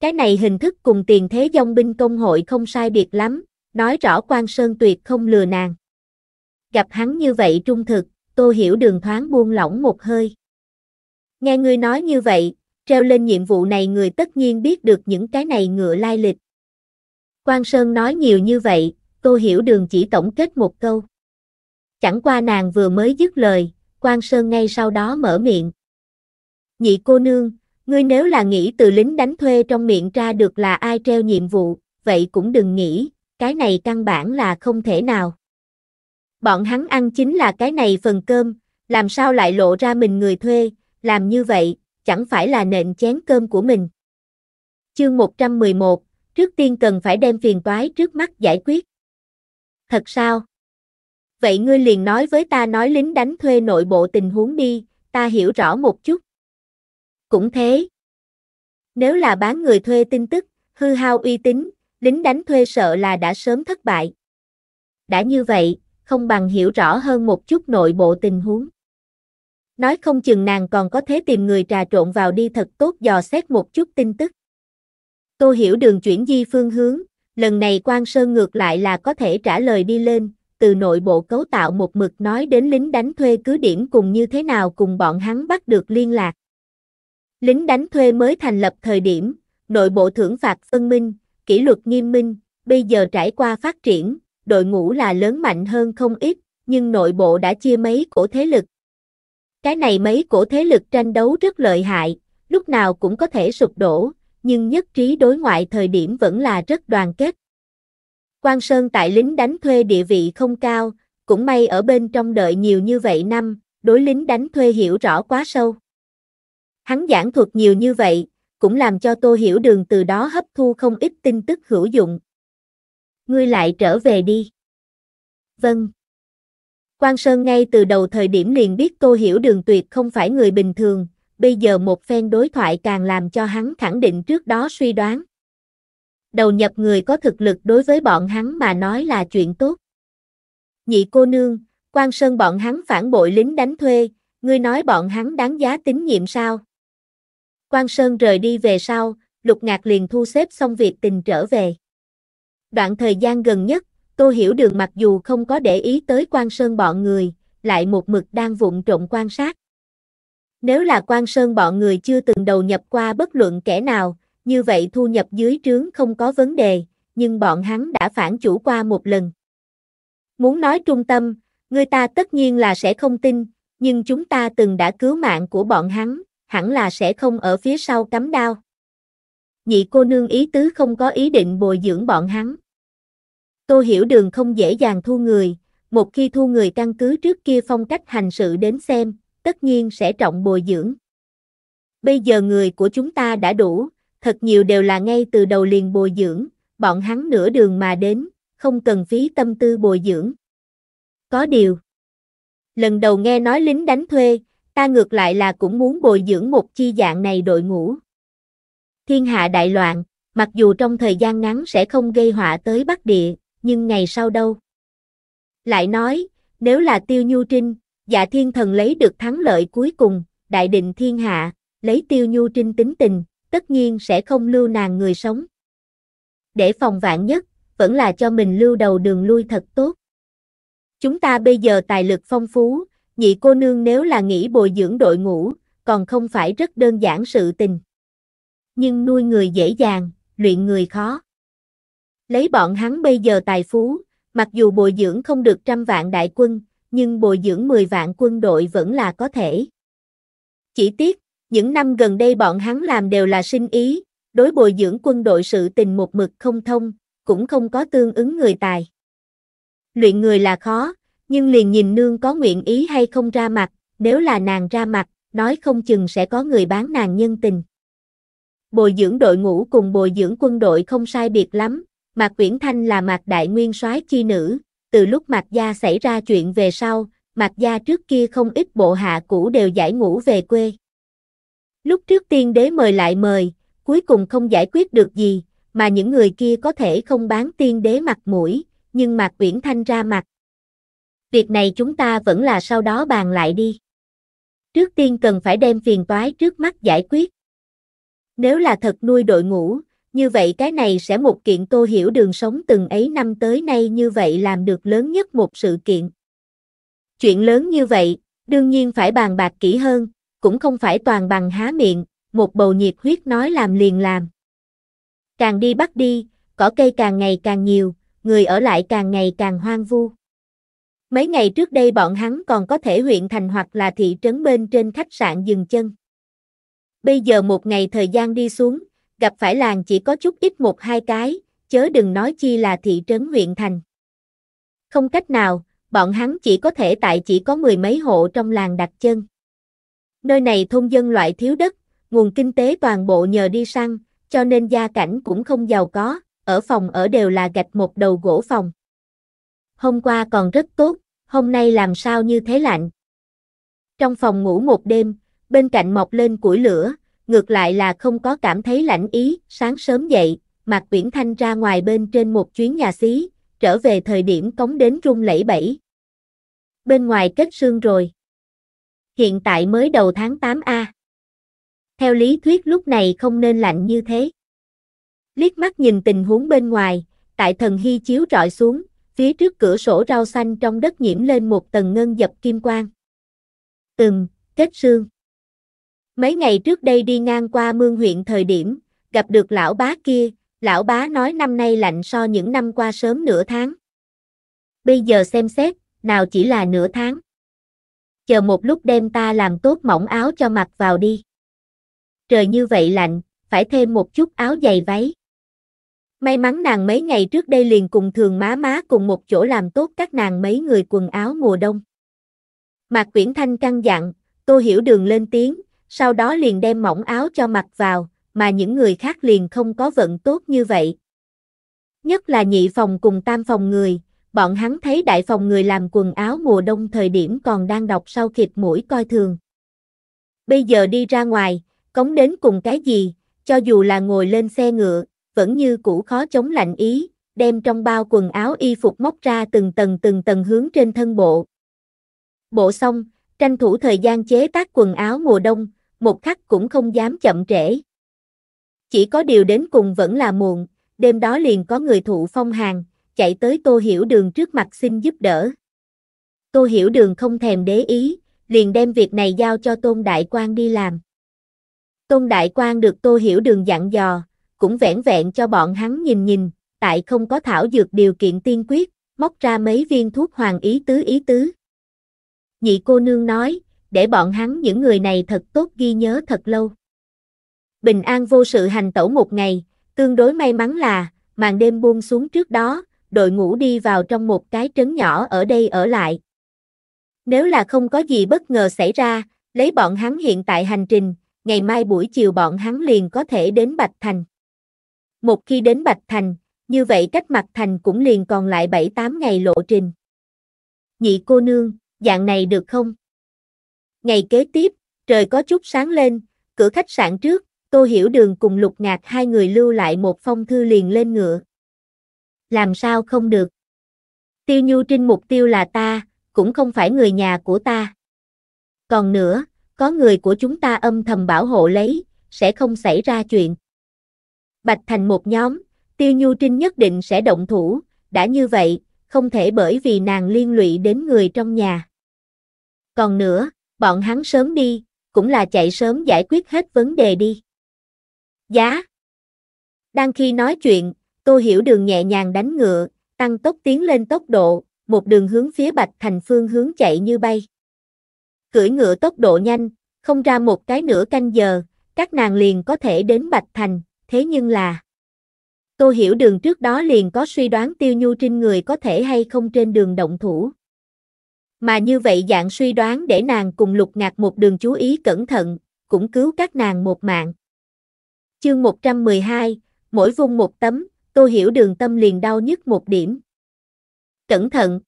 Cái này hình thức cùng tiền thế dòng binh công hội không sai biệt lắm, nói rõ quan sơn tuyệt không lừa nàng gặp hắn như vậy trung thực, Tô Hiểu Đường thoáng buông lỏng một hơi. Nghe ngươi nói như vậy, treo lên nhiệm vụ này người tất nhiên biết được những cái này ngựa lai lịch. Quan Sơn nói nhiều như vậy, Tô Hiểu Đường chỉ tổng kết một câu. Chẳng qua nàng vừa mới dứt lời, Quan Sơn ngay sau đó mở miệng. Nhị cô nương, ngươi nếu là nghĩ từ lính đánh thuê trong miệng ra được là ai treo nhiệm vụ, vậy cũng đừng nghĩ, cái này căn bản là không thể nào. Bọn hắn ăn chính là cái này phần cơm, làm sao lại lộ ra mình người thuê, làm như vậy, chẳng phải là nện chén cơm của mình. Chương 111, trước tiên cần phải đem phiền toái trước mắt giải quyết. Thật sao? Vậy ngươi liền nói với ta nói lính đánh thuê nội bộ tình huống đi, ta hiểu rõ một chút. Cũng thế. Nếu là bán người thuê tin tức, hư hao uy tín, lính đánh thuê sợ là đã sớm thất bại. Đã như vậy, không bằng hiểu rõ hơn một chút nội bộ tình huống. Nói không chừng nàng còn có thể tìm người trà trộn vào đi thật tốt dò xét một chút tin tức. Tô hiểu đường chuyển di phương hướng, lần này quan sơn ngược lại là có thể trả lời đi lên, từ nội bộ cấu tạo một mực nói đến lính đánh thuê cứ điểm cùng như thế nào cùng bọn hắn bắt được liên lạc. Lính đánh thuê mới thành lập thời điểm, nội bộ thưởng phạt phân minh, kỷ luật nghiêm minh, bây giờ trải qua phát triển, đội ngũ là lớn mạnh hơn không ít, nhưng nội bộ đã chia mấy cổ thế lực. Cái này mấy cổ thế lực tranh đấu rất lợi hại, lúc nào cũng có thể sụp đổ, nhưng nhất trí đối ngoại thời điểm vẫn là rất đoàn kết. Quan Sơn tại lính đánh thuê địa vị không cao, cũng may ở bên trong đợi nhiều như vậy năm, đối lính đánh thuê hiểu rõ quá sâu. Hắn giảng thuật nhiều như vậy, cũng làm cho Tô Hiểu Đường từ đó hấp thu không ít tin tức hữu dụng, ngươi lại trở về đi. Vâng. Quan Sơn ngay từ đầu thời điểm liền biết Tô Hiểu Đường tuyệt không phải người bình thường, bây giờ một phen đối thoại càng làm cho hắn khẳng định trước đó suy đoán. Đầu nhập người có thực lực đối với bọn hắn mà nói là chuyện tốt. Nhị cô nương, Quan Sơn bọn hắn phản bội lính đánh thuê, ngươi nói bọn hắn đáng giá tín nhiệm sao? Quan Sơn rời đi về sau, Lục Ngạc liền thu xếp xong việc tình trở về. Đoạn thời gian gần nhất, Tô Hiểu Đường mặc dù không có để ý tới quan sơn bọn người, lại một mực đang vụng trộn quan sát. Nếu là quan sơn bọn người chưa từng đầu nhập qua bất luận kẻ nào, như vậy thu nhập dưới trướng không có vấn đề, nhưng bọn hắn đã phản chủ qua một lần. Muốn nói trung tâm, người ta tất nhiên là sẽ không tin, nhưng chúng ta từng đã cứu mạng của bọn hắn, hẳn là sẽ không ở phía sau cắm đao nhị cô nương ý tứ không có ý định bồi dưỡng bọn hắn. Tô Hiểu Đường không dễ dàng thu người, một khi thu người căn cứ trước kia phong cách hành sự đến xem, tất nhiên sẽ trọng bồi dưỡng. Bây giờ người của chúng ta đã đủ, thật nhiều đều là ngay từ đầu liền bồi dưỡng, bọn hắn nửa đường mà đến, không cần phí tâm tư bồi dưỡng. Có điều, lần đầu nghe nói lính đánh thuê, ta ngược lại là cũng muốn bồi dưỡng một chi dạng này đội ngũ thiên hạ đại loạn, mặc dù trong thời gian ngắn sẽ không gây họa tới Bắc Địa, nhưng ngày sau đâu. Lại nói, nếu là Tiêu Nhu Trinh, dạ thiên thần lấy được thắng lợi cuối cùng, đại định thiên hạ, lấy Tiêu Nhu Trinh tính tình, tất nhiên sẽ không lưu nàng người sống. Để phòng vạn nhất, vẫn là cho mình lưu đầu đường lui thật tốt. Chúng ta bây giờ tài lực phong phú, nhị cô nương nếu là nghĩ bồi dưỡng đội ngũ, còn không phải rất đơn giản sự tình nhưng nuôi người dễ dàng, luyện người khó. Lấy bọn hắn bây giờ tài phú, mặc dù bồi dưỡng không được trăm vạn đại quân, nhưng bồi dưỡng 10 vạn quân đội vẫn là có thể. Chỉ tiếc, những năm gần đây bọn hắn làm đều là sinh ý, đối bồi dưỡng quân đội sự tình một mực không thông, cũng không có tương ứng người tài. Luyện người là khó, nhưng liền nhìn nương có nguyện ý hay không ra mặt, nếu là nàng ra mặt, nói không chừng sẽ có người bán nàng nhân tình bồi dưỡng đội ngũ cùng bồi dưỡng quân đội không sai biệt lắm, Mạc Quyển Thanh là Mạc Đại Nguyên soái chi nữ, từ lúc Mạc Gia xảy ra chuyện về sau, Mạc Gia trước kia không ít bộ hạ cũ đều giải ngũ về quê. Lúc trước tiên đế mời lại mời, cuối cùng không giải quyết được gì, mà những người kia có thể không bán tiên đế mặt mũi, nhưng Mạc Quyển Thanh ra mặt. Việc này chúng ta vẫn là sau đó bàn lại đi. Trước tiên cần phải đem phiền toái trước mắt giải quyết. Nếu là thật nuôi đội ngũ, như vậy cái này sẽ một kiện tô hiểu đường sống từng ấy năm tới nay như vậy làm được lớn nhất một sự kiện. Chuyện lớn như vậy, đương nhiên phải bàn bạc kỹ hơn, cũng không phải toàn bằng há miệng, một bầu nhiệt huyết nói làm liền làm. Càng đi bắt đi, cỏ cây càng ngày càng nhiều, người ở lại càng ngày càng hoang vu. Mấy ngày trước đây bọn hắn còn có thể huyện thành hoặc là thị trấn bên trên khách sạn dừng chân bây giờ một ngày thời gian đi xuống, gặp phải làng chỉ có chút ít một hai cái, chớ đừng nói chi là thị trấn huyện thành. Không cách nào, bọn hắn chỉ có thể tại chỉ có mười mấy hộ trong làng đặt chân. Nơi này thôn dân loại thiếu đất, nguồn kinh tế toàn bộ nhờ đi săn, cho nên gia cảnh cũng không giàu có, ở phòng ở đều là gạch một đầu gỗ phòng. Hôm qua còn rất tốt, hôm nay làm sao như thế lạnh. Trong phòng ngủ một đêm, bên cạnh mọc lên củi lửa, ngược lại là không có cảm thấy lạnh ý, sáng sớm dậy, Mạc Viễn Thanh ra ngoài bên trên một chuyến nhà xí, trở về thời điểm cống đến rung lẫy bẫy. Bên ngoài kết sương rồi. Hiện tại mới đầu tháng 8A. Theo lý thuyết lúc này không nên lạnh như thế. Liếc mắt nhìn tình huống bên ngoài, tại thần hy chiếu rọi xuống, phía trước cửa sổ rau xanh trong đất nhiễm lên một tầng ngân dập kim quang. Từng, kết sương. Mấy ngày trước đây đi ngang qua mương huyện thời điểm, gặp được lão bá kia, lão bá nói năm nay lạnh so những năm qua sớm nửa tháng. Bây giờ xem xét, nào chỉ là nửa tháng. Chờ một lúc đem ta làm tốt mỏng áo cho mặc vào đi. Trời như vậy lạnh, phải thêm một chút áo dày váy. May mắn nàng mấy ngày trước đây liền cùng thường má má cùng một chỗ làm tốt các nàng mấy người quần áo mùa đông. Mạc Quyển Thanh căng dặn, tôi Hiểu Đường lên tiếng, sau đó liền đem mỏng áo cho mặc vào, mà những người khác liền không có vận tốt như vậy. Nhất là nhị phòng cùng tam phòng người, bọn hắn thấy đại phòng người làm quần áo mùa đông thời điểm còn đang đọc sau khịt mũi coi thường. Bây giờ đi ra ngoài, cống đến cùng cái gì, cho dù là ngồi lên xe ngựa, vẫn như cũ khó chống lạnh ý, đem trong bao quần áo y phục móc ra từng tầng từng tầng hướng trên thân bộ. Bộ xong, tranh thủ thời gian chế tác quần áo mùa đông, một khắc cũng không dám chậm trễ. Chỉ có điều đến cùng vẫn là muộn, đêm đó liền có người thụ phong hàng, chạy tới Tô Hiểu Đường trước mặt xin giúp đỡ. Tô Hiểu Đường không thèm để ý, liền đem việc này giao cho Tôn Đại Quang đi làm. Tôn Đại Quang được Tô Hiểu Đường dặn dò, cũng vẻn vẹn cho bọn hắn nhìn nhìn, tại không có thảo dược điều kiện tiên quyết, móc ra mấy viên thuốc hoàng ý tứ ý tứ. Nhị cô nương nói, để bọn hắn những người này thật tốt ghi nhớ thật lâu. Bình an vô sự hành tẩu một ngày, tương đối may mắn là, màn đêm buông xuống trước đó, đội ngũ đi vào trong một cái trấn nhỏ ở đây ở lại. Nếu là không có gì bất ngờ xảy ra, lấy bọn hắn hiện tại hành trình, ngày mai buổi chiều bọn hắn liền có thể đến Bạch Thành. Một khi đến Bạch Thành, như vậy cách mặt thành cũng liền còn lại 7-8 ngày lộ trình. Nhị cô nương, dạng này được không? Ngày kế tiếp, trời có chút sáng lên, cửa khách sạn trước, Tô Hiểu Đường cùng Lục Ngạc hai người lưu lại một phong thư liền lên ngựa. Làm sao không được? Tiêu Nhu Trinh mục tiêu là ta, cũng không phải người nhà của ta. Còn nữa, có người của chúng ta âm thầm bảo hộ lấy, sẽ không xảy ra chuyện. Bạch thành một nhóm, Tiêu Nhu Trinh nhất định sẽ động thủ, đã như vậy, không thể bởi vì nàng liên lụy đến người trong nhà. Còn nữa, bọn hắn sớm đi, cũng là chạy sớm giải quyết hết vấn đề đi. Giá Đang khi nói chuyện, Tô Hiểu Đường nhẹ nhàng đánh ngựa, tăng tốc tiến lên tốc độ, một đường hướng phía Bạch Thành phương hướng chạy như bay. Cưỡi ngựa tốc độ nhanh, không ra một cái nửa canh giờ, các nàng liền có thể đến Bạch Thành, thế nhưng là Tô Hiểu Đường trước đó liền có suy đoán Tiêu Nhu Trinh người có thể hay không trên đường động thủ. Mà như vậy dạng suy đoán để nàng cùng lục ngạc một đường chú ý cẩn thận, cũng cứu các nàng một mạng. Chương 112, mỗi vung một tấm, Tô Hiểu Đường tâm liền đau nhất một điểm. Cẩn thận.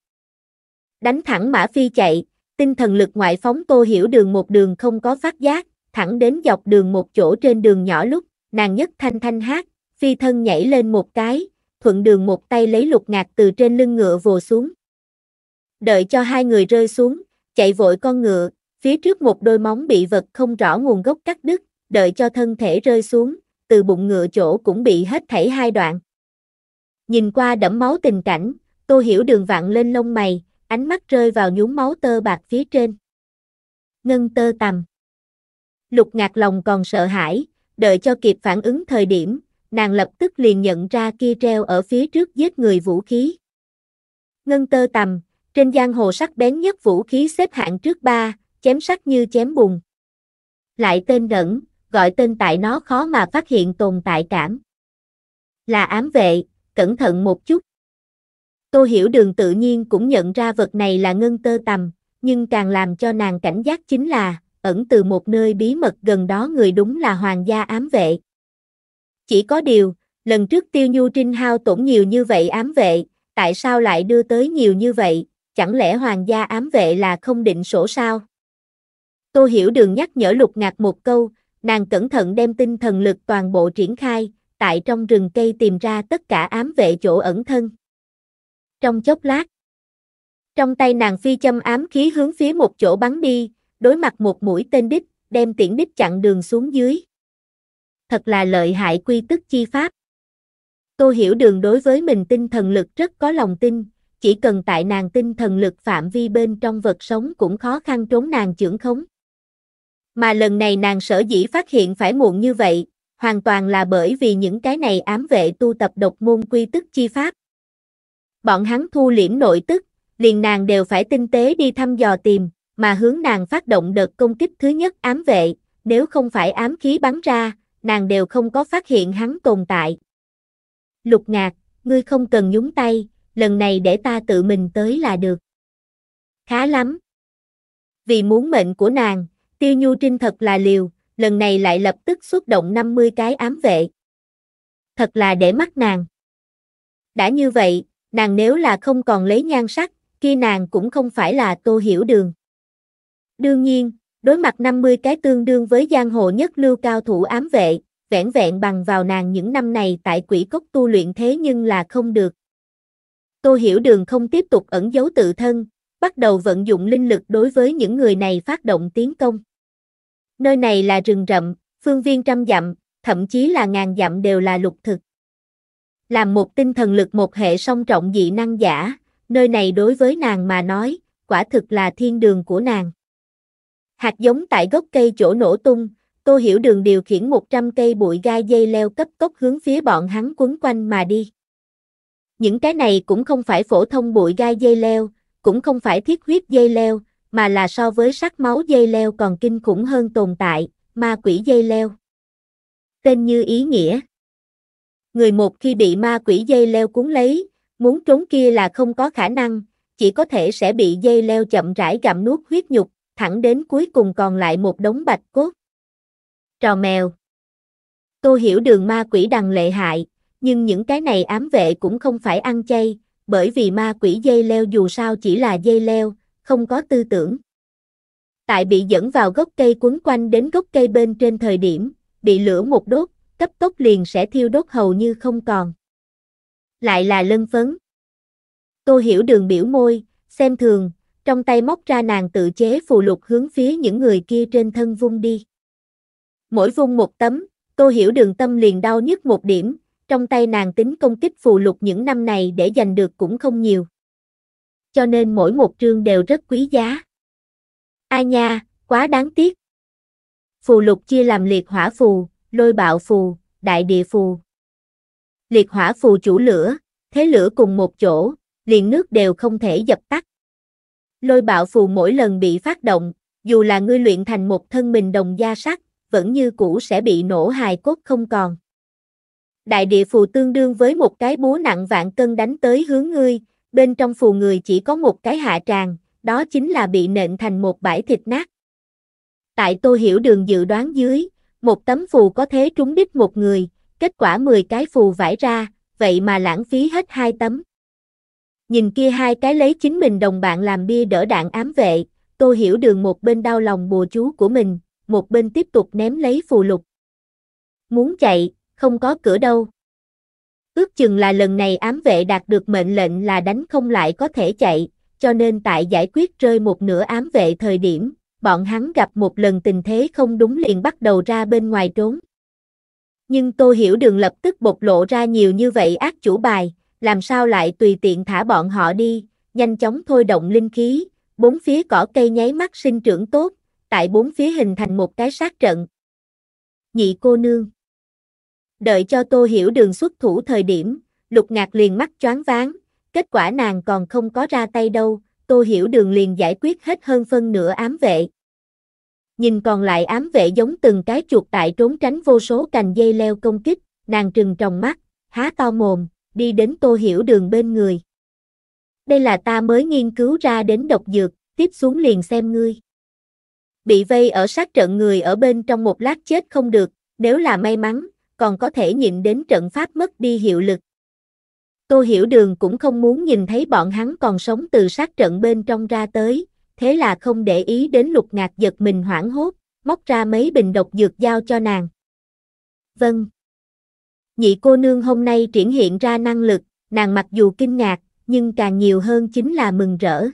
Đánh thẳng Mã Phi chạy, tinh thần lực ngoại phóng Tô Hiểu Đường một đường không có phát giác, thẳng đến dọc đường một chỗ trên đường nhỏ lúc, nàng nhất thanh thanh hát, phi thân nhảy lên một cái, thuận đường một tay lấy lục ngạc từ trên lưng ngựa vồ xuống đợi cho hai người rơi xuống, chạy vội con ngựa, phía trước một đôi móng bị vật không rõ nguồn gốc cắt đứt, đợi cho thân thể rơi xuống, từ bụng ngựa chỗ cũng bị hết thảy hai đoạn. Nhìn qua đẫm máu tình cảnh, Tô Hiểu Đường vặn lên lông mày, ánh mắt rơi vào nhúm máu tơ bạc phía trên. Ngân tơ tầm. Lục ngạc lòng còn sợ hãi, đợi cho kịp phản ứng thời điểm, nàng lập tức liền nhận ra kia treo ở phía trước giết người vũ khí. Ngân tơ tầm, trên giang hồ sắc bén nhất vũ khí xếp hạng trước ba, chém sắc như chém bùn. Lại tên ngẩn, gọi tên tại nó khó mà phát hiện tồn tại cảm. Là ám vệ, cẩn thận một chút. Tôi hiểu đường tự nhiên cũng nhận ra vật này là ngân tơ tầm, nhưng càng làm cho nàng cảnh giác chính là, ẩn từ một nơi bí mật gần đó người đúng là hoàng gia ám vệ. Chỉ có điều, lần trước tiêu nhu trinh hao tổn nhiều như vậy ám vệ, tại sao lại đưa tới nhiều như vậy, chẳng lẽ hoàng gia ám vệ là không định sổ sao? Tô Hiểu Đường nhắc nhở lục ngạc một câu, nàng cẩn thận đem tinh thần lực toàn bộ triển khai, tại trong rừng cây tìm ra tất cả ám vệ chỗ ẩn thân. Trong chốc lát, trong tay nàng phi châm ám khí hướng phía một chỗ bắn đi, đối mặt một mũi tên đích, đem tiễn đích chặn đường xuống dưới. Thật là lợi hại quy tức chi pháp. Tô Hiểu Đường đối với mình tinh thần lực rất có lòng tin, chỉ cần tại nàng tinh thần lực phạm vi bên trong vật sống cũng khó khăn trốn nàng chưởng khống. Mà lần này nàng sở dĩ phát hiện phải muộn như vậy, hoàn toàn là bởi vì những cái này ám vệ tu tập độc môn quy tức chi pháp. Bọn hắn thu liễm nội tức, liền nàng đều phải tinh tế đi thăm dò tìm, mà hướng nàng phát động đợt công kích thứ nhất ám vệ, nếu không phải ám khí bắn ra, nàng đều không có phát hiện hắn tồn tại. Lục ngạc, ngươi không cần nhúng tay, lần này để ta tự mình tới là được. Khá lắm. Vì muốn mệnh của nàng, tiêu nhu trinh thật là liều, lần này lại lập tức xuất động 50 cái ám vệ. Thật là để mắt nàng. Đã như vậy, nàng nếu là không còn lấy nhan sắc, kia nàng cũng không phải là tô hiểu đường. Đương nhiên, đối mặt 50 cái tương đương với giang hồ nhất lưu cao thủ ám vệ, vẻn vẹn bằng vào nàng những năm này tại quỷ cốc tu luyện thế nhưng là không được. Tô Hiểu Đường không tiếp tục ẩn giấu tự thân, bắt đầu vận dụng linh lực đối với những người này phát động tiến công. Nơi này là rừng rậm, phương viên trăm dặm, thậm chí là ngàn dặm đều là lục thực. Làm một tinh thần lực một hệ song trọng dị năng giả, nơi này đối với nàng mà nói, quả thực là thiên đường của nàng. Hạt giống tại gốc cây chỗ nổ tung, Tô Hiểu Đường điều khiển 100 cây bụi gai dây leo cấp tốc hướng phía bọn hắn quấn quanh mà đi. Những cái này cũng không phải phổ thông bụi gai dây leo, cũng không phải thiết huyết dây leo, mà là so với sắc máu dây leo còn kinh khủng hơn tồn tại, ma quỷ dây leo. Tên như ý nghĩa. Người một khi bị ma quỷ dây leo cuốn lấy, muốn trốn kia là không có khả năng, chỉ có thể sẽ bị dây leo chậm rãi gặm nuốt huyết nhục, thẳng đến cuối cùng còn lại một đống bạch cốt. Trò mèo. Tô hiểu đường ma quỷ đằng lệ hại, nhưng những cái này ám vệ cũng không phải ăn chay, bởi vì ma quỷ dây leo dù sao chỉ là dây leo, không có tư tưởng. Tại bị dẫn vào gốc cây quấn quanh đến gốc cây bên trên thời điểm, bị lửa một đốt, cấp tốc liền sẽ thiêu đốt hầu như không còn. Lại là lân phấn. Tô hiểu đường biểu môi, xem thường, trong tay móc ra nàng tự chế phù lục hướng phía những người kia trên thân vung đi. Mỗi vung một tấm, tô hiểu đường tâm liền đau nhức một điểm, trong tay nàng tính công kích phù lục những năm này để giành được cũng không nhiều. Cho nên mỗi một trương đều rất quý giá. Ai nha, quá đáng tiếc. Phù lục chia làm liệt hỏa phù, lôi bạo phù, đại địa phù. Liệt hỏa phù chủ lửa, thế lửa cùng một chỗ, liền nước đều không thể dập tắt. Lôi bạo phù mỗi lần bị phát động, dù là ngươi luyện thành một thân mình đồng gia sắc, vẫn như cũ sẽ bị nổ hài cốt không còn đại địa phù tương đương với một cái búa nặng vạn cân đánh tới hướng ngươi, bên trong phù người chỉ có một cái hạ tràng, đó chính là bị nện thành một bãi thịt nát. Tại tôi Hiểu Đường dự đoán dưới, một tấm phù có thế trúng đích một người, kết quả 10 cái phù vải ra, vậy mà lãng phí hết hai tấm. Nhìn kia hai cái lấy chính mình đồng bạn làm bia đỡ đạn ám vệ, tôi Hiểu Đường một bên đau lòng bùa chú của mình, một bên tiếp tục ném lấy phù lục. Muốn chạy, không có cửa đâu. Ước chừng là lần này ám vệ đạt được mệnh lệnh là đánh không lại có thể chạy, cho nên tại giải quyết rơi một nửa ám vệ thời điểm, bọn hắn gặp một lần tình thế không đúng liền bắt đầu ra bên ngoài trốn. Nhưng Tô Hiểu Đường lập tức bộc lộ ra nhiều như vậy ác chủ bài, làm sao lại tùy tiện thả bọn họ đi, nhanh chóng thôi động linh khí, bốn phía cỏ cây nháy mắt sinh trưởng tốt, tại bốn phía hình thành một cái sát trận. Nhị cô nương đợi cho Tô Hiểu Đường xuất thủ thời điểm, Lục Ngạc liền mắt choáng váng, kết quả nàng còn không có ra tay đâu, Tô Hiểu Đường liền giải quyết hết hơn phân nửa ám vệ. Nhìn còn lại ám vệ giống từng cái chuột tại trốn tránh vô số cành dây leo công kích, nàng trừng tròng mắt, há to mồm, đi đến Tô Hiểu Đường bên người. Đây là ta mới nghiên cứu ra đến độc dược, tiếp xuống liền xem ngươi. Bị vây ở sát trận người ở bên trong một lát chết không được, nếu là may mắn, còn có thể nhịn đến trận pháp mất đi hiệu lực. Tô Hiểu Đường cũng không muốn nhìn thấy bọn hắn còn sống từ sát trận bên trong ra tới, thế là không để ý đến lục ngạc giật mình hoảng hốt, móc ra mấy bình độc dược giao cho nàng. Vâng. Nhị cô nương hôm nay triển hiện ra năng lực, nàng mặc dù kinh ngạc, nhưng càng nhiều hơn chính là mừng rỡ.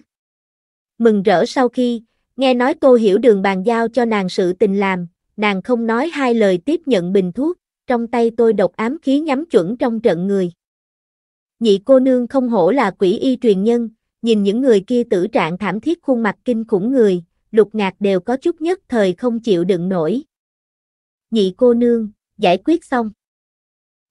Mừng rỡ sau khi, nghe nói cô hiểu đường bàn giao cho nàng sự tình làm, nàng không nói hai lời tiếp nhận bình thuốc, trong tay tôi độc ám khí nhắm chuẩn trong trận người. Nhị cô nương không hổ là quỷ y truyền nhân, nhìn những người kia tử trạng thảm thiết khuôn mặt kinh khủng người, lục ngạc đều có chút nhất thời không chịu đựng nổi. Nhị cô nương, giải quyết xong.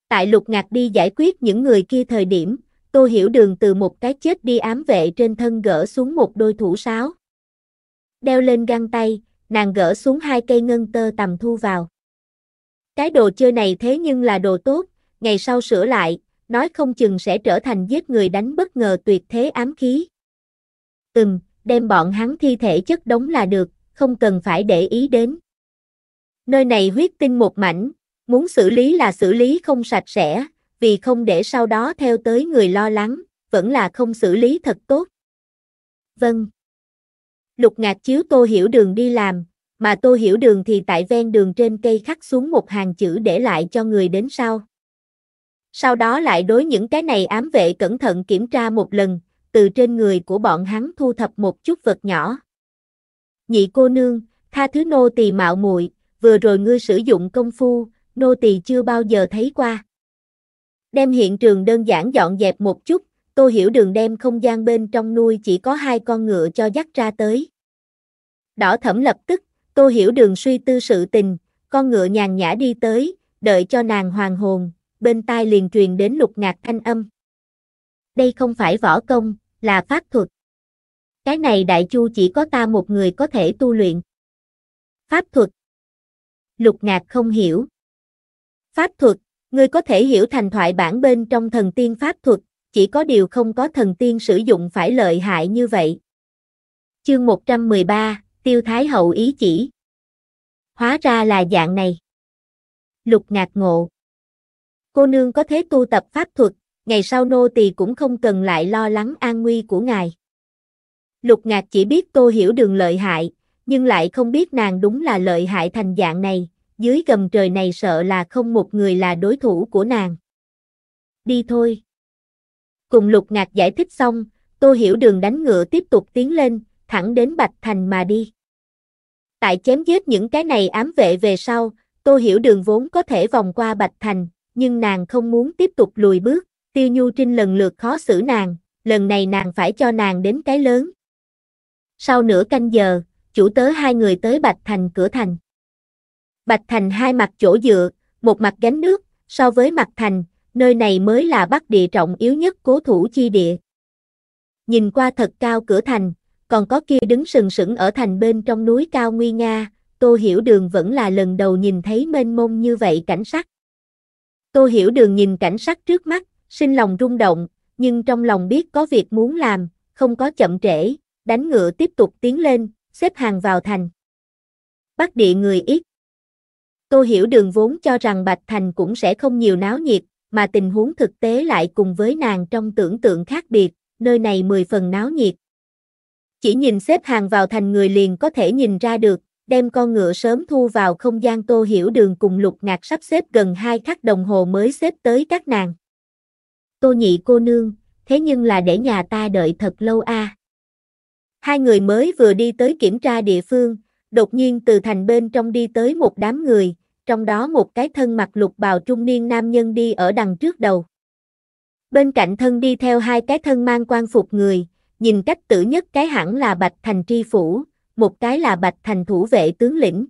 Tại lục ngạc đi giải quyết những người kia thời điểm, tôi Hiểu Đường từ một cái chết đi ám vệ trên thân gỡ xuống một đôi thủ sáo. Đeo lên găng tay, nàng gỡ xuống hai cây ngân tơ tầm thu vào. Cái đồ chơi này thế nhưng là đồ tốt, ngày sau sửa lại, nói không chừng sẽ trở thành giết người đánh bất ngờ tuyệt thế ám khí. Ừm, đem bọn hắn thi thể chất đống là được, không cần phải để ý đến. Nơi này huyết tinh một mảnh, muốn xử lý là xử lý không sạch sẽ, vì không để sau đó theo tới người lo lắng, vẫn là không xử lý thật tốt. Vâng. Lục ngạc chiếu tô hiểu đường đi làm, mà Tô Hiểu Đường thì tại ven đường trên cây khắc xuống một hàng chữ để lại cho người đến sau. Sau đó lại đối những cái này ám vệ cẩn thận kiểm tra một lần, từ trên người của bọn hắn thu thập một chút vật nhỏ. Nhị cô nương, tha thứ nô tỳ mạo muội, vừa rồi ngươi sử dụng công phu, nô tỳ chưa bao giờ thấy qua. Đem hiện trường đơn giản dọn dẹp một chút, Tô Hiểu Đường đem không gian bên trong nuôi chỉ có hai con ngựa cho dắt ra tới. Đỏ thẩm lập tức, Tô Hiểu Đường suy tư sự tình, con ngựa nhàn nhã đi tới, đợi cho nàng hoàng hồn, bên tai liền truyền đến lục ngạc thanh âm. Đây không phải võ công, là pháp thuật. Cái này đại chu chỉ có ta một người có thể tu luyện. Pháp thuật. Lục ngạc không hiểu. Pháp thuật, ngươi có thể hiểu thành thoại bản bên trong thần tiên pháp thuật, chỉ có điều không có thần tiên sử dụng phải lợi hại như vậy. Chương 113, Tiêu Thái Hậu ý chỉ. Hóa ra là dạng này. Lục ngạc ngộ. Cô nương có thế tu tập pháp thuật, ngày sau nô tỳ cũng không cần lại lo lắng an nguy của ngài. Lục ngạc chỉ biết cô hiểu đường lợi hại, nhưng lại không biết nàng đúng là lợi hại thành dạng này, dưới gầm trời này sợ là không một người là đối thủ của nàng. Đi thôi. Cùng lục ngạc giải thích xong, Tô Hiểu Đường đánh ngựa tiếp tục tiến lên, thẳng đến Bạch Thành mà đi. Tại chém giết những cái này ám vệ về sau, Tô Hiểu Đường vốn có thể vòng qua Bạch Thành, nhưng nàng không muốn tiếp tục lùi bước, Tiêu Nhu Trinh lần lượt khó xử nàng, lần này nàng phải cho nàng đến cái lớn. Sau nửa canh giờ, chủ tớ hai người tới Bạch Thành cửa thành. Bạch Thành hai mặt chỗ dựa, một mặt gánh nước, so với mặt thành, nơi này mới là bắc địa trọng yếu nhất cố thủ chi địa. Nhìn qua thật cao cửa thành, còn có kia đứng sừng sững ở thành bên trong núi cao nguy nga, Tô Hiểu Đường vẫn là lần đầu nhìn thấy mênh mông như vậy cảnh sắc. Tô Hiểu Đường nhìn cảnh sắc trước mắt, sinh lòng rung động, nhưng trong lòng biết có việc muốn làm, không có chậm trễ, đánh ngựa tiếp tục tiến lên, xếp hàng vào thành. Bắc địa người ít. Tô Hiểu Đường vốn cho rằng Bạch Thành cũng sẽ không nhiều náo nhiệt, mà tình huống thực tế lại cùng với nàng trong tưởng tượng khác biệt, nơi này mười phần náo nhiệt, chỉ nhìn xếp hàng vào thành người liền có thể nhìn ra được, đem con ngựa sớm thu vào không gian tô hiểu đường cùng lục ngạc sắp xếp gần hai khắc đồng hồ mới xếp tới các nàng. Tô nhị cô nương, thế nhưng là để nhà ta đợi thật lâu a. À. Hai người mới vừa đi tới kiểm tra địa phương, đột nhiên từ thành bên trong đi tới một đám người, trong đó một cái thân mặc lục bào trung niên nam nhân đi ở đằng trước đầu. Bên cạnh thân đi theo hai cái thân mang quan phục người, nhìn cách tử nhất cái hẳn là Bạch Thành Tri Phủ, một cái là Bạch Thành Thủ Vệ Tướng Lĩnh.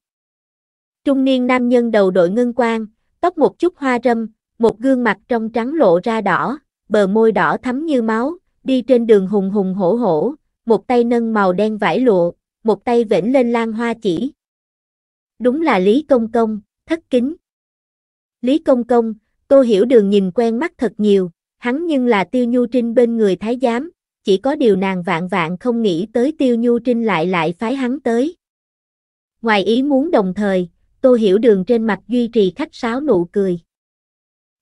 Trung niên nam nhân đầu đội ngân quan, tóc một chút hoa râm, một gương mặt trong trắng lộ ra đỏ, bờ môi đỏ thắm như máu, đi trên đường hùng hùng hổ hổ, một tay nâng màu đen vải lụa, một tay vểnh lên lan hoa chỉ. Đúng là Lý Công Công, thất kính. Lý Công Công, Tô Hiểu Đường nhìn quen mắt thật nhiều, hắn nhưng là Tiêu Nhu Trinh bên người Thái Giám, chỉ có điều nàng vạn vạn không nghĩ tới Tiêu Nhu Trinh lại lại phái hắn tới. Ngoài ý muốn đồng thời, Tô Hiểu Đường trên mặt duy trì khách sáo nụ cười.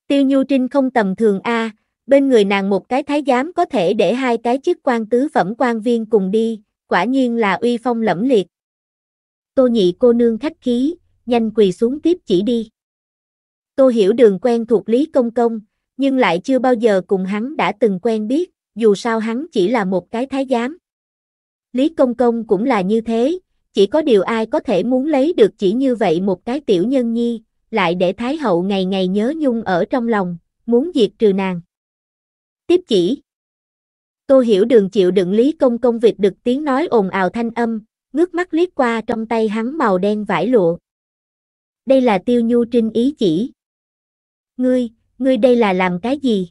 Tiêu Nhu Trinh không tầm thường a, bên người nàng một cái thái giám có thể để hai cái chức quan tứ phẩm quan viên cùng đi, quả nhiên là uy phong lẫm liệt. Tô nhị cô nương khách khí, nhanh quỳ xuống tiếp chỉ đi. Tô Hiểu Đường quen thuộc Lý Công Công, nhưng lại chưa bao giờ cùng hắn đã từng quen biết dù sao hắn chỉ là một cái thái giám. Lý Công Công cũng là như thế, chỉ có điều ai có thể muốn lấy được chỉ như vậy một cái tiểu nhân nhi, lại để Thái Hậu ngày ngày nhớ nhung ở trong lòng, muốn diệt trừ nàng. Tiếp chỉ Tô Hiểu Đường chịu đựng Lý Công Công việc được tiếng nói ồn ào thanh âm, ngước mắt liếc qua trong tay hắn màu đen vải lụa. Đây là tiêu nhu trinh ý chỉ. Ngươi, ngươi đây là làm cái gì?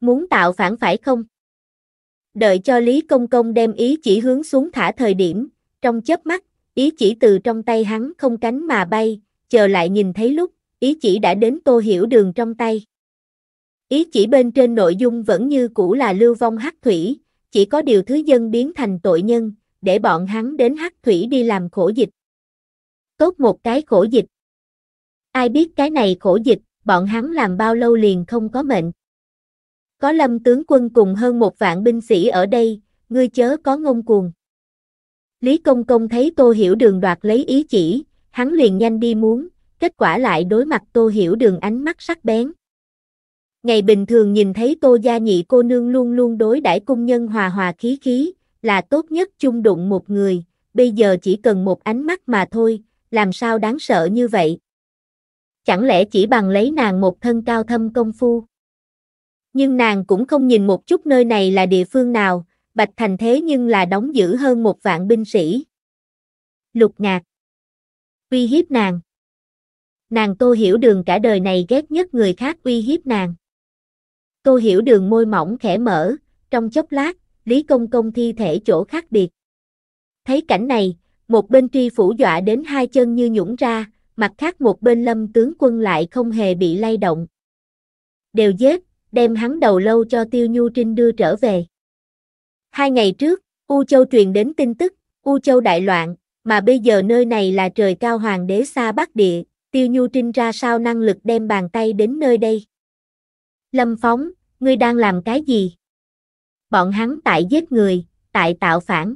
muốn tạo phản phải không? Đợi cho Lý Công Công đem ý chỉ hướng xuống thả thời điểm, trong chớp mắt, ý chỉ từ trong tay hắn không cánh mà bay, chờ lại nhìn thấy lúc, ý chỉ đã đến tô hiểu đường trong tay. Ý chỉ bên trên nội dung vẫn như cũ là lưu vong hắc thủy, chỉ có điều thứ dân biến thành tội nhân, để bọn hắn đến hắc thủy đi làm khổ dịch. Tốt một cái khổ dịch. Ai biết cái này khổ dịch, bọn hắn làm bao lâu liền không có mệnh. Có lâm tướng quân cùng hơn một vạn binh sĩ ở đây, ngươi chớ có ngông cuồng. Lý Công Công thấy Tô Hiểu Đường đoạt lấy ý chỉ, hắn liền nhanh đi muốn, kết quả lại đối mặt Tô Hiểu Đường ánh mắt sắc bén. Ngày bình thường nhìn thấy Tô Gia Nhị cô nương luôn luôn đối đãi cung nhân hòa hòa khí khí, là tốt nhất chung đụng một người, bây giờ chỉ cần một ánh mắt mà thôi, làm sao đáng sợ như vậy. Chẳng lẽ chỉ bằng lấy nàng một thân cao thâm công phu? nhưng nàng cũng không nhìn một chút nơi này là địa phương nào, Bạch Thành thế nhưng là đóng giữ hơn một vạn binh sĩ. Lục ngạc. Uy hiếp nàng. Nàng tô hiểu đường cả đời này ghét nhất người khác uy hiếp nàng. Tô hiểu đường môi mỏng khẽ mở, trong chốc lát, Lý Công Công thi thể chỗ khác biệt. Thấy cảnh này, một bên tri phủ dọa đến hai chân như nhũng ra, mặt khác một bên lâm tướng quân lại không hề bị lay động. Đều giết, đem hắn đầu lâu cho Tiêu Nhu Trinh đưa trở về. Hai ngày trước, U Châu truyền đến tin tức, U Châu đại loạn, mà bây giờ nơi này là trời cao hoàng đế xa bắc địa, Tiêu Nhu Trinh ra sao năng lực đem bàn tay đến nơi đây. Lâm Phóng, ngươi đang làm cái gì? Bọn hắn tại giết người, tại tạo phản.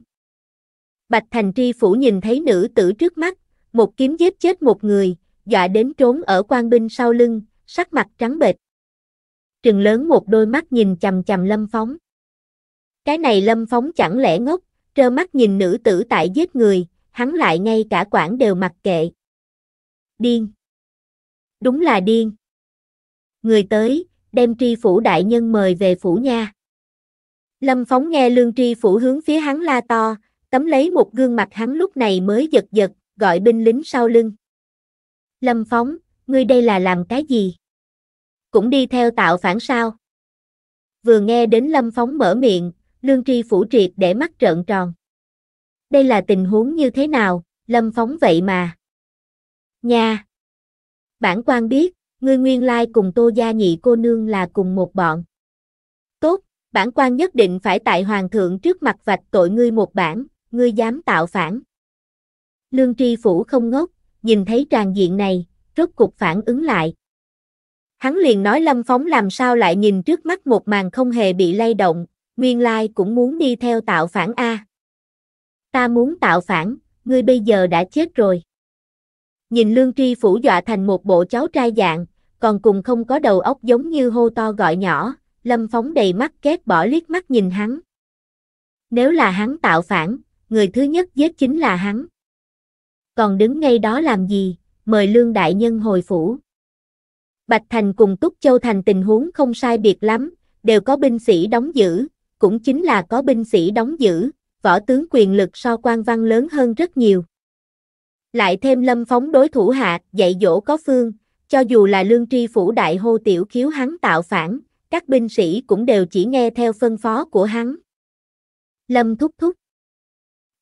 Bạch Thành Tri Phủ nhìn thấy nữ tử trước mắt, một kiếm giết chết một người, dọa đến trốn ở quan binh sau lưng, sắc mặt trắng bệch trừng lớn một đôi mắt nhìn chầm chầm Lâm Phóng. Cái này Lâm Phóng chẳng lẽ ngốc, trơ mắt nhìn nữ tử tại giết người, hắn lại ngay cả quản đều mặc kệ. Điên. Đúng là điên. Người tới, đem tri phủ đại nhân mời về phủ nha. Lâm Phóng nghe lương tri phủ hướng phía hắn la to, tấm lấy một gương mặt hắn lúc này mới giật giật, gọi binh lính sau lưng. Lâm Phóng, ngươi đây là làm cái gì? cũng đi theo tạo phản sao. Vừa nghe đến Lâm Phóng mở miệng, Lương Tri phủ triệt để mắt trợn tròn. Đây là tình huống như thế nào, Lâm Phóng vậy mà. Nha! Bản quan biết, ngươi nguyên lai cùng tô gia nhị cô nương là cùng một bọn. Tốt, bản quan nhất định phải tại hoàng thượng trước mặt vạch tội ngươi một bản, ngươi dám tạo phản. Lương tri phủ không ngốc, nhìn thấy tràng diện này, rốt cục phản ứng lại. Hắn liền nói Lâm Phóng làm sao lại nhìn trước mắt một màn không hề bị lay động, nguyên lai cũng muốn đi theo tạo phản A. Ta muốn tạo phản, ngươi bây giờ đã chết rồi. Nhìn Lương Tri phủ dọa thành một bộ cháu trai dạng, còn cùng không có đầu óc giống như hô to gọi nhỏ, Lâm Phóng đầy mắt két bỏ liếc mắt nhìn hắn. Nếu là hắn tạo phản, người thứ nhất giết chính là hắn. Còn đứng ngay đó làm gì, mời Lương Đại Nhân hồi phủ. Bạch Thành cùng Túc Châu Thành tình huống không sai biệt lắm, đều có binh sĩ đóng giữ, cũng chính là có binh sĩ đóng giữ, võ tướng quyền lực so quan văn lớn hơn rất nhiều. Lại thêm lâm phóng đối thủ hạ, dạy dỗ có phương, cho dù là lương tri phủ đại hô tiểu khiếu hắn tạo phản, các binh sĩ cũng đều chỉ nghe theo phân phó của hắn. Lâm thúc thúc.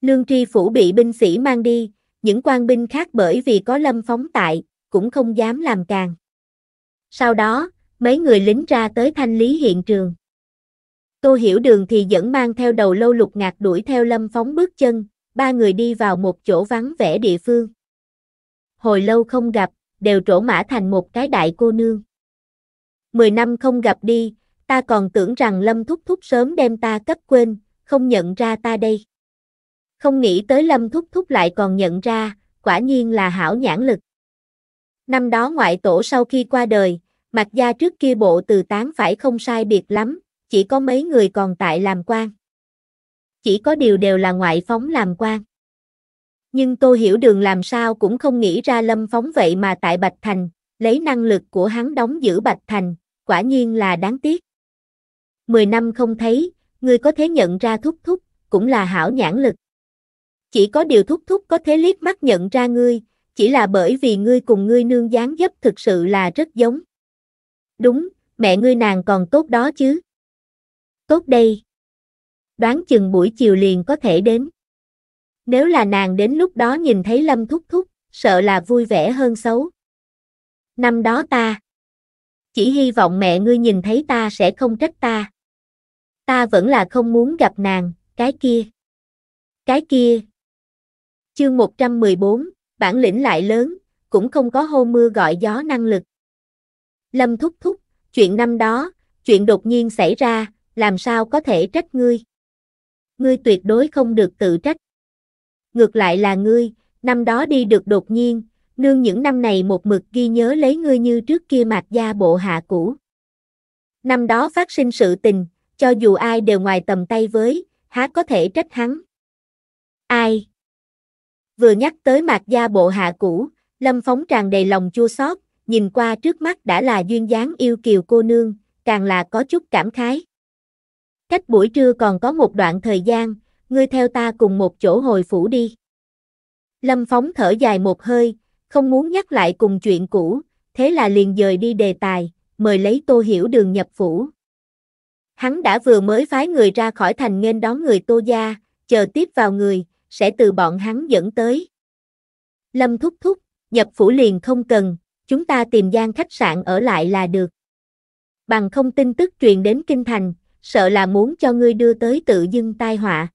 Lương tri phủ bị binh sĩ mang đi, những quan binh khác bởi vì có lâm phóng tại, cũng không dám làm càng. Sau đó, mấy người lính ra tới thanh lý hiện trường. Tô Hiểu Đường thì vẫn mang theo đầu lâu lục ngạc đuổi theo lâm phóng bước chân, ba người đi vào một chỗ vắng vẻ địa phương. Hồi lâu không gặp, đều trổ mã thành một cái đại cô nương. Mười năm không gặp đi, ta còn tưởng rằng lâm thúc thúc sớm đem ta cấp quên, không nhận ra ta đây. Không nghĩ tới lâm thúc thúc lại còn nhận ra, quả nhiên là hảo nhãn lực. Năm đó ngoại tổ sau khi qua đời, mặt gia trước kia bộ từ tán phải không sai biệt lắm, chỉ có mấy người còn tại làm quan. Chỉ có điều đều là ngoại phóng làm quan. Nhưng tôi hiểu đường làm sao cũng không nghĩ ra lâm phóng vậy mà tại Bạch Thành, lấy năng lực của hắn đóng giữ Bạch Thành, quả nhiên là đáng tiếc. Mười năm không thấy, người có thể nhận ra thúc thúc, cũng là hảo nhãn lực. Chỉ có điều thúc thúc có thế liếc mắt nhận ra ngươi, chỉ là bởi vì ngươi cùng ngươi nương dáng dấp thực sự là rất giống. Đúng, mẹ ngươi nàng còn tốt đó chứ. Tốt đây. Đoán chừng buổi chiều liền có thể đến. Nếu là nàng đến lúc đó nhìn thấy Lâm Thúc Thúc, sợ là vui vẻ hơn xấu. Năm đó ta. Chỉ hy vọng mẹ ngươi nhìn thấy ta sẽ không trách ta. Ta vẫn là không muốn gặp nàng, cái kia. Cái kia. Chương 114, bản lĩnh lại lớn, cũng không có hô mưa gọi gió năng lực. Lâm thúc thúc, chuyện năm đó, chuyện đột nhiên xảy ra, làm sao có thể trách ngươi? Ngươi tuyệt đối không được tự trách. Ngược lại là ngươi, năm đó đi được đột nhiên, nương những năm này một mực ghi nhớ lấy ngươi như trước kia mạc gia bộ hạ cũ. Năm đó phát sinh sự tình, cho dù ai đều ngoài tầm tay với, há có thể trách hắn. Ai? Vừa nhắc tới mạc gia bộ hạ cũ, Lâm Phóng tràn đầy lòng chua xót, nhìn qua trước mắt đã là duyên dáng yêu kiều cô nương, càng là có chút cảm khái. Cách buổi trưa còn có một đoạn thời gian, ngươi theo ta cùng một chỗ hồi phủ đi. Lâm Phóng thở dài một hơi, không muốn nhắc lại cùng chuyện cũ, thế là liền dời đi đề tài, mời lấy Tô Hiểu Đường nhập phủ. Hắn đã vừa mới phái người ra khỏi thành nghênh đón người Tô gia, chờ tiếp vào người, sẽ từ bọn hắn dẫn tới. Lâm thúc thúc, nhập phủ liền không cần, chúng ta tìm gian khách sạn ở lại là được. Bằng không tin tức truyền đến Kinh Thành, sợ là muốn cho ngươi đưa tới tự dưng tai họa.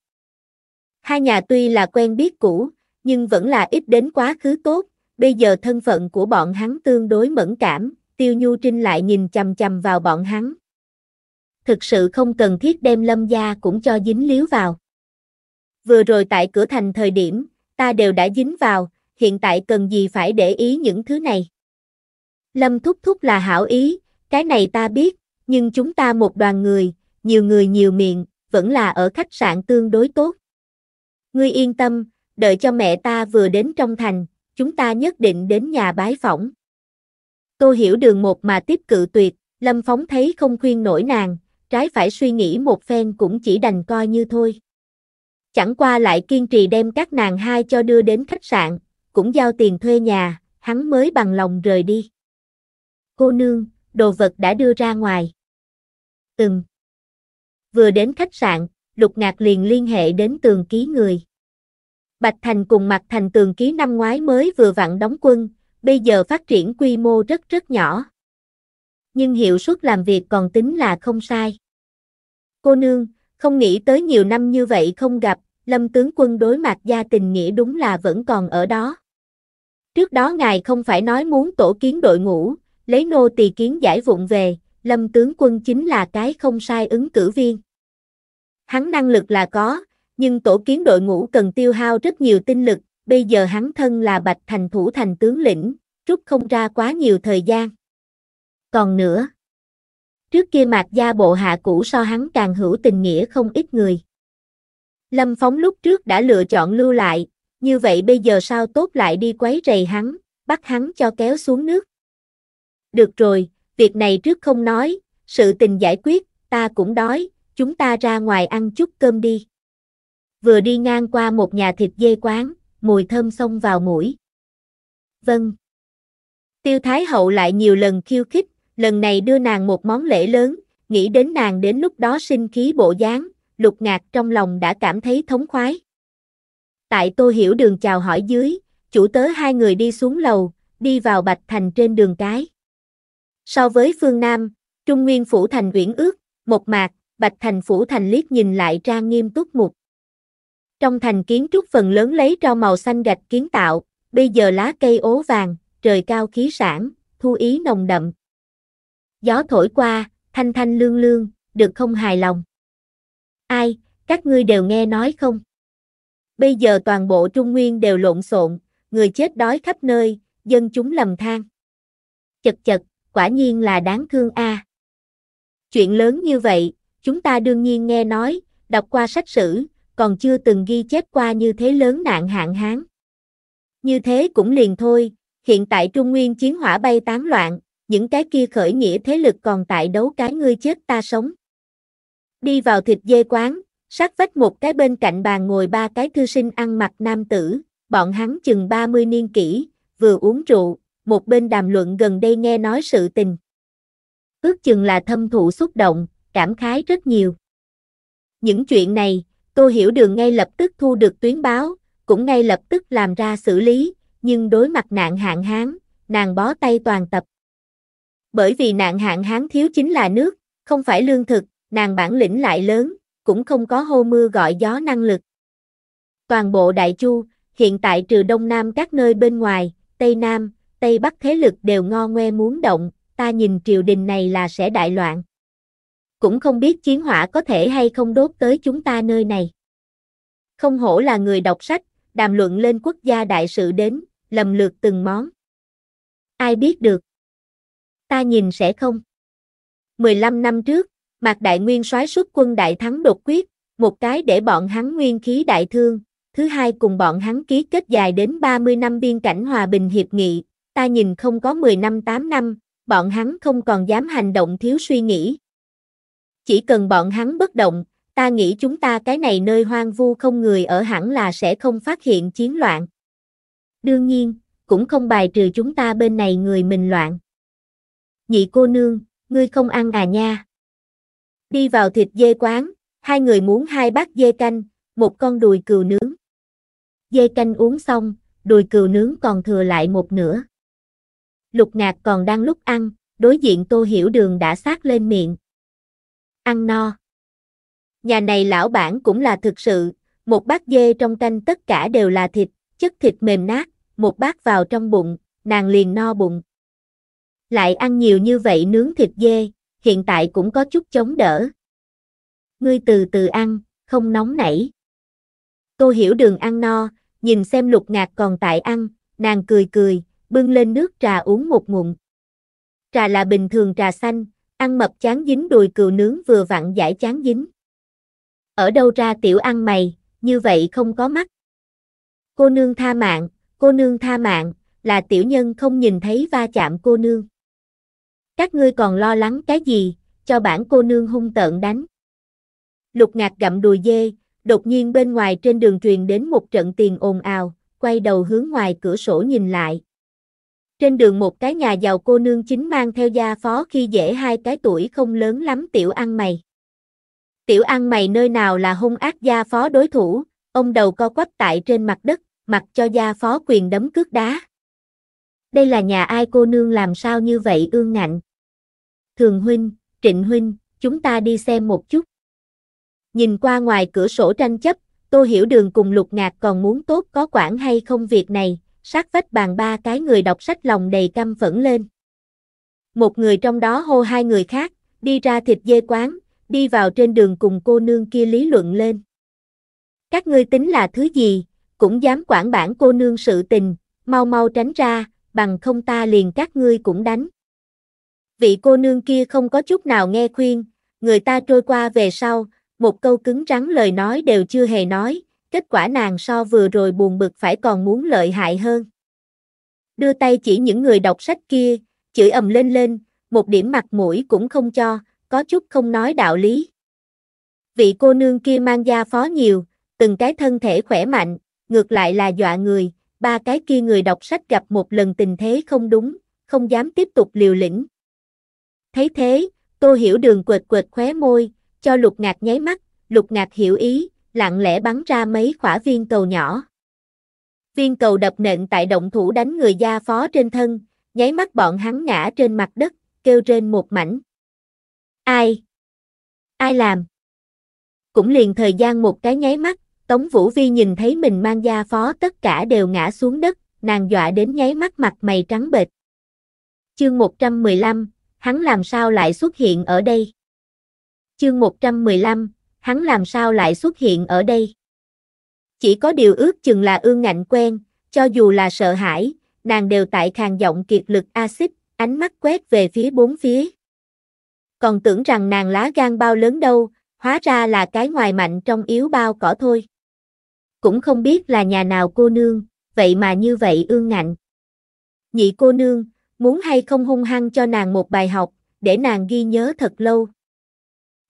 Hai nhà tuy là quen biết cũ, nhưng vẫn là ít đến quá khứ tốt, bây giờ thân phận của bọn hắn tương đối mẫn cảm, Tiêu Nhu Trinh lại nhìn chằm chằm vào bọn hắn. Thực sự không cần thiết đem lâm gia cũng cho dính líu vào vừa rồi tại cửa thành thời điểm, ta đều đã dính vào, hiện tại cần gì phải để ý những thứ này. Lâm Thúc Thúc là hảo ý, cái này ta biết, nhưng chúng ta một đoàn người, nhiều người nhiều miệng, vẫn là ở khách sạn tương đối tốt. Ngươi yên tâm, đợi cho mẹ ta vừa đến trong thành, chúng ta nhất định đến nhà bái phỏng. Tô hiểu đường một mà tiếp cự tuyệt, Lâm Phóng thấy không khuyên nổi nàng, trái phải suy nghĩ một phen cũng chỉ đành coi như thôi. Chẳng qua lại kiên trì đem các nàng hai cho đưa đến khách sạn, cũng giao tiền thuê nhà, hắn mới bằng lòng rời đi. Cô nương, đồ vật đã đưa ra ngoài. Ừm. Vừa đến khách sạn, Lục Ngạc liền liên hệ đến tường ký người. Bạch Thành cùng Mặt Thành tường ký năm ngoái mới vừa vặn đóng quân, bây giờ phát triển quy mô rất rất nhỏ. Nhưng hiệu suất làm việc còn tính là không sai. Cô nương, không nghĩ tới nhiều năm như vậy không gặp, Lâm tướng quân đối mặt gia tình nghĩa đúng là vẫn còn ở đó. Trước đó ngài không phải nói muốn tổ kiến đội ngũ, lấy nô tỳ kiến giải vụng về, Lâm tướng quân chính là cái không sai ứng cử viên. Hắn năng lực là có, nhưng tổ kiến đội ngũ cần tiêu hao rất nhiều tinh lực, bây giờ hắn thân là Bạch Thành thủ thành tướng lĩnh, rút không ra quá nhiều thời gian. Còn nữa, trước kia Mạc gia bộ hạ cũ so hắn càng hữu tình nghĩa không ít người. Lâm Phóng lúc trước đã lựa chọn lưu lại, như vậy bây giờ sao tốt lại đi quấy rầy hắn, bắt hắn cho kéo xuống nước. Được rồi, việc này trước không nói, sự tình giải quyết, ta cũng đói, chúng ta ra ngoài ăn chút cơm đi. Vừa đi ngang qua một nhà thịt dê quán, mùi thơm xông vào mũi. Vâng. Tiêu Thái Hậu lại nhiều lần khiêu khích, lần này đưa nàng một món lễ lớn, nghĩ đến nàng đến lúc đó sinh khí bộ dáng, lục ngạc trong lòng đã cảm thấy thống khoái. Tại tô hiểu đường chào hỏi dưới, chủ tớ hai người đi xuống lầu, đi vào Bạch Thành trên đường cái. So với phương Nam, Trung Nguyên Phủ Thành uyển ước, một mạc, Bạch Thành Phủ Thành liếc nhìn lại ra nghiêm túc mục. Trong thành kiến trúc phần lớn lấy rau màu xanh gạch kiến tạo, bây giờ lá cây ố vàng, trời cao khí sản, thu ý nồng đậm. Gió thổi qua, thanh thanh lương lương, được không hài lòng. Ai, các ngươi đều nghe nói không? Bây giờ toàn bộ Trung Nguyên đều lộn xộn, người chết đói khắp nơi, dân chúng lầm than. Chật chật, quả nhiên là đáng thương a. À. Chuyện lớn như vậy, chúng ta đương nhiên nghe nói, đọc qua sách sử, còn chưa từng ghi chép qua như thế lớn nạn hạn hán. Như thế cũng liền thôi, hiện tại Trung Nguyên chiến hỏa bay tán loạn, những cái kia khởi nghĩa thế lực còn tại đấu cái ngươi chết ta sống. Đi vào thịt dê quán, sát vách một cái bên cạnh bàn ngồi ba cái thư sinh ăn mặc nam tử, bọn hắn chừng 30 niên kỷ, vừa uống rượu, một bên đàm luận gần đây nghe nói sự tình. Ước chừng là thâm thụ xúc động, cảm khái rất nhiều. Những chuyện này, Tô Hiểu Đường ngay lập tức thu được tuyến báo, cũng ngay lập tức làm ra xử lý, nhưng đối mặt nạn hạn hán, nàng bó tay toàn tập. Bởi vì nạn hạn hán thiếu chính là nước, không phải lương thực, nàng bản lĩnh lại lớn, cũng không có hô mưa gọi gió năng lực. Toàn bộ Đại Chu, hiện tại trừ Đông Nam các nơi bên ngoài, Tây Nam, Tây Bắc thế lực đều ngo ngoe muốn động, ta nhìn triều đình này là sẽ đại loạn. Cũng không biết chiến hỏa có thể hay không đốt tới chúng ta nơi này. Không hổ là người đọc sách, đàm luận lên quốc gia đại sự đến, lầm lượt từng món. Ai biết được? Ta nhìn sẽ không. 15 năm trước, Mạc Đại Nguyên soái xuất quân đại thắng đột quyết, một cái để bọn hắn nguyên khí đại thương, thứ hai cùng bọn hắn ký kết dài đến 30 năm biên cảnh hòa bình hiệp nghị, ta nhìn không có 10 năm 8 năm, bọn hắn không còn dám hành động thiếu suy nghĩ. Chỉ cần bọn hắn bất động, ta nghĩ chúng ta cái này nơi hoang vu không người ở hẳn là sẽ không phát hiện chiến loạn. Đương nhiên, cũng không bài trừ chúng ta bên này người mình loạn. Nhị cô nương, ngươi không ăn à nha. Đi vào thịt dê quán, hai người muốn hai bát dê canh, một con đùi cừu nướng. Dê canh uống xong, đùi cừu nướng còn thừa lại một nửa. Lục ngạc còn đang lúc ăn, đối diện tô hiểu đường đã sát lên miệng. Ăn no. Nhà này lão bản cũng là thực sự, một bát dê trong canh tất cả đều là thịt, chất thịt mềm nát, một bát vào trong bụng, nàng liền no bụng. Lại ăn nhiều như vậy nướng thịt dê, hiện tại cũng có chút chống đỡ. Ngươi từ từ ăn, không nóng nảy. Tô hiểu đường ăn no, nhìn xem lục ngạc còn tại ăn, nàng cười cười, bưng lên nước trà uống một ngụm. Trà là bình thường trà xanh, ăn mập chán dính đùi cừu nướng vừa vặn giải chán dính. Ở đâu ra tiểu ăn mày, như vậy không có mắt. Cô nương tha mạng, cô nương tha mạng, là tiểu nhân không nhìn thấy va chạm cô nương. Các ngươi còn lo lắng cái gì, cho bản cô nương hung tợn đánh. Lục ngạc gặm đùi dê, đột nhiên bên ngoài trên đường truyền đến một trận tiền ồn ào, quay đầu hướng ngoài cửa sổ nhìn lại. Trên đường một cái nhà giàu cô nương chính mang theo gia phó khi dễ hai cái tuổi không lớn lắm tiểu ăn mày. Tiểu ăn mày nơi nào là hung ác gia phó đối thủ, ông đầu co quắp tại trên mặt đất, mặc cho gia phó quyền đấm cước đá. Đây là nhà ai cô nương làm sao như vậy ương ngạnh. Thường Huynh, Trịnh Huynh, chúng ta đi xem một chút. Nhìn qua ngoài cửa sổ tranh chấp, Tô Hiểu Đường cùng Lục Ngạc còn muốn tốt có quản hay không việc này, sát vách bàn ba cái người đọc sách lòng đầy căm phẫn lên. Một người trong đó hô hai người khác, đi ra thịt dê quán, đi vào trên đường cùng cô nương kia lý luận lên. Các ngươi tính là thứ gì, cũng dám quản bản cô nương sự tình, mau mau tránh ra, bằng không ta liền các ngươi cũng đánh vị cô nương kia không có chút nào nghe khuyên, người ta trôi qua về sau, một câu cứng rắn lời nói đều chưa hề nói, kết quả nàng so vừa rồi buồn bực phải còn muốn lợi hại hơn. Đưa tay chỉ những người đọc sách kia, chửi ầm lên lên, một điểm mặt mũi cũng không cho, có chút không nói đạo lý. Vị cô nương kia mang gia phó nhiều, từng cái thân thể khỏe mạnh, ngược lại là dọa người, ba cái kia người đọc sách gặp một lần tình thế không đúng, không dám tiếp tục liều lĩnh, Thấy thế, Tô Hiểu Đường quệt quệt khóe môi, cho Lục Ngạc nháy mắt, Lục Ngạc hiểu ý, lặng lẽ bắn ra mấy quả viên cầu nhỏ. Viên cầu đập nện tại động thủ đánh người gia phó trên thân, nháy mắt bọn hắn ngã trên mặt đất, kêu trên một mảnh. Ai? Ai làm? Cũng liền thời gian một cái nháy mắt, Tống Vũ Vi nhìn thấy mình mang gia phó tất cả đều ngã xuống đất, nàng dọa đến nháy mắt mặt mày trắng bệch. Chương 115, hắn làm sao lại xuất hiện ở đây? Chương 115, hắn làm sao lại xuất hiện ở đây? Chỉ có điều ước chừng là ương ngạnh quen, cho dù là sợ hãi, nàng đều tại khàn giọng kiệt lực axit, ánh mắt quét về phía bốn phía. Còn tưởng rằng nàng lá gan bao lớn đâu, hóa ra là cái ngoài mạnh trong yếu bao cỏ thôi. Cũng không biết là nhà nào cô nương, vậy mà như vậy ương ngạnh. Nhị cô nương, muốn hay không hung hăng cho nàng một bài học, để nàng ghi nhớ thật lâu.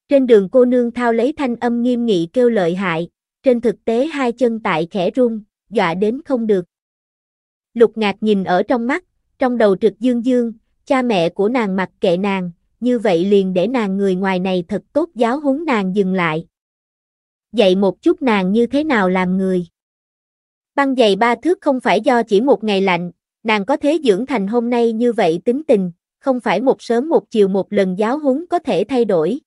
Trên đường cô nương thao lấy thanh âm nghiêm nghị kêu lợi hại, trên thực tế hai chân tại khẽ run, dọa đến không được. Lục ngạc nhìn ở trong mắt, trong đầu trực dương dương, cha mẹ của nàng mặc kệ nàng, như vậy liền để nàng người ngoài này thật tốt giáo huấn nàng dừng lại. Dạy một chút nàng như thế nào làm người. Băng dày ba thước không phải do chỉ một ngày lạnh, Nàng có thế dưỡng thành hôm nay như vậy tính tình, không phải một sớm một chiều một lần giáo huấn có thể thay đổi.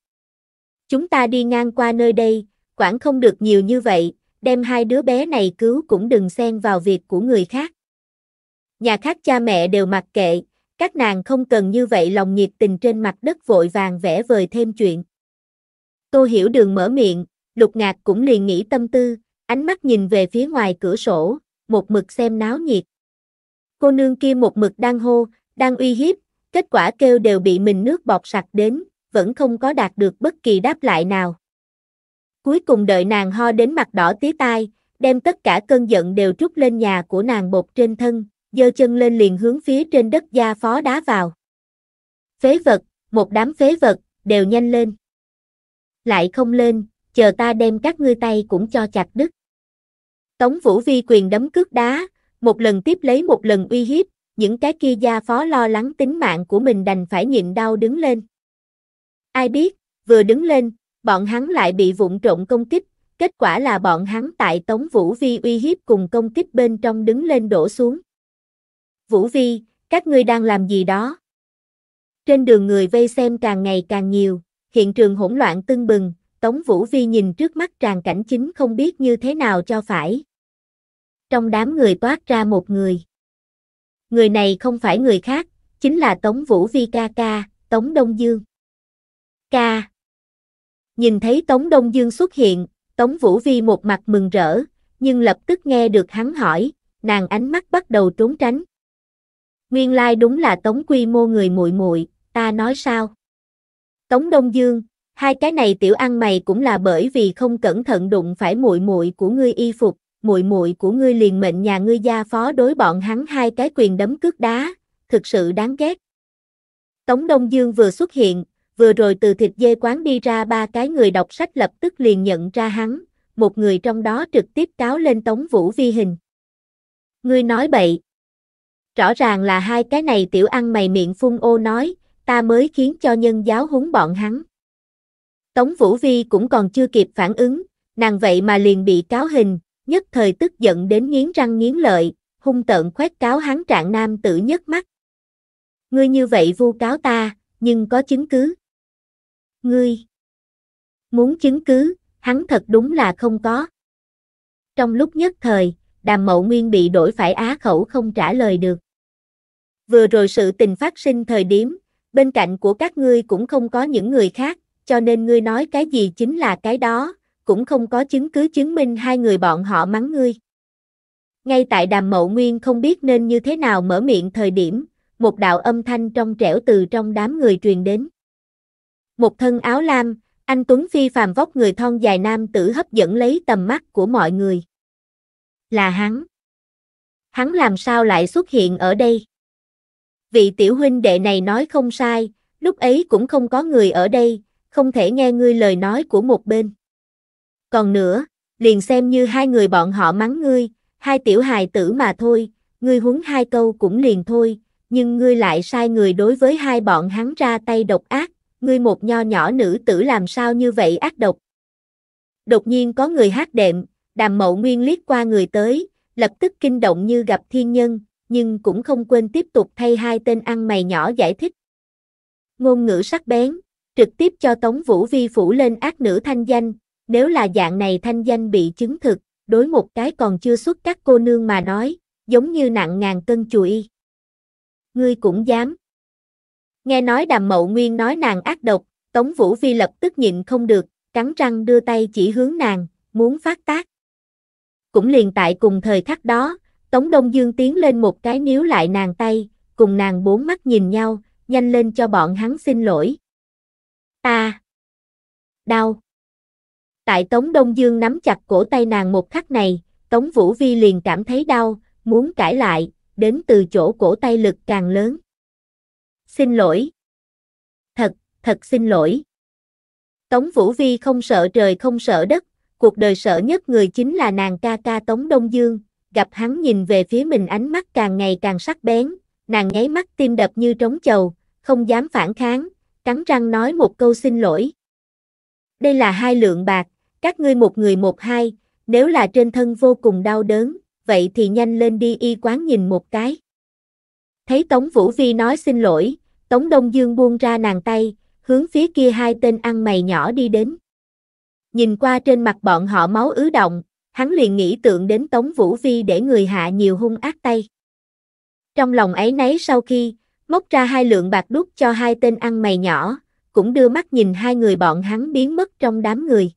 Chúng ta đi ngang qua nơi đây, quản không được nhiều như vậy, đem hai đứa bé này cứu cũng đừng xen vào việc của người khác. Nhà khác cha mẹ đều mặc kệ, các nàng không cần như vậy lòng nhiệt tình trên mặt đất vội vàng vẽ vời thêm chuyện. Tô Hiểu Đường mở miệng, Lục Ngạc cũng liền nghĩ tâm tư, ánh mắt nhìn về phía ngoài cửa sổ, một mực xem náo nhiệt. Cô nương kia một mực đang hô, đang uy hiếp, kết quả kêu đều bị mình nước bọt sặc đến, vẫn không có đạt được bất kỳ đáp lại nào. Cuối cùng đợi nàng ho đến mặt đỏ tía tai, đem tất cả cơn giận đều trút lên nhà của nàng bột trên thân, giơ chân lên liền hướng phía trên đất gia phó đá vào. Phế vật, một đám phế vật, đều nhanh lên. Lại không lên, chờ ta đem các ngươi tay cũng cho chặt đứt. Tống Vũ Vi quyền đấm cước đá, một lần tiếp lấy một lần uy hiếp, những cái kia gia phó lo lắng tính mạng của mình đành phải nhịn đau đứng lên. Ai biết, vừa đứng lên, bọn hắn lại bị vụn trộn công kích, kết quả là bọn hắn tại Tống Vũ Vi uy hiếp cùng công kích bên trong đứng lên đổ xuống. Vũ Vi, các ngươi đang làm gì đó? Trên đường người vây xem càng ngày càng nhiều, hiện trường hỗn loạn tưng bừng, Tống Vũ Vi nhìn trước mắt tràn cảnh chính không biết như thế nào cho phải, trong đám người toát ra một người. Người này không phải người khác, chính là Tống Vũ Vi ca ca, Tống Đông Dương. Ca. Nhìn thấy Tống Đông Dương xuất hiện, Tống Vũ Vi một mặt mừng rỡ, nhưng lập tức nghe được hắn hỏi, nàng ánh mắt bắt đầu trốn tránh. Nguyên lai like đúng là Tống Quy Mô người muội muội, ta nói sao? Tống Đông Dương, hai cái này tiểu ăn mày cũng là bởi vì không cẩn thận đụng phải muội muội của ngươi y phục, muội muội của ngươi liền mệnh nhà ngươi gia phó đối bọn hắn hai cái quyền đấm cước đá, thực sự đáng ghét. Tống Đông Dương vừa xuất hiện, vừa rồi từ thịt dê quán đi ra ba cái người đọc sách lập tức liền nhận ra hắn, một người trong đó trực tiếp cáo lên Tống Vũ vi hình. Ngươi nói bậy. Rõ ràng là hai cái này tiểu ăn mày miệng phun ô nói, ta mới khiến cho nhân giáo húng bọn hắn. Tống Vũ Vi cũng còn chưa kịp phản ứng, nàng vậy mà liền bị cáo hình, nhất thời tức giận đến nghiến răng nghiến lợi, hung tợn khoét cáo hắn trạng nam tử nhất mắt. Ngươi như vậy vu cáo ta, nhưng có chứng cứ. Ngươi muốn chứng cứ, hắn thật đúng là không có. Trong lúc nhất thời, đàm mậu nguyên bị đổi phải á khẩu không trả lời được. Vừa rồi sự tình phát sinh thời điểm, bên cạnh của các ngươi cũng không có những người khác, cho nên ngươi nói cái gì chính là cái đó, cũng không có chứng cứ chứng minh hai người bọn họ mắng ngươi. Ngay tại đàm mậu nguyên không biết nên như thế nào mở miệng thời điểm, một đạo âm thanh trong trẻo từ trong đám người truyền đến. Một thân áo lam, anh Tuấn Phi phàm vóc người thon dài nam tử hấp dẫn lấy tầm mắt của mọi người. Là hắn. Hắn làm sao lại xuất hiện ở đây? Vị tiểu huynh đệ này nói không sai, lúc ấy cũng không có người ở đây, không thể nghe ngươi lời nói của một bên. Còn nữa, liền xem như hai người bọn họ mắng ngươi, hai tiểu hài tử mà thôi, ngươi huấn hai câu cũng liền thôi, nhưng ngươi lại sai người đối với hai bọn hắn ra tay độc ác, ngươi một nho nhỏ nữ tử làm sao như vậy ác độc. Đột nhiên có người hát đệm, đàm mậu nguyên liếc qua người tới, lập tức kinh động như gặp thiên nhân, nhưng cũng không quên tiếp tục thay hai tên ăn mày nhỏ giải thích. Ngôn ngữ sắc bén, trực tiếp cho Tống Vũ Vi phủ lên ác nữ thanh danh, nếu là dạng này thanh danh bị chứng thực, đối một cái còn chưa xuất các cô nương mà nói, giống như nặng ngàn cân chùi. Ngươi cũng dám. Nghe nói đàm mậu nguyên nói nàng ác độc, Tống Vũ Vi lập tức nhịn không được, cắn răng đưa tay chỉ hướng nàng, muốn phát tác. Cũng liền tại cùng thời khắc đó, Tống Đông Dương tiến lên một cái níu lại nàng tay, cùng nàng bốn mắt nhìn nhau, nhanh lên cho bọn hắn xin lỗi. Ta. Đau. Tại Tống Đông Dương nắm chặt cổ tay nàng một khắc này, Tống Vũ Vi liền cảm thấy đau, muốn cãi lại, đến từ chỗ cổ tay lực càng lớn. Xin lỗi. Thật, thật xin lỗi. Tống Vũ Vi không sợ trời không sợ đất, cuộc đời sợ nhất người chính là nàng ca ca Tống Đông Dương, gặp hắn nhìn về phía mình ánh mắt càng ngày càng sắc bén, nàng nháy mắt tim đập như trống chầu, không dám phản kháng, cắn răng nói một câu xin lỗi. Đây là hai lượng bạc, các ngươi một người một hai, nếu là trên thân vô cùng đau đớn, vậy thì nhanh lên đi y quán nhìn một cái. Thấy Tống Vũ Vi nói xin lỗi, Tống Đông Dương buông ra nàng tay, hướng phía kia hai tên ăn mày nhỏ đi đến. Nhìn qua trên mặt bọn họ máu ứ động, hắn liền nghĩ tượng đến Tống Vũ Vi để người hạ nhiều hung ác tay. Trong lòng ấy nấy sau khi, móc ra hai lượng bạc đút cho hai tên ăn mày nhỏ, cũng đưa mắt nhìn hai người bọn hắn biến mất trong đám người.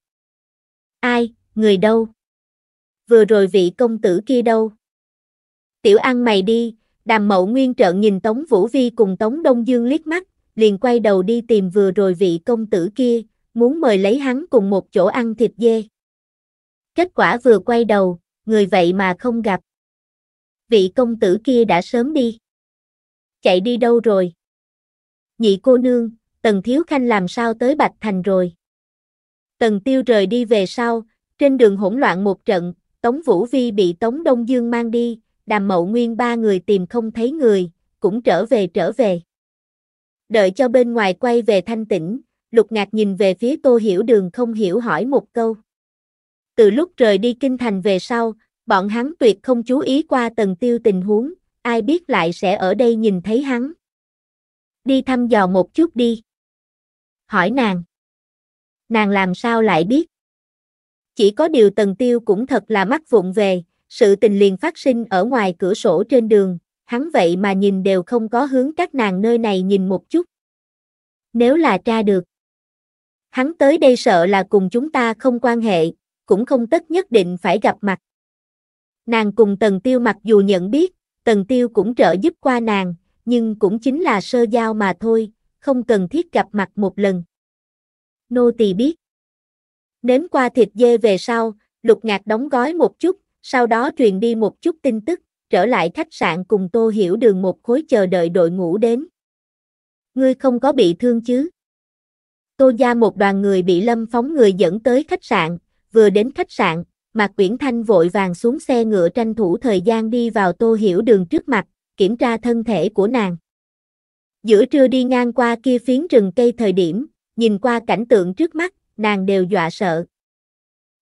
Ai, người đâu? Vừa rồi vị công tử kia đâu? Tiểu ăn mày đi, đàm mậu nguyên trợn nhìn Tống Vũ Vi cùng Tống Đông Dương liếc mắt, liền quay đầu đi tìm vừa rồi vị công tử kia, muốn mời lấy hắn cùng một chỗ ăn thịt dê. Kết quả vừa quay đầu, người vậy mà không gặp. Vị công tử kia đã sớm đi. Chạy đi đâu rồi? Nhị cô nương, Tần Thiếu Khanh làm sao tới Bạch Thành rồi? Tần Tiêu rời đi về sau, trên đường hỗn loạn một trận, Tống Vũ Vi bị Tống Đông Dương mang đi, đàm mậu nguyên ba người tìm không thấy người, cũng trở về trở về. Đợi cho bên ngoài quay về thanh tĩnh, Lục Ngạc nhìn về phía Tô Hiểu Đường không hiểu hỏi một câu. Từ lúc rời đi kinh thành về sau, bọn hắn tuyệt không chú ý qua tần tiêu tình huống, ai biết lại sẽ ở đây nhìn thấy hắn. Đi thăm dò một chút đi. Hỏi nàng nàng làm sao lại biết. Chỉ có điều tần tiêu cũng thật là mắc vụng về, sự tình liền phát sinh ở ngoài cửa sổ trên đường, hắn vậy mà nhìn đều không có hướng các nàng nơi này nhìn một chút. Nếu là tra được, hắn tới đây sợ là cùng chúng ta không quan hệ, cũng không tất nhất định phải gặp mặt. Nàng cùng Tần Tiêu mặc dù nhận biết, Tần Tiêu cũng trợ giúp qua nàng, nhưng cũng chính là sơ giao mà thôi, không cần thiết gặp mặt một lần nô tỳ biết. Nếm qua thịt dê về sau, lục ngạc đóng gói một chút, sau đó truyền đi một chút tin tức, trở lại khách sạn cùng tô hiểu đường một khối chờ đợi đội ngũ đến. Ngươi không có bị thương chứ? Tô gia một đoàn người bị lâm phóng người dẫn tới khách sạn, vừa đến khách sạn, Mạc Quyển Thanh vội vàng xuống xe ngựa tranh thủ thời gian đi vào tô hiểu đường trước mặt, kiểm tra thân thể của nàng. Giữa trưa đi ngang qua kia phiến rừng cây thời điểm, nhìn qua cảnh tượng trước mắt, nàng đều dọa sợ.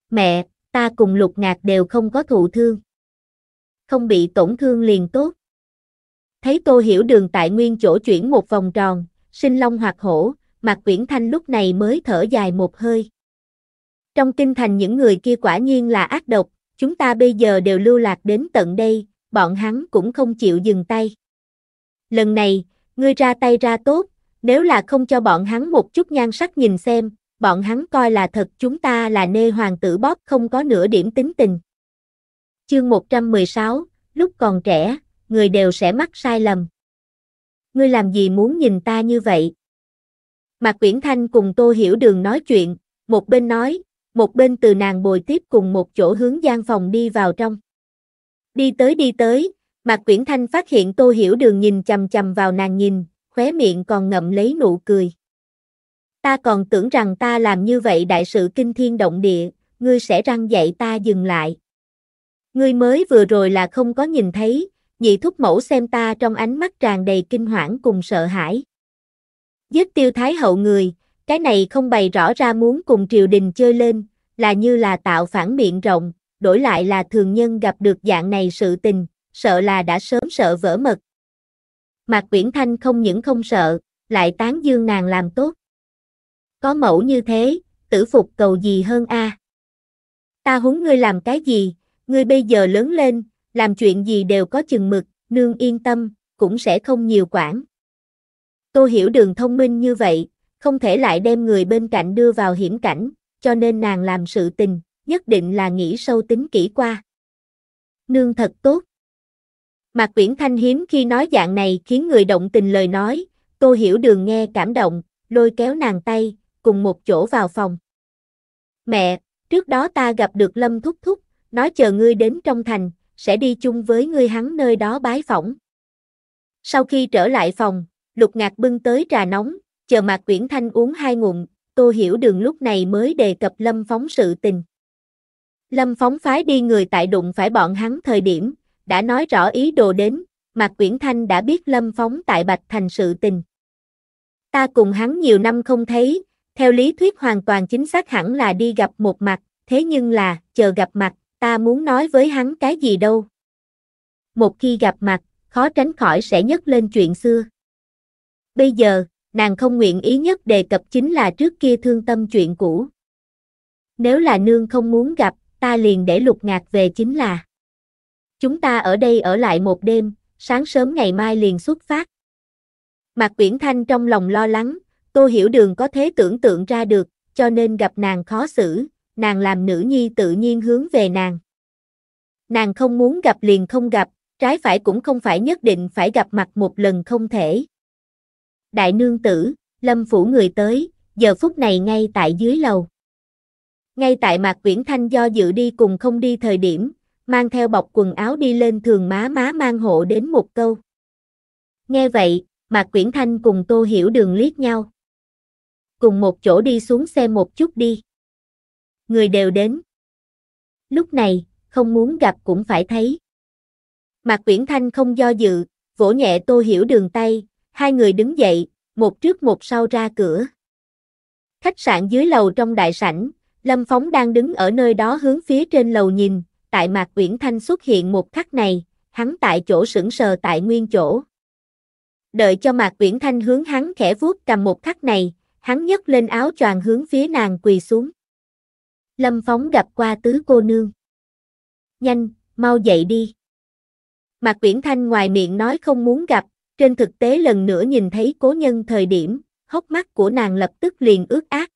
Mẹ, ta cùng lục ngạc đều không có thụ thương. Không bị tổn thương liền tốt. Thấy tô hiểu đường tại nguyên chỗ chuyển một vòng tròn, sinh long hoặc hổ, mặt Quyển Thanh lúc này mới thở dài một hơi. Trong kinh thành những người kia quả nhiên là ác độc, chúng ta bây giờ đều lưu lạc đến tận đây, bọn hắn cũng không chịu dừng tay. Lần này, ngươi ra tay ra tốt, nếu là không cho bọn hắn một chút nhan sắc nhìn xem, bọn hắn coi là thật chúng ta là nê hoàng tử bóp không có nửa điểm tính tình. Chương 116, lúc còn trẻ, người đều sẽ mắc sai lầm. Ngươi làm gì muốn nhìn ta như vậy? Mạc Quyển Thanh cùng Tô Hiểu Đường nói chuyện, một bên nói, một bên từ nàng bồi tiếp cùng một chỗ hướng gian phòng đi vào trong. Đi tới đi tới, Mạc Quyển Thanh phát hiện Tô Hiểu Đường nhìn chầm chầm vào nàng nhìn, khóe miệng còn ngậm lấy nụ cười. Ta còn tưởng rằng ta làm như vậy đại sự kinh thiên động địa, ngươi sẽ răng dạy ta dừng lại. Ngươi mới vừa rồi là không có nhìn thấy, nhị thúc mẫu xem ta trong ánh mắt tràn đầy kinh hoảng cùng sợ hãi. Giết tiêu thái hậu người, cái này không bày rõ ra muốn cùng triều đình chơi lên, là như là tạo phản miệng rộng, đổi lại là thường nhân gặp được dạng này sự tình, sợ là đã sớm sợ vỡ mật, Mạc Quyển Thanh không những không sợ, lại tán dương nàng làm tốt. Có mẫu như thế, tử phục cầu gì hơn a? Ta huấn ngươi làm cái gì, ngươi bây giờ lớn lên, làm chuyện gì đều có chừng mực, nương yên tâm, cũng sẽ không nhiều quản. Tô hiểu đường thông minh như vậy, không thể lại đem người bên cạnh đưa vào hiểm cảnh, cho nên nàng làm sự tình, nhất định là nghĩ sâu tính kỹ qua. Nương thật tốt. Mạc Viễn Thanh hiếm khi nói dạng này khiến người động tình lời nói, Tô Hiểu Đường nghe cảm động, lôi kéo nàng tay, cùng một chỗ vào phòng. Mẹ, trước đó ta gặp được Lâm Thúc Thúc, nói chờ ngươi đến trong thành, sẽ đi chung với ngươi hắn nơi đó bái phỏng. Sau khi trở lại phòng, Lục Ngạc bưng tới trà nóng, chờ Mạc Quyển Thanh uống hai ngụm, Tô Hiểu Đường lúc này mới đề cập Lâm Phóng sự tình. Lâm Phóng phái đi người tại đụng phải bọn hắn thời điểm, đã nói rõ ý đồ đến, Mạc Uyển Thanh đã biết Lâm Phóng tại Bạch Thành sự tình. Ta cùng hắn nhiều năm không thấy, theo lý thuyết hoàn toàn chính xác hẳn là đi gặp một mặt, thế nhưng là, chờ gặp mặt, ta muốn nói với hắn cái gì đâu. Một khi gặp mặt, khó tránh khỏi sẽ nhắc lên chuyện xưa. Bây giờ, nàng không nguyện ý nhất đề cập chính là trước kia thương tâm chuyện cũ. Nếu là nương không muốn gặp, ta liền để lục ngạc về chính là. Chúng ta ở đây ở lại một đêm, sáng sớm ngày mai liền xuất phát. Mạc Uyển Thanh trong lòng lo lắng, Tô Hiểu Đường có thế tưởng tượng ra được, cho nên gặp nàng khó xử, nàng làm nữ nhi tự nhiên hướng về nàng. Nàng không muốn gặp liền không gặp, trái phải cũng không phải nhất định phải gặp mặt một lần không thể. Đại nương tử, lâm phủ người tới, giờ phút này ngay tại dưới lầu. Ngay tại Mạc Uyển Thanh do dự đi cùng không đi thời điểm, mang theo bọc quần áo đi lên thường má má mang hộ đến một câu. Nghe vậy, Mạc Quyển Thanh cùng Tô Hiểu Đường liếc nhau. Cùng một chỗ đi xuống xe một chút đi. Người đều đến. Lúc này, không muốn gặp cũng phải thấy. Mạc Quyển Thanh không do dự, vỗ nhẹ Tô Hiểu Đường tay, hai người đứng dậy, một trước một sau ra cửa. Khách sạn dưới lầu trong đại sảnh, Lâm Phóng đang đứng ở nơi đó hướng phía trên lầu nhìn, tại Mạc Uyển Thanh xuất hiện một khắc này, hắn tại chỗ sững sờ tại nguyên chỗ. Đợi cho Mạc Uyển Thanh hướng hắn khẽ vuốt cầm một khắc này, hắn nhấc lên áo choàng hướng phía nàng quỳ xuống. Lâm Phóng gặp qua tứ cô nương. Nhanh, mau dậy đi. Mạc Uyển Thanh ngoài miệng nói không muốn gặp, trên thực tế lần nữa nhìn thấy cố nhân thời điểm, hốc mắt của nàng lập tức liền ướt át.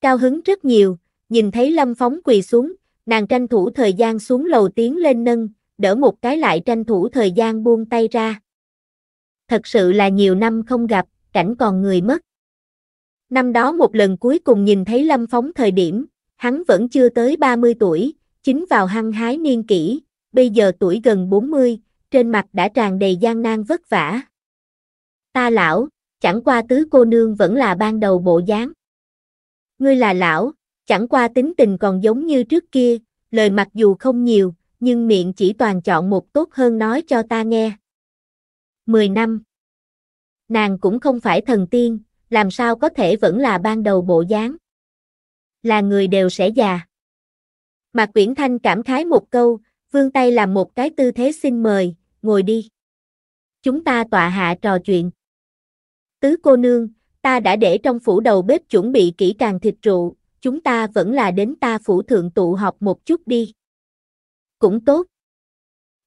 Cao hứng rất nhiều, nhìn thấy Lâm Phóng quỳ xuống, Nàng tranh thủ thời gian xuống lầu tiến lên nâng, đỡ một cái lại tranh thủ thời gian buông tay ra. Thật sự là nhiều năm không gặp, cảnh còn người mất. Năm đó một lần cuối cùng nhìn thấy Lâm Phóng thời điểm, hắn vẫn chưa tới 30 tuổi, chính vào hăng hái niên kỷ, bây giờ tuổi gần 40, trên mặt đã tràn đầy gian nan vất vả. Ta lão, chẳng qua tứ cô nương vẫn là ban đầu bộ dáng. Ngươi là lão, Chẳng qua tính tình còn giống như trước kia, lời mặc dù không nhiều, nhưng miệng chỉ toàn chọn một tốt hơn nói cho ta nghe. 10 năm. Nàng cũng không phải thần tiên, làm sao có thể vẫn là ban đầu bộ dáng. Là người đều sẽ già. Mạc Quyển Thanh cảm khái một câu, vương tay làm một cái tư thế xin mời, ngồi đi. Chúng ta tọa hạ trò chuyện. Tứ cô nương, ta đã để trong phủ đầu bếp chuẩn bị kỹ càng thịt rượu, chúng ta vẫn là đến ta phủ thượng tụ họp một chút đi. Cũng tốt.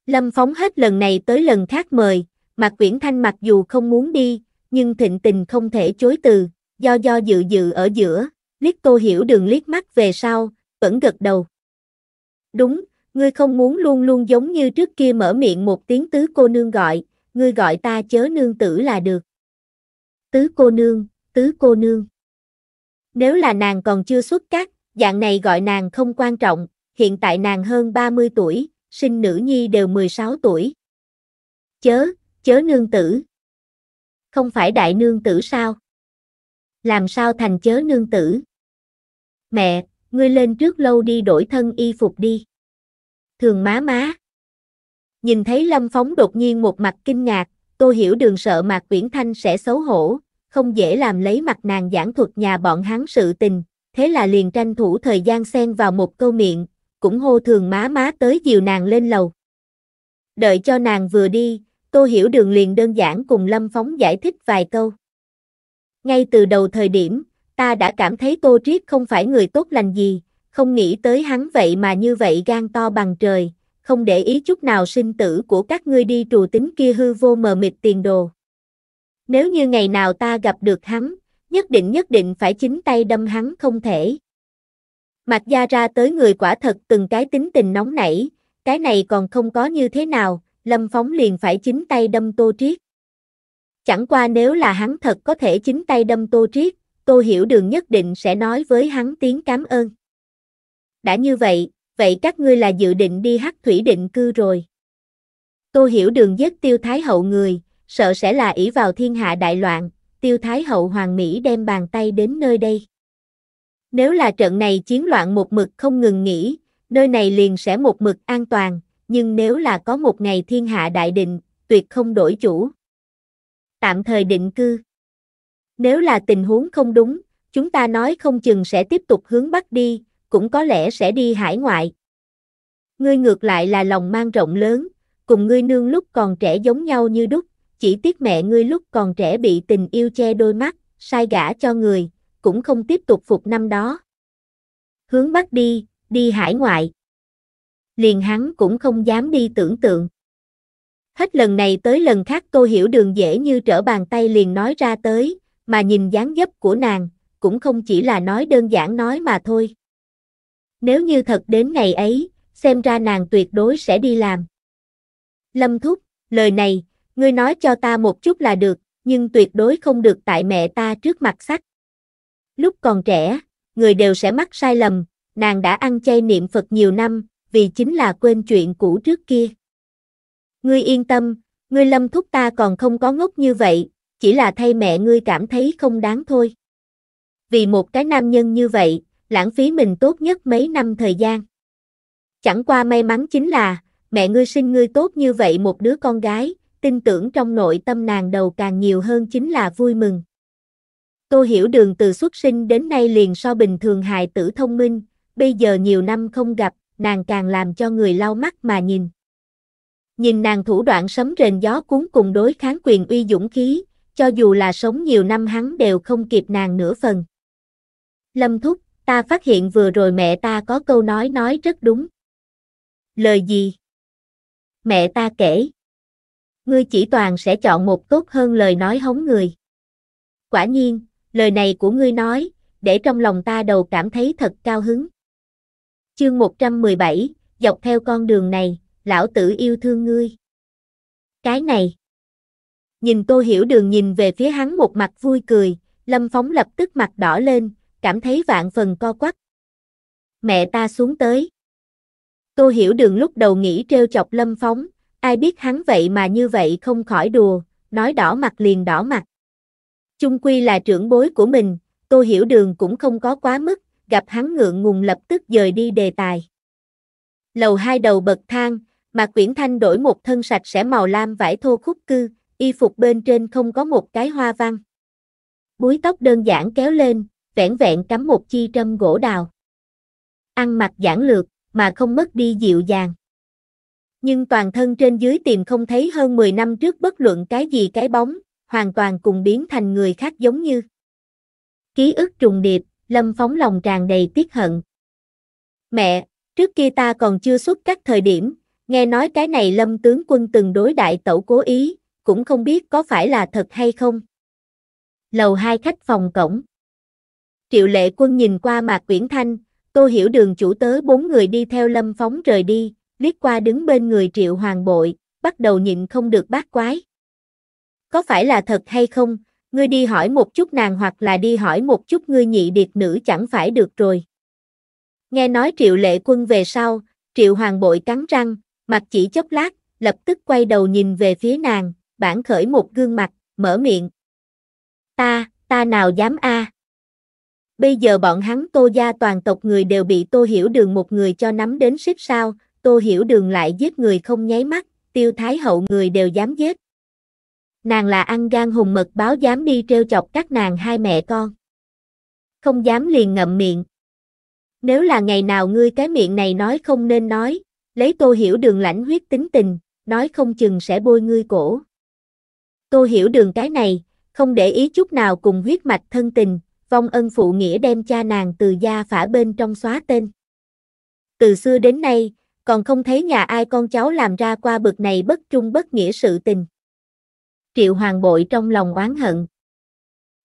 Lâm Phóng hết lần này tới lần khác mời, Mạc Quyển Thanh mặc dù không muốn đi, nhưng thịnh tình không thể chối từ, do do dự dự ở giữa, liếc tô hiểu đường liếc mắt về sau, vẫn gật đầu. Đúng, ngươi không muốn luôn luôn giống như trước kia mở miệng một tiếng tứ cô nương gọi, ngươi gọi ta chớ nương tử là được. Tứ cô nương, tứ cô nương. Nếu là nàng còn chưa xuất cát, dạng này gọi nàng không quan trọng, hiện tại nàng hơn 30 tuổi, sinh nữ nhi đều 16 tuổi. Chớ, chớ nương tử. Không phải đại nương tử sao? Làm sao thành chớ nương tử? Mẹ, ngươi lên trước lâu đi đổi thân y phục đi. Thường má má. Nhìn thấy Lâm Phóng đột nhiên một mặt kinh ngạc, tôi hiểu đường sợ Mạc Viễn Thanh sẽ xấu hổ, không dễ làm lấy mặt nàng giảng thuật nhà bọn hắn sự tình, thế là liền tranh thủ thời gian xen vào một câu miệng, cũng hô thường má má tới dìu nàng lên lầu. Đợi cho nàng vừa đi, Tô Hiểu Đường liền đơn giản cùng Lâm Phóng giải thích vài câu. Ngay từ đầu thời điểm, ta đã cảm thấy Tô Triết không phải người tốt lành gì, không nghĩ tới hắn vậy mà như vậy gan to bằng trời, không để ý chút nào sinh tử của các ngươi đi trù tính kia hư vô mờ mịt tiền đồ nếu như ngày nào ta gặp được hắn, nhất định nhất định phải chính tay đâm hắn không thể. Mạc Gia ra tới người quả thật từng cái tính tình nóng nảy, cái này còn không có như thế nào, Lâm Phóng liền phải chính tay đâm Tô Triết. Chẳng qua nếu là hắn thật có thể chính tay đâm Tô Triết, Tô Hiểu Đường nhất định sẽ nói với hắn tiếng cảm ơn. Đã như vậy, vậy các ngươi là dự định đi hắc thủy định cư rồi. Tô Hiểu Đường giết tiêu thái hậu người, sợ sẽ là ỷ vào thiên hạ đại loạn, tiêu thái hậu hoàng Mỹ đem bàn tay đến nơi đây. Nếu là trận này chiến loạn một mực không ngừng nghỉ, nơi này liền sẽ một mực an toàn, nhưng nếu là có một ngày thiên hạ đại định, tuyệt không đổi chủ. Tạm thời định cư. Nếu là tình huống không đúng, chúng ta nói không chừng sẽ tiếp tục hướng bắc đi, cũng có lẽ sẽ đi hải ngoại. Ngươi ngược lại là lòng mang rộng lớn, cùng ngươi nương lúc còn trẻ giống nhau như đúc, chỉ tiếc mẹ ngươi lúc còn trẻ bị tình yêu che đôi mắt, sai gả cho người, cũng không tiếp tục phục năm đó. Hướng bắt đi, đi hải ngoại. Liền hắn cũng không dám đi tưởng tượng. Hết lần này tới lần khác cô hiểu đường dễ như trở bàn tay liền nói ra tới, mà nhìn dáng dấp của nàng, cũng không chỉ là nói đơn giản nói mà thôi. Nếu như thật đến ngày ấy, xem ra nàng tuyệt đối sẽ đi làm. Lâm Thúc, lời này, Ngươi nói cho ta một chút là được, nhưng tuyệt đối không được tại mẹ ta trước mặt sắc. Lúc còn trẻ, người đều sẽ mắc sai lầm, nàng đã ăn chay niệm Phật nhiều năm, vì chính là quên chuyện cũ trước kia. Ngươi yên tâm, ngươi lâm thúc ta còn không có ngốc như vậy, chỉ là thay mẹ ngươi cảm thấy không đáng thôi. Vì một cái nam nhân như vậy, lãng phí mình tốt nhất mấy năm thời gian. Chẳng qua may mắn chính là, mẹ ngươi sinh ngươi tốt như vậy một đứa con gái, tin tưởng trong nội tâm nàng đầu càng nhiều hơn chính là vui mừng. Tô Hiểu Đường từ xuất sinh đến nay liền so bình thường hài tử thông minh, bây giờ nhiều năm không gặp, nàng càng làm cho người lau mắt mà nhìn. Nhìn nàng thủ đoạn sấm rền gió cuốn cùng đối kháng quyền uy dũng khí, cho dù là sống nhiều năm hắn đều không kịp nàng nửa phần. Lâm Thúc, ta phát hiện vừa rồi mẹ ta có câu nói nói rất đúng. Lời gì? Mẹ ta kể ngươi chỉ toàn sẽ chọn một tốt hơn lời nói hống người. Quả nhiên, lời này của ngươi nói, để trong lòng ta đầu cảm thấy thật cao hứng. Chương 117, dọc theo con đường này, lão tử yêu thương ngươi. Cái này. Nhìn Tô Hiểu Đường nhìn về phía hắn một mặt vui cười, Lâm Phong lập tức mặt đỏ lên, cảm thấy vạn phần co quắp. Mẹ ta xuống tới. Tô Hiểu Đường lúc đầu nghĩ trêu chọc Lâm Phong. Ai biết hắn vậy mà như vậy không khỏi đùa, nói đỏ mặt liền đỏ mặt. Chung quy là trưởng bối của mình, Tô Hiểu Đường cũng không có quá mức, gặp hắn ngượng ngùng lập tức dời đi đề tài. Lầu hai đầu bậc thang, mà Quyển Thanh đổi một thân sạch sẽ màu lam vải thô khúc cư, y phục bên trên không có một cái hoa văn. Búi tóc đơn giản kéo lên, vẻn vẹn cắm một chi trâm gỗ đào. Ăn mặc giản lược, mà không mất đi dịu dàng nhưng toàn thân trên dưới tìm không thấy hơn 10 năm trước bất luận cái gì cái bóng, hoàn toàn cùng biến thành người khác giống như. Ký ức trùng điệp, Lâm Phóng lòng tràn đầy tiếc hận. Mẹ, trước kia ta còn chưa xuất các thời điểm, nghe nói cái này Lâm tướng quân từng đối đại tẩu cố ý, cũng không biết có phải là thật hay không. Lầu hai khách phòng cổng. Triệu lệ quân nhìn qua mạc uyển thanh, tô hiểu đường chủ tớ bốn người đi theo Lâm Phóng rời đi, liếc qua đứng bên người triệu hoàng bội, bắt đầu nhịn không được bát quái. Có phải là thật hay không, ngươi đi hỏi một chút nàng hoặc là đi hỏi một chút ngươi nhị điệt nữ chẳng phải được rồi. Nghe nói triệu lệ quân về sau, triệu hoàng bội cắn răng, mặt chỉ chốc lát, lập tức quay đầu nhìn về phía nàng, bản khởi một gương mặt, mở miệng. Ta, ta nào dám a? Bây giờ bọn hắn tô gia toàn tộc người đều bị tô hiểu đường một người cho nắm đến xếp sao, Tô Hiểu Đường lại giết người không nháy mắt, tiêu thái hậu người đều dám giết. Nàng là ăn gan hùng mật báo dám đi trêu chọc các nàng hai mẹ con. Không dám liền ngậm miệng. Nếu là ngày nào ngươi cái miệng này nói không nên nói, lấy Tô Hiểu Đường lãnh huyết tính tình, nói không chừng sẽ bôi ngươi cổ. Tô Hiểu Đường cái này, không để ý chút nào cùng huyết mạch thân tình, vong ân phụ nghĩa đem cha nàng từ gia phả bên trong xóa tên. Từ xưa đến nay, còn không thấy nhà ai con cháu làm ra qua bực này bất trung bất nghĩa sự tình. Triệu Hoàng bội trong lòng oán hận.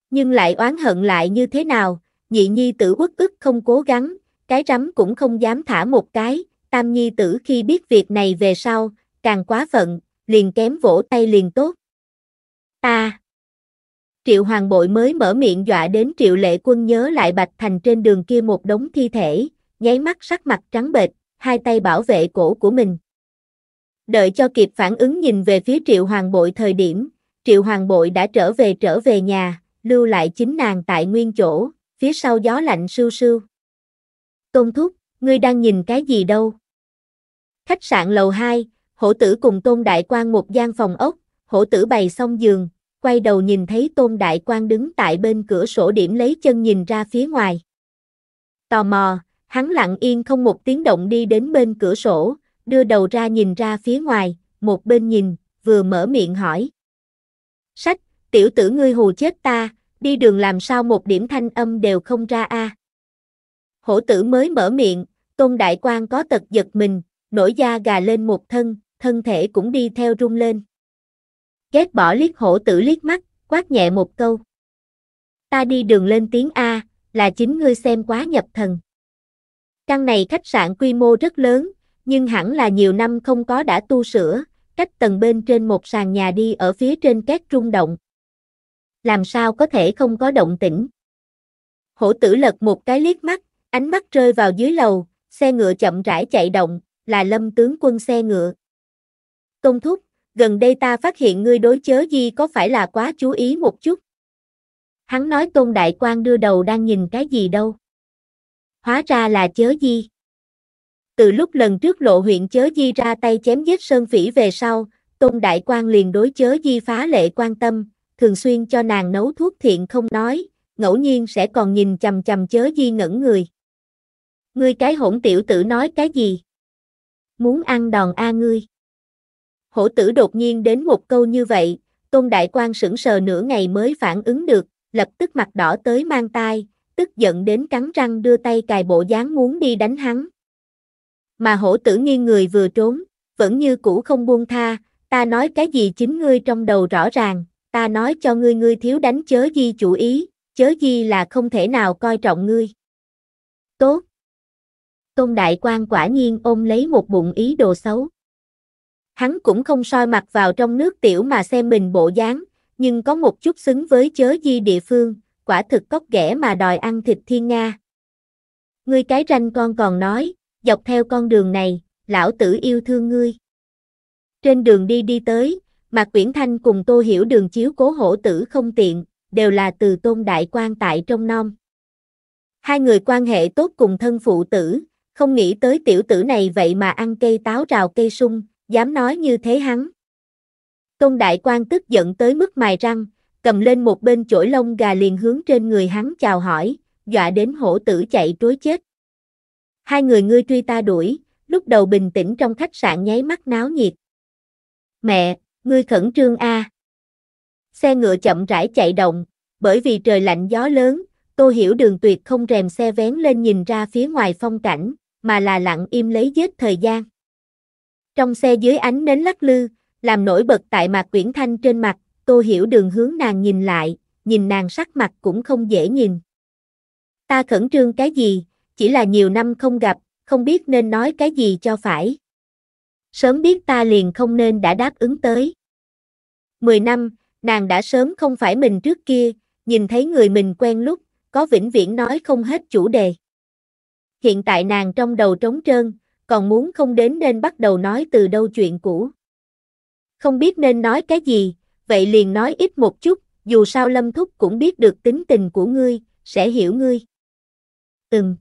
Nhưng lại oán hận lại như thế nào, nhị nhi tử quốc ức không cố gắng, cái rắm cũng không dám thả một cái, tam nhi tử khi biết việc này về sau, càng quá phận, liền kém vỗ tay liền tốt. Ta! Triệu Hoàng bội mới mở miệng dọa đến Triệu Lệ Quân nhớ lại Bạch Thành trên đường kia một đống thi thể, nháy mắt sắc mặt trắng bệch, hai tay bảo vệ cổ của mình. Đợi cho kịp phản ứng nhìn về phía Triệu Hoàng Bội thời điểm, Triệu Hoàng Bội đã trở về trở về nhà, lưu lại chính nàng tại nguyên chỗ, phía sau gió lạnh sưu sưu. Tôn Thúc, ngươi đang nhìn cái gì đâu? Khách sạn lầu 2, hổ tử cùng Tôn Đại Quang một gian phòng ốc, hổ tử bày xong giường, quay đầu nhìn thấy Tôn Đại Quang đứng tại bên cửa sổ điểm lấy chân nhìn ra phía ngoài. Tò mò, Hắn lặng yên không một tiếng động đi đến bên cửa sổ, đưa đầu ra nhìn ra phía ngoài, một bên nhìn, vừa mở miệng hỏi. Sách, tiểu tử ngươi hù chết ta, đi đường làm sao một điểm thanh âm đều không ra a Hổ tử mới mở miệng, tôn đại quan có tật giật mình, nổi da gà lên một thân, thân thể cũng đi theo rung lên. Ghét bỏ liếc hổ tử liếc mắt, quát nhẹ một câu. Ta đi đường lên tiếng A, là chính ngươi xem quá nhập thần. Căn này khách sạn quy mô rất lớn, nhưng hẳn là nhiều năm không có đã tu sửa, cách tầng bên trên một sàn nhà đi ở phía trên két rung động. Làm sao có thể không có động tĩnh? Hổ tử lật một cái liếc mắt, ánh mắt rơi vào dưới lầu, xe ngựa chậm rãi chạy động, là lâm tướng quân xe ngựa. Công thúc, gần đây ta phát hiện ngươi đối chớ di có phải là quá chú ý một chút. Hắn nói tôn đại quan đưa đầu đang nhìn cái gì đâu hóa ra là chớ di. Từ lúc lần trước lộ huyện chớ di ra tay chém giết Sơn Phỉ về sau, Tôn Đại quan liền đối chớ di phá lệ quan tâm, thường xuyên cho nàng nấu thuốc thiện không nói, ngẫu nhiên sẽ còn nhìn chầm chầm chớ di ngẩn người. Ngươi cái hỗn tiểu tử nói cái gì? Muốn ăn đòn a ngươi. Hổ tử đột nhiên đến một câu như vậy, Tôn Đại quan sững sờ nửa ngày mới phản ứng được, lập tức mặt đỏ tới mang tai, tức giận đến cắn răng đưa tay cài bộ dáng muốn đi đánh hắn. Mà hổ tử nghiêng người vừa trốn, vẫn như cũ không buông tha, ta nói cái gì chính ngươi trong đầu rõ ràng, ta nói cho ngươi ngươi thiếu đánh chớ di chủ ý, chớ di là không thể nào coi trọng ngươi. Tốt. Tôn Đại Quang quả nhiên ôm lấy một bụng ý đồ xấu. Hắn cũng không soi mặt vào trong nước tiểu mà xem mình bộ dáng, nhưng có một chút xứng với chớ di địa phương, quả thực cóc ghẻ mà đòi ăn thịt thiên nga. Ngươi cái ranh con còn nói, dọc theo con đường này, lão tử yêu thương ngươi. Trên đường đi đi tới, Mạc Quyển Thanh cùng Tô Hiểu đường chiếu cố hổ tử không tiện, đều là từ tôn đại quan tại trong non. Hai người quan hệ tốt cùng thân phụ tử, không nghĩ tới tiểu tử này vậy mà ăn cây táo rào cây sung, dám nói như thế hắn. Tôn đại quan tức giận tới mức mài răng, cầm lên một bên chổi lông gà liền hướng trên người hắn chào hỏi, dọa đến hổ tử chạy trối chết. Hai người ngươi truy ta đuổi, lúc đầu bình tĩnh trong khách sạn nháy mắt náo nhiệt. Mẹ, ngươi khẩn trương a. Xe ngựa chậm rãi chạy động, bởi vì trời lạnh gió lớn, Tô Hiểu Đường tuyệt không rèm xe vén lên nhìn ra phía ngoài phong cảnh, mà là lặng im lấy giết thời gian. Trong xe dưới ánh nến lắc lư, làm nổi bật tại mặt Quyển Thanh trên mặt, Tô Hiểu Đường hướng nàng nhìn lại, nhìn nàng sắc mặt cũng không dễ nhìn. Ta khẩn trương cái gì, chỉ là nhiều năm không gặp, không biết nên nói cái gì cho phải. Sớm biết ta liền không nên đã đáp ứng tới. Mười năm, nàng đã sớm không phải mình trước kia, nhìn thấy người mình quen lúc, có vĩnh viễn nói không hết chủ đề. Hiện tại nàng trong đầu trống trơn, còn muốn không đến nên bắt đầu nói từ đâu chuyện cũ. Không biết nên nói cái gì, vậy liền nói ít một chút, dù sao Lâm Thúc cũng biết được tính tình của ngươi, sẽ hiểu ngươi. Ừm.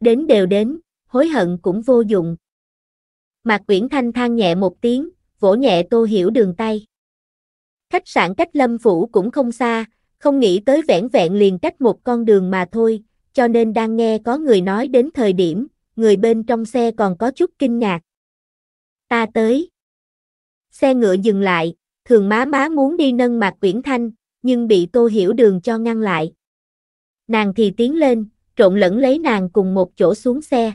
Đến đều đến, hối hận cũng vô dụng. Mạc Uyển Thanh than nhẹ một tiếng, vỗ nhẹ Tô Hiểu đường tay. Khách sạn cách Lâm Phủ cũng không xa, không nghĩ tới vẻn vẹn liền cách một con đường mà thôi, cho nên đang nghe có người nói đến thời điểm, người bên trong xe còn có chút kinh ngạc. Ta tới. Xe ngựa dừng lại, thường má má muốn đi nâng mặt Uyển Thanh, nhưng bị Tô Hiểu Đường cho ngăn lại. Nàng thì tiến lên, trộn lẫn lấy nàng cùng một chỗ xuống xe.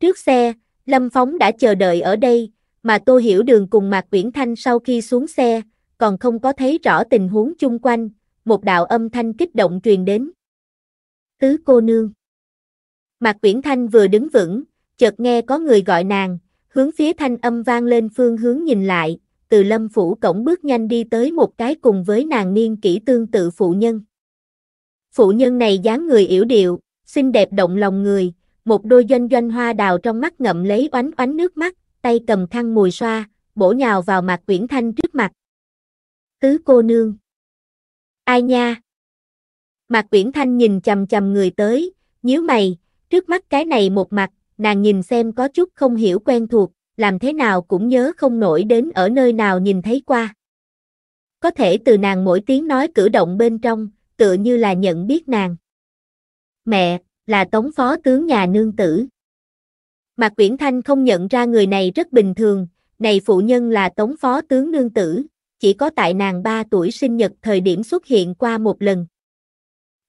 Trước xe, Lâm Phóng đã chờ đợi ở đây, mà Tô Hiểu Đường cùng Mạc Uyển Thanh sau khi xuống xe, còn không có thấy rõ tình huống chung quanh, một đạo âm thanh kích động truyền đến. Tứ cô nương. Mạc Uyển Thanh vừa đứng vững, chợt nghe có người gọi nàng, hướng phía thanh âm vang lên phương hướng nhìn lại, từ lâm phủ cổng bước nhanh đi tới một cái cùng với nàng niên kỹ tương tự phụ nhân. Phụ nhân này dáng người yểu điệu, xinh đẹp động lòng người, một đôi doanh doanh hoa đào trong mắt ngậm lấy oánh oánh nước mắt, tay cầm khăn mùi xoa, bổ nhào vào mặt Uyển Thanh trước mặt. Tứ cô nương. Ai nha? Mặt Uyển Thanh nhìn chầm chầm người tới, nhíu mày, trước mắt cái này một mặt, nàng nhìn xem có chút không hiểu quen thuộc, làm thế nào cũng nhớ không nổi đến ở nơi nào nhìn thấy qua. Có thể từ nàng mỗi tiếng nói cử động bên trong, tựa như là nhận biết nàng. Mẹ, là tống phó tướng nhà nương tử. Mà Quyển Thanh không nhận ra người này rất bình thường, này phụ nhân là tống phó tướng nương tử, chỉ có tại nàng 3 tuổi sinh nhật thời điểm xuất hiện qua một lần.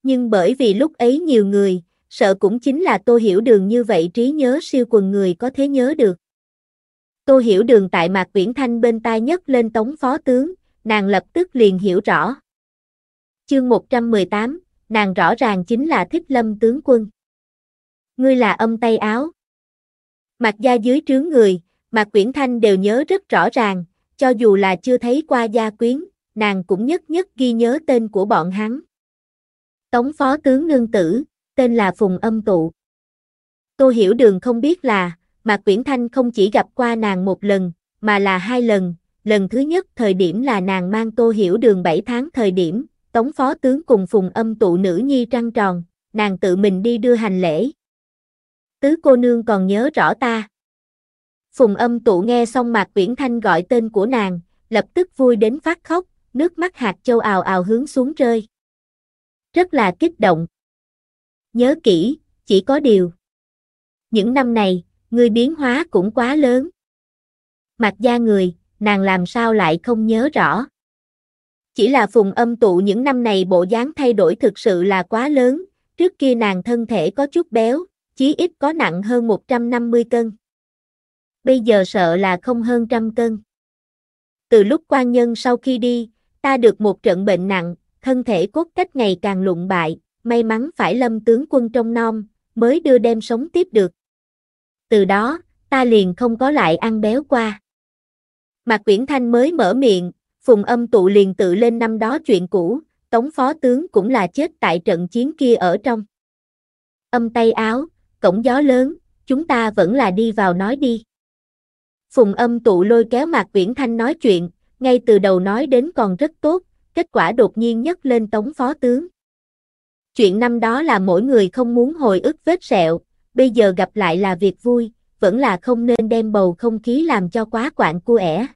Nhưng bởi vì lúc ấy nhiều người, sợ cũng chính là tôi hiểu đường như vậy trí nhớ siêu quần người có thế nhớ được. Tô hiểu đường tại Mạc Viễn Thanh bên tai nhất lên tống phó tướng, nàng lập tức liền hiểu rõ. Chương 118, nàng rõ ràng chính là thích lâm tướng quân. Ngươi là âm tay áo. Mặt da dưới trướng người, Mạc Viễn Thanh đều nhớ rất rõ ràng, cho dù là chưa thấy qua gia quyến, nàng cũng nhất nhất ghi nhớ tên của bọn hắn. Tống phó tướng nương tử, tên là Phùng Âm Tụ. Tô Hiểu Đường không biết là, Mạc Quyển Thanh không chỉ gặp qua nàng một lần, mà là hai lần, lần thứ nhất thời điểm là nàng mang tô hiểu đường 7 tháng thời điểm, tống phó tướng cùng phùng âm tụ nữ nhi trăng tròn, nàng tự mình đi đưa hành lễ. Tứ cô nương còn nhớ rõ ta. Phùng âm tụ nghe xong Mạc Quyển Thanh gọi tên của nàng, lập tức vui đến phát khóc, nước mắt hạt châu ào ào hướng xuống rơi. Rất là kích động. Nhớ kỹ, chỉ có điều. Những năm này, ngươi biến hóa cũng quá lớn. Mặt da người, nàng làm sao lại không nhớ rõ. Chỉ là phùng âm tụ những năm này bộ dáng thay đổi thực sự là quá lớn, trước kia nàng thân thể có chút béo, chí ít có nặng hơn 150 cân. Bây giờ sợ là không hơn trăm cân. Từ lúc quan nhân sau khi đi, ta được một trận bệnh nặng, thân thể cốt cách ngày càng lụng bại, may mắn phải lâm tướng quân trong non mới đưa đem sống tiếp được từ đó, ta liền không có lại ăn béo qua. Mà Quyển Thanh mới mở miệng, Phùng âm tụ liền tự lên năm đó chuyện cũ, Tống Phó Tướng cũng là chết tại trận chiến kia ở trong. Âm tay áo, cổng gió lớn, chúng ta vẫn là đi vào nói đi. Phùng âm tụ lôi kéo Mạc Quyển Thanh nói chuyện, ngay từ đầu nói đến còn rất tốt, kết quả đột nhiên nhấc lên Tống Phó Tướng. Chuyện năm đó là mỗi người không muốn hồi ức vết sẹo, bây giờ gặp lại là việc vui, vẫn là không nên đem bầu không khí làm cho quá quạng cua ẻ.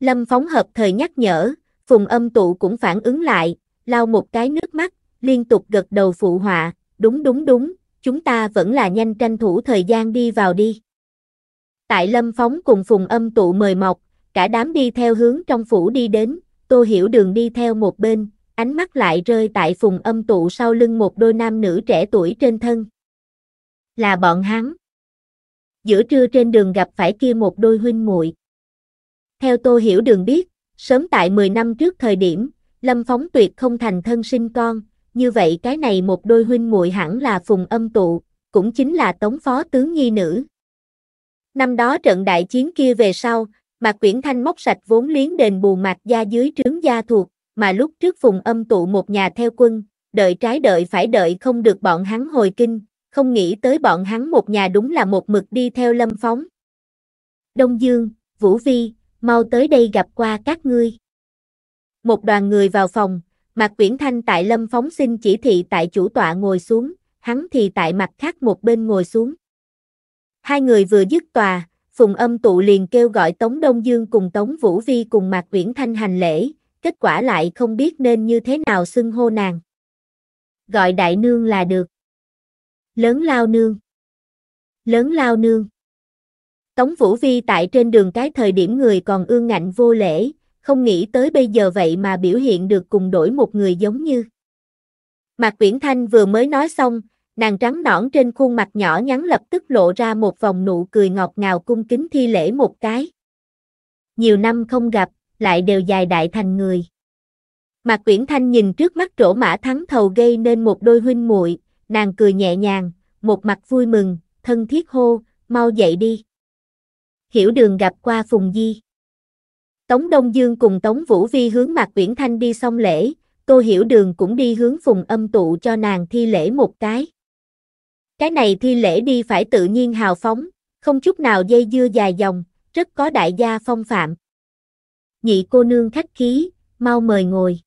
Lâm phóng hợp thời nhắc nhở, phùng âm tụ cũng phản ứng lại, lau một cái nước mắt, liên tục gật đầu phụ họa, đúng đúng đúng, chúng ta vẫn là nhanh tranh thủ thời gian đi vào đi. Tại lâm phóng cùng phùng âm tụ mời mọc, cả đám đi theo hướng trong phủ đi đến, tô hiểu đường đi theo một bên, ánh mắt lại rơi tại phùng âm tụ sau lưng một đôi nam nữ trẻ tuổi trên thân là bọn hắn. Giữa trưa trên đường gặp phải kia một đôi huynh muội. Theo Tô Hiểu Đường biết, sớm tại 10 năm trước thời điểm, Lâm Phóng Tuyệt không thành thân sinh con, như vậy cái này một đôi huynh muội hẳn là Phùng Âm Tụ, cũng chính là Tống Phó Tướng Nhi Nữ. Năm đó trận đại chiến kia về sau, Mạc Quyển Thanh móc sạch vốn liếng đền bù Mạc Gia dưới trướng gia thuộc, mà lúc trước Phùng Âm Tụ một nhà theo quân, đợi trái đợi phải đợi không được bọn hắn hồi kinh, không nghĩ tới bọn hắn một nhà đúng là một mực đi theo lâm phóng. Đông Dương, Vũ Vi, mau tới đây gặp qua các ngươi. Một đoàn người vào phòng, Mạc Quyển Thanh tại lâm phóng xin chỉ thị tại chủ tọa ngồi xuống, hắn thì tại mặt khác một bên ngồi xuống. Hai người vừa dứt tòa, Phùng âm tụ liền kêu gọi Tống Đông Dương cùng Tống Vũ Vi cùng Mạc Uyển Thanh hành lễ, kết quả lại không biết nên như thế nào xưng hô nàng. Gọi đại nương là được. Lớn lao nương. Lớn lao nương. Tống Vũ Vi tại trên đường cái thời điểm người còn ương ngạnh vô lễ, không nghĩ tới bây giờ vậy mà biểu hiện được cùng đổi một người giống như. Mạc Viễn Thanh vừa mới nói xong, nàng trắng nõn trên khuôn mặt nhỏ nhắn lập tức lộ ra một vòng nụ cười ngọt ngào cung kính thi lễ một cái. Nhiều năm không gặp, lại đều dài đại thành người. Mạc Viễn Thanh nhìn trước mắt trổ mã thắng thầu gây nên một đôi huynh muội, nàng cười nhẹ nhàng, một mặt vui mừng, thân thiết hô, mau dậy đi. Hiểu đường gặp qua Phùng Di. Tống Đông Dương cùng Tống Vũ Vi hướng Mạc Uyển Thanh đi xong lễ, Tô Hiểu Đường cũng đi hướng Phùng Âm tụ cho nàng thi lễ một cái. Cái này thi lễ đi phải tự nhiên hào phóng, không chút nào dây dưa dài dòng, rất có đại gia phong phạm. Nhị cô nương khách khí, mau mời ngồi.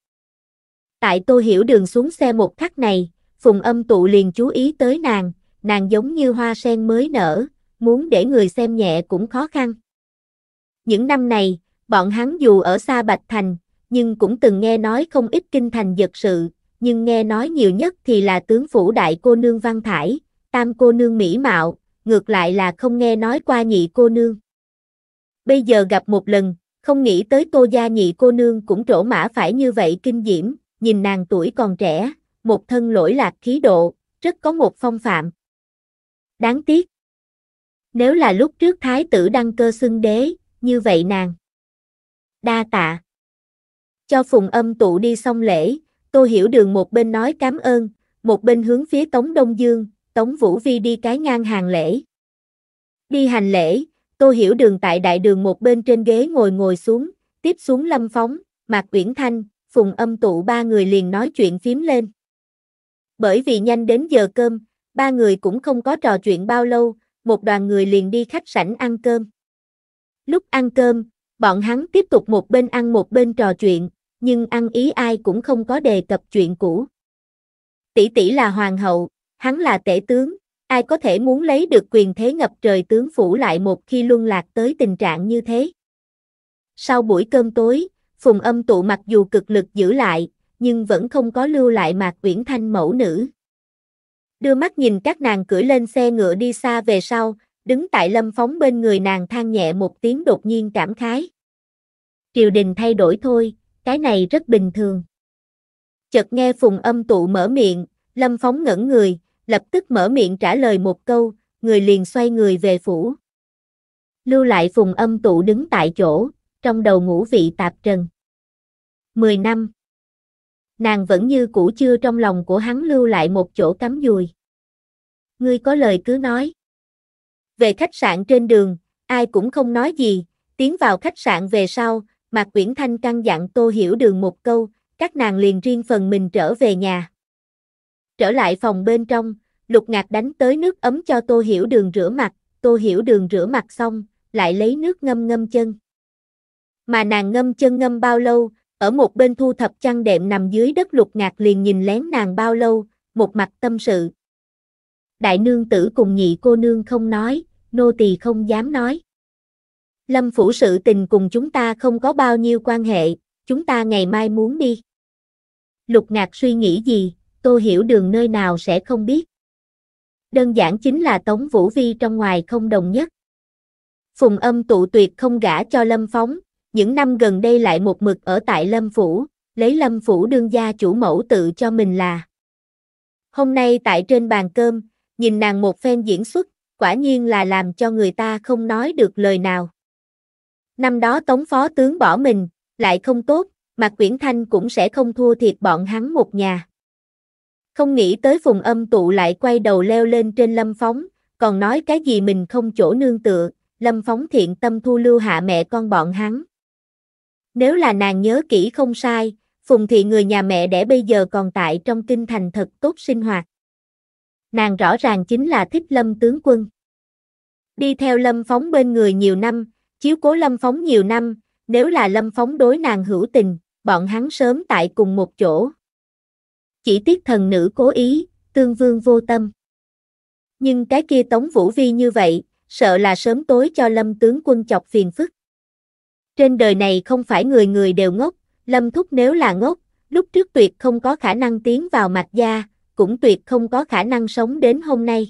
Tại tôi Hiểu Đường xuống xe một khắc này, Phùng âm tụ liền chú ý tới nàng, nàng giống như hoa sen mới nở, muốn để người xem nhẹ cũng khó khăn. Những năm này, bọn hắn dù ở xa Bạch Thành, nhưng cũng từng nghe nói không ít kinh thành giật sự, nhưng nghe nói nhiều nhất thì là tướng phủ đại cô nương Văn Thải, tam cô nương Mỹ Mạo, ngược lại là không nghe nói qua nhị cô nương. Bây giờ gặp một lần, không nghĩ tới tô gia nhị cô nương cũng trổ mã phải như vậy kinh diễm, nhìn nàng tuổi còn trẻ, một thân lỗi lạc khí độ, rất có một phong phạm. Đáng tiếc. Nếu là lúc trước thái tử đăng cơ xưng đế, như vậy nàng. Đa tạ. Cho phùng âm tụ đi xong lễ, Tô Hiểu Đường một bên nói cảm ơn, một bên hướng phía Tống Đông Dương, Tống Vũ Vi đi cái ngang hàng lễ. Đi hành lễ, Tô Hiểu Đường tại đại đường một bên trên ghế ngồi ngồi xuống, tiếp xuống Lâm Phóng, Mạc Uyển Thanh, Phùng Âm Tụ ba người liền nói chuyện phím lên. Bởi vì nhanh đến giờ cơm, ba người cũng không có trò chuyện bao lâu, một đoàn người liền đi khách sảnh ăn cơm. Lúc ăn cơm, bọn hắn tiếp tục một bên ăn một bên trò chuyện, nhưng ăn ý ai cũng không có đề cập chuyện cũ. Tỷ tỷ là hoàng hậu, hắn là tể tướng, ai có thể muốn lấy được quyền thế ngập trời tướng phủ lại một khi luân lạc tới tình trạng như thế. Sau buổi cơm tối, Phùng Âm tụ mặc dù cực lực giữ lại, nhưng vẫn không có lưu lại Mạc Uyển Thanh mẫu nữ. Đưa mắt nhìn các nàng cưỡi lên xe ngựa đi xa về sau, đứng tại lâm phóng bên người nàng than nhẹ một tiếng đột nhiên cảm khái. Triều đình thay đổi thôi, cái này rất bình thường. Chợt nghe phùng âm tụ mở miệng, lâm phóng ngẩn người, lập tức mở miệng trả lời một câu, người liền xoay người về phủ. Lưu lại phùng âm tụ đứng tại chỗ, trong đầu ngũ vị tạp trần. 10 năm nàng vẫn như cũ chưa trong lòng của hắn lưu lại một chỗ cắm dùi. Ngươi có lời cứ nói. Về khách sạn trên đường, ai cũng không nói gì, tiến vào khách sạn về sau, Mạc Uyển Thanh căn dặn Tô Hiểu Đường một câu, các nàng liền riêng phần mình trở về nhà. Trở lại phòng bên trong, Lục Ngạc đánh tới nước ấm cho Tô Hiểu Đường rửa mặt, Tô Hiểu Đường rửa mặt xong, lại lấy nước ngâm ngâm chân. Mà nàng ngâm chân ngâm bao lâu, ở một bên thu thập chăn đệm nằm dưới đất lục ngạc liền nhìn lén nàng bao lâu, một mặt tâm sự. Đại nương tử cùng nhị cô nương không nói, nô tỳ không dám nói. Lâm phủ sự tình cùng chúng ta không có bao nhiêu quan hệ, chúng ta ngày mai muốn đi. Lục ngạc suy nghĩ gì, tô hiểu đường nơi nào sẽ không biết. Đơn giản chính là Tống Vũ Vi trong ngoài không đồng nhất. Phùng âm tụ tuyệt không gả cho Lâm Phóng, những năm gần đây lại một mực ở tại Lâm Phủ, lấy Lâm Phủ đương gia chủ mẫu tự cho mình là. Hôm nay tại trên bàn cơm, nhìn nàng một phen diễn xuất, quả nhiên là làm cho người ta không nói được lời nào. Năm đó Tống Phó Tướng bỏ mình, lại không tốt, mà Quyển Thanh cũng sẽ không thua thiệt bọn hắn một nhà. Không nghĩ tới phùng âm tụ lại quay đầu leo lên trên lâm phóng, còn nói cái gì mình không chỗ nương tựa, lâm phóng thiện tâm thu lưu hạ mẹ con bọn hắn. Nếu là nàng nhớ kỹ không sai, Phùng Thị người nhà mẹ đẻ bây giờ còn tại trong kinh thành thật tốt sinh hoạt. Nàng rõ ràng chính là thích lâm tướng quân. Đi theo lâm phóng bên người nhiều năm, chiếu cố lâm phóng nhiều năm, nếu là lâm phóng đối nàng hữu tình, bọn hắn sớm tại cùng một chỗ. Chỉ tiếc thần nữ cố ý, tương vương vô tâm. Nhưng cái kia tống vũ vi như vậy, sợ là sớm tối cho lâm tướng quân chọc phiền phức. Trên đời này không phải người người đều ngốc, Lâm Thúc nếu là ngốc, lúc trước tuyệt không có khả năng tiến vào mạch gia, cũng tuyệt không có khả năng sống đến hôm nay.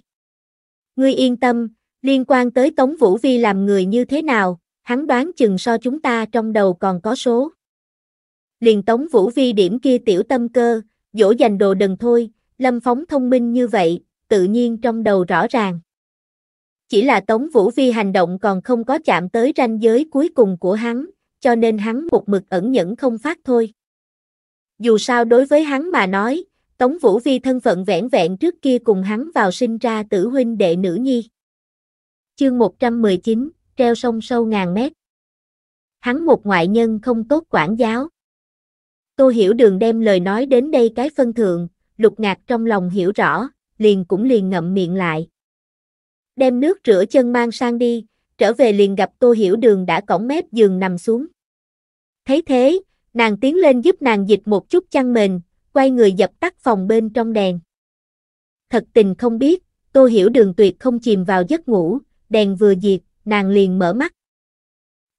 Ngươi yên tâm, liên quan tới Tống Vũ Vi làm người như thế nào, hắn đoán chừng so chúng ta trong đầu còn có số. Liền Tống Vũ Vi điểm kia tiểu tâm cơ, dỗ dành đồ đần thôi, Lâm Phóng thông minh như vậy, tự nhiên trong đầu rõ ràng. Chỉ là Tống Vũ Vi hành động còn không có chạm tới ranh giới cuối cùng của hắn, cho nên hắn một mực ẩn nhẫn không phát thôi. Dù sao đối với hắn mà nói, Tống Vũ Vi thân phận vẹn vẹn trước kia cùng hắn vào sinh ra tử huynh đệ nữ nhi. Chương 119, treo sông sâu ngàn mét. Hắn một ngoại nhân không tốt quản giáo. Tô Hiểu Đường đem lời nói đến đây cái phân thượng, lục ngạc trong lòng hiểu rõ, liền cũng liền ngậm miệng lại đem nước rửa chân mang sang đi, trở về liền gặp Tô Hiểu Đường đã cõng mép giường nằm xuống. Thấy thế, nàng tiến lên giúp nàng dịch một chút chăn mền, quay người dập tắt phòng bên trong đèn. Thật tình không biết, Tô Hiểu Đường tuyệt không chìm vào giấc ngủ, đèn vừa diệt, nàng liền mở mắt.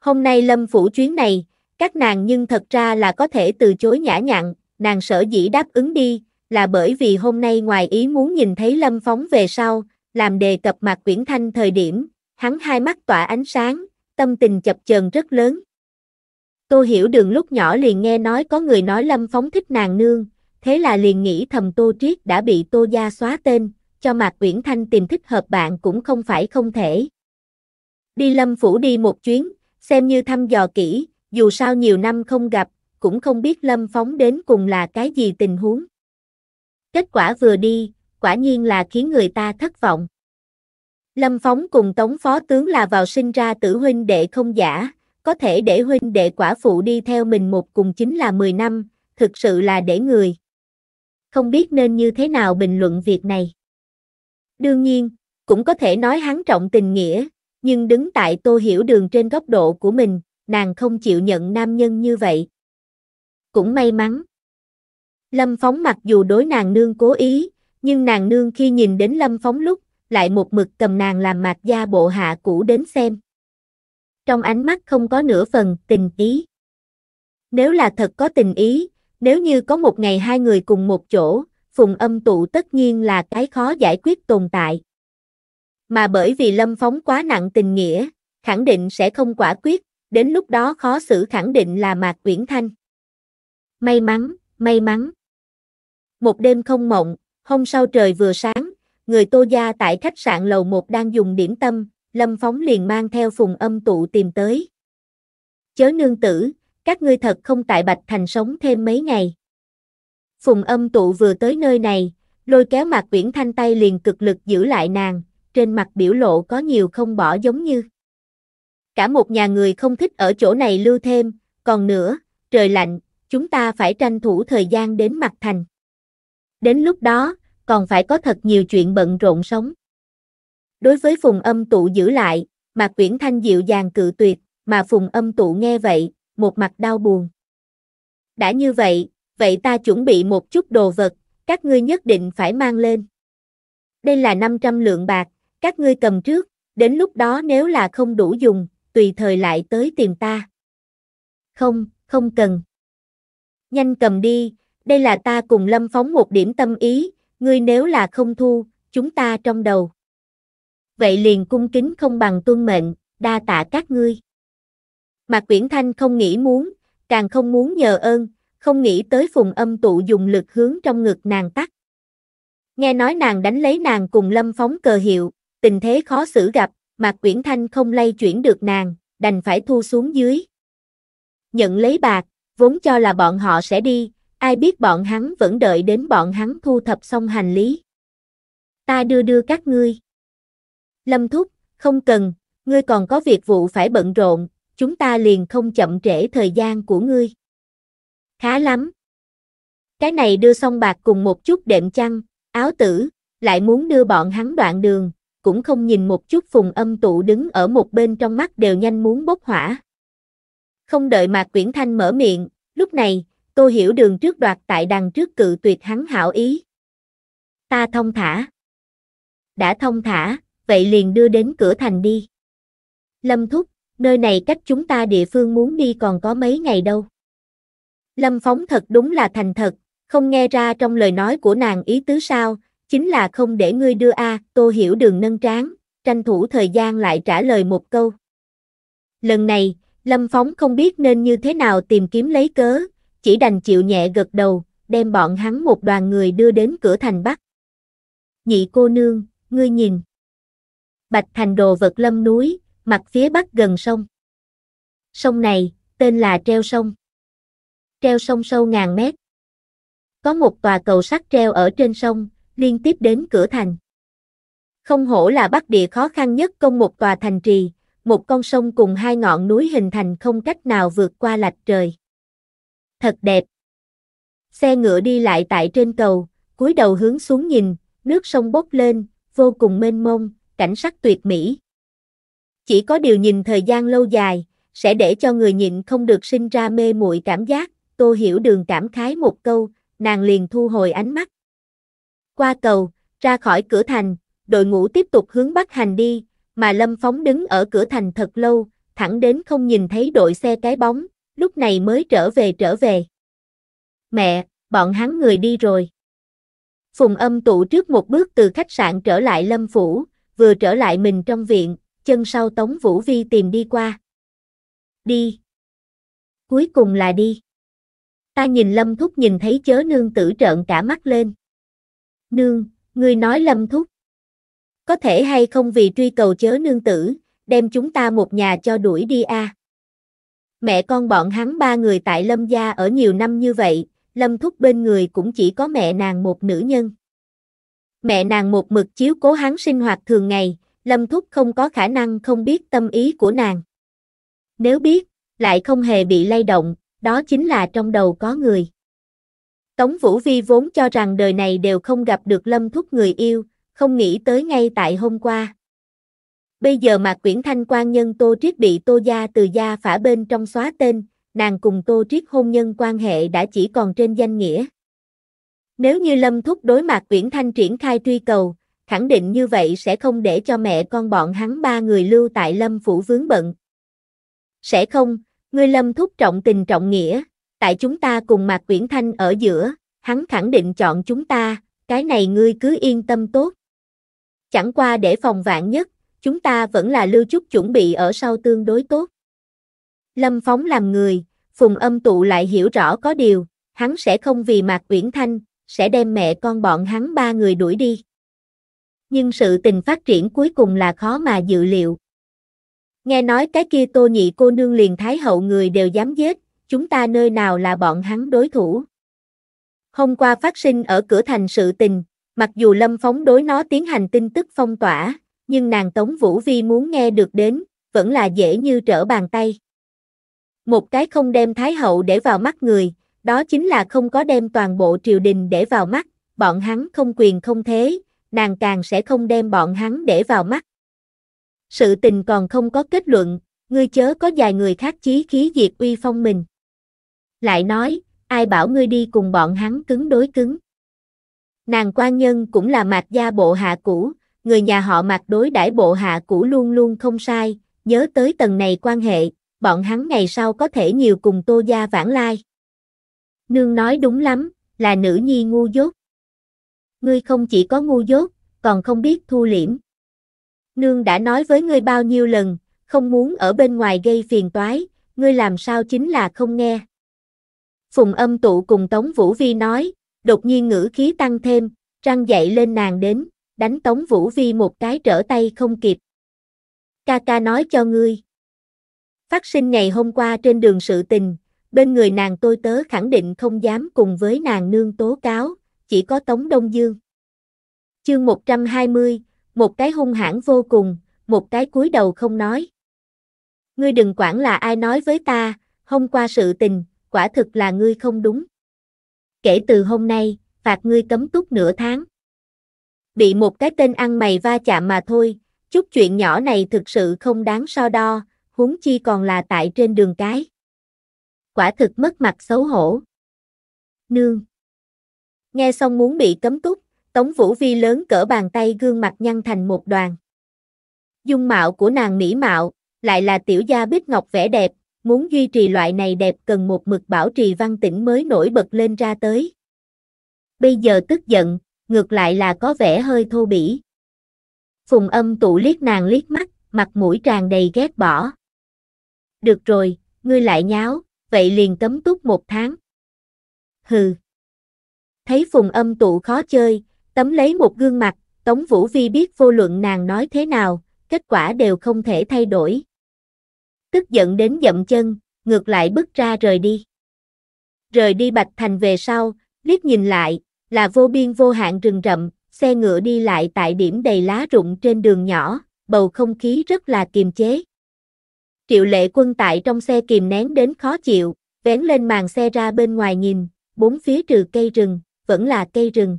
Hôm nay Lâm Phủ chuyến này, các nàng nhưng thật ra là có thể từ chối nhã nhặn, nàng sở dĩ đáp ứng đi, là bởi vì hôm nay ngoài ý muốn nhìn thấy Lâm Phóng về sau, làm đề cập Mạc Quyển Thanh thời điểm, hắn hai mắt tỏa ánh sáng, tâm tình chập chờn rất lớn. Tô Hiểu Đường lúc nhỏ liền nghe nói có người nói Lâm Phóng thích nàng nương, thế là liền nghĩ thầm Tô Triết đã bị Tô Gia xóa tên, cho Mạc Uyển Thanh tìm thích hợp bạn cũng không phải không thể. Đi Lâm Phủ đi một chuyến, xem như thăm dò kỹ, dù sao nhiều năm không gặp, cũng không biết Lâm Phóng đến cùng là cái gì tình huống. Kết quả vừa đi, quả nhiên là khiến người ta thất vọng. Lâm Phóng cùng Tống Phó Tướng là vào sinh ra tử huynh đệ không giả, có thể để huynh đệ quả phụ đi theo mình một cùng chính là 10 năm, thực sự là để người. Không biết nên như thế nào bình luận việc này. Đương nhiên, cũng có thể nói hắn trọng tình nghĩa, nhưng đứng tại tô hiểu đường trên góc độ của mình, nàng không chịu nhận nam nhân như vậy. Cũng may mắn. Lâm Phóng mặc dù đối nàng nương cố ý, nhưng nàng nương khi nhìn đến lâm phóng lúc, lại một mực cầm nàng làm mạc gia bộ hạ cũ đến xem. Trong ánh mắt không có nửa phần tình ý. Nếu là thật có tình ý, nếu như có một ngày hai người cùng một chỗ, phùng âm tụ tất nhiên là cái khó giải quyết tồn tại. Mà bởi vì lâm phóng quá nặng tình nghĩa, khẳng định sẽ không quả quyết, đến lúc đó khó xử khẳng định là Mạc Uyển Thanh. May mắn, may mắn. Một đêm không mộng, Hôm sau trời vừa sáng, người Tô Gia tại khách sạn lầu 1 đang dùng điểm tâm, Lâm Phóng liền mang theo phùng âm tụ tìm tới. Chớ nương tử, các ngươi thật không tại Bạch Thành sống thêm mấy ngày. Phùng âm tụ vừa tới nơi này, lôi kéo mặt Viễn Thanh tay liền cực lực giữ lại nàng, trên mặt biểu lộ có nhiều không bỏ giống như. Cả một nhà người không thích ở chỗ này lưu thêm, còn nữa, trời lạnh, chúng ta phải tranh thủ thời gian đến mặt thành. Đến lúc đó, còn phải có thật nhiều chuyện bận rộn sống. Đối với phùng âm tụ giữ lại, mà Quyển Thanh dịu dàng cự tuyệt, mà phùng âm tụ nghe vậy, một mặt đau buồn. Đã như vậy, vậy ta chuẩn bị một chút đồ vật, các ngươi nhất định phải mang lên. Đây là 500 lượng bạc, các ngươi cầm trước, đến lúc đó nếu là không đủ dùng, tùy thời lại tới tìm ta. Không, không cần. Nhanh cầm đi, đây là ta cùng Lâm Phóng một điểm tâm ý, ngươi nếu là không thu, chúng ta trong đầu. Vậy liền cung kính không bằng tuân mệnh, đa tạ các ngươi. Mạc Quyển Thanh không nghĩ muốn, càng không muốn nhờ ơn, không nghĩ tới phùng âm tụ dùng lực hướng trong ngực nàng tắt. Nghe nói nàng đánh lấy nàng cùng lâm phóng cờ hiệu, tình thế khó xử gặp, Mạc Quyển Thanh không lay chuyển được nàng, đành phải thu xuống dưới. Nhận lấy bạc, vốn cho là bọn họ sẽ đi, ai biết bọn hắn vẫn đợi đến bọn hắn thu thập xong hành lý. Ta đưa đưa các ngươi. Lâm Thúc, không cần, ngươi còn có việc vụ phải bận rộn, chúng ta liền không chậm trễ thời gian của ngươi. Khá lắm. Cái này đưa xong bạc cùng một chút đệm chăn, áo tử, lại muốn đưa bọn hắn đoạn đường, cũng không nhìn một chút phùng âm tụ đứng ở một bên trong mắt đều nhanh muốn bốc hỏa. Không đợi mà Quyển Thanh mở miệng, lúc này, Tô Hiểu Đường trước đoạt tại đằng trước cự tuyệt hắn hảo ý. Ta thông thả. Đã thông thả, vậy liền đưa đến cửa thành đi. Lâm Thúc, nơi này cách chúng ta địa phương muốn đi còn có mấy ngày đâu. Lâm Phóng thật đúng là thành thật, không nghe ra trong lời nói của nàng ý tứ sao, chính là không để ngươi đưa a, à, Tô Hiểu Đường nâng tráng, tranh thủ thời gian lại trả lời một câu. Lần này, Lâm Phóng không biết nên như thế nào tìm kiếm lấy cớ, chỉ đành chịu nhẹ gật đầu, đem bọn hắn một đoàn người đưa đến cửa thành Bắc. Nhị cô nương, ngươi nhìn. Bạch thành đồ vật lâm núi, mặt phía Bắc gần sông. Sông này, tên là Treo Sông. Treo Sông sâu ngàn mét. Có một tòa cầu sắt treo ở trên sông, liên tiếp đến cửa thành. Không hổ là bắc địa khó khăn nhất công một tòa thành trì, một con sông cùng hai ngọn núi hình thành không cách nào vượt qua lạch trời thật đẹp. Xe ngựa đi lại tại trên cầu, cúi đầu hướng xuống nhìn, nước sông bốc lên, vô cùng mênh mông, cảnh sắc tuyệt mỹ. Chỉ có điều nhìn thời gian lâu dài, sẽ để cho người nhịn không được sinh ra mê muội cảm giác, Tô Hiểu Đường cảm khái một câu, nàng liền thu hồi ánh mắt. Qua cầu, ra khỏi cửa thành, đội ngũ tiếp tục hướng bắc hành đi, mà Lâm Phóng đứng ở cửa thành thật lâu, thẳng đến không nhìn thấy đội xe cái bóng, lúc này mới trở về trở về. Mẹ, bọn hắn người đi rồi. Phùng âm tụ trước một bước từ khách sạn trở lại lâm phủ, vừa trở lại mình trong viện, chân sau Tống Vũ Vi tìm đi qua. Đi. Cuối cùng là đi. Ta nhìn lâm thúc nhìn thấy chớ nương tử trợn cả mắt lên. Nương, ngươi nói lâm thúc. Có thể hay không vì truy cầu chớ nương tử, đem chúng ta một nhà cho đuổi đi a à? Mẹ con bọn hắn ba người tại Lâm gia ở nhiều năm như vậy, Lâm Thúc bên người cũng chỉ có mẹ nàng một nữ nhân. Mẹ nàng một mực chiếu cố hắn sinh hoạt thường ngày, Lâm Thúc không có khả năng không biết tâm ý của nàng. Nếu biết, lại không hề bị lay động, đó chính là trong đầu có người. Tống Vũ Vi vốn cho rằng đời này đều không gặp được Lâm Thúc người yêu, không nghĩ tới ngay tại hôm qua. Bây giờ mà quyển thanh quan nhân Tô Triết bị Tô Gia từ gia phả bên trong xóa tên, nàng cùng Tô Triết hôn nhân quan hệ đã chỉ còn trên danh nghĩa. Nếu như Lâm Thúc đối mặt Quyển Thanh triển khai truy cầu, khẳng định như vậy sẽ không để cho mẹ con bọn hắn ba người lưu tại Lâm Phủ vướng bận. Sẽ không, ngươi Lâm Thúc trọng tình trọng nghĩa, tại chúng ta cùng Mạc Quyển Thanh ở giữa, hắn khẳng định chọn chúng ta, cái này ngươi cứ yên tâm tốt. Chẳng qua để phòng vạn nhất, chúng ta vẫn là lưu chút chuẩn bị ở sau tương đối tốt. Lâm Phóng làm người, Phùng âm tụ lại hiểu rõ có điều, hắn sẽ không vì Mạc Uyển Thanh, sẽ đem mẹ con bọn hắn ba người đuổi đi. Nhưng sự tình phát triển cuối cùng là khó mà dự liệu. Nghe nói cái kia tô nhị cô nương liền thái hậu người đều dám giết, chúng ta nơi nào là bọn hắn đối thủ. Hôm qua phát sinh ở cửa thành sự tình, mặc dù lâm phóng đối nó tiến hành tin tức phong tỏa, nhưng nàng Tống Vũ Vi muốn nghe được đến, vẫn là dễ như trở bàn tay. Một cái không đem Thái Hậu để vào mắt người, đó chính là không có đem toàn bộ triều đình để vào mắt, bọn hắn không quyền không thế, nàng càng sẽ không đem bọn hắn để vào mắt. Sự tình còn không có kết luận, ngươi chớ có vài người khác chí khí diệt uy phong mình. Lại nói, ai bảo ngươi đi cùng bọn hắn cứng đối cứng. Nàng quan nhân cũng là mạc gia bộ hạ cũ, người nhà họ mặc đối đãi bộ hạ cũ luôn luôn không sai, nhớ tới tầng này quan hệ, bọn hắn ngày sau có thể nhiều cùng Tô gia vãng lai. Nương nói đúng lắm, là nữ nhi ngu dốt. Ngươi không chỉ có ngu dốt, còn không biết thu liễm. Nương đã nói với ngươi bao nhiêu lần, không muốn ở bên ngoài gây phiền toái, ngươi làm sao chính là không nghe. Phùng âm tụ cùng Tống Vũ Vi nói, đột nhiên ngữ khí tăng thêm, răng dậy lên nàng đến đánh Tống Vũ Vi một cái trở tay không kịp. Ca ca nói cho ngươi. Phát sinh ngày hôm qua trên đường sự tình, bên người nàng tôi tớ khẳng định không dám cùng với nàng nương tố cáo, chỉ có Tống Đông Dương. Chương 120, một cái hung hãn vô cùng, một cái cúi đầu không nói. Ngươi đừng quản là ai nói với ta, hôm qua sự tình, quả thực là ngươi không đúng. Kể từ hôm nay, phạt ngươi cấm túc nửa tháng bị một cái tên ăn mày va chạm mà thôi, chút chuyện nhỏ này thực sự không đáng so đo, huống chi còn là tại trên đường cái. Quả thực mất mặt xấu hổ. Nương. Nghe xong muốn bị cấm túc, Tống Vũ Vi lớn cỡ bàn tay gương mặt nhăn thành một đoàn. Dung mạo của nàng mỹ mạo, lại là tiểu gia bích ngọc vẻ đẹp, muốn duy trì loại này đẹp cần một mực bảo trì văn tĩnh mới nổi bật lên ra tới. Bây giờ tức giận, ngược lại là có vẻ hơi thô bỉ. Phùng âm tụ liếc nàng liếc mắt, mặt mũi tràn đầy ghét bỏ. Được rồi, ngươi lại nháo, vậy liền cấm túc một tháng. Hừ. Thấy phùng âm tụ khó chơi, tấm lấy một gương mặt, Tống Vũ Vi biết vô luận nàng nói thế nào, kết quả đều không thể thay đổi. Tức giận đến dậm chân, ngược lại bước ra rời đi. Rời đi Bạch Thành về sau, liếc nhìn lại, là vô biên vô hạn rừng rậm, xe ngựa đi lại tại điểm đầy lá rụng trên đường nhỏ, bầu không khí rất là kiềm chế. Triệu lệ quân tại trong xe kìm nén đến khó chịu, vén lên màn xe ra bên ngoài nhìn, bốn phía trừ cây rừng, vẫn là cây rừng.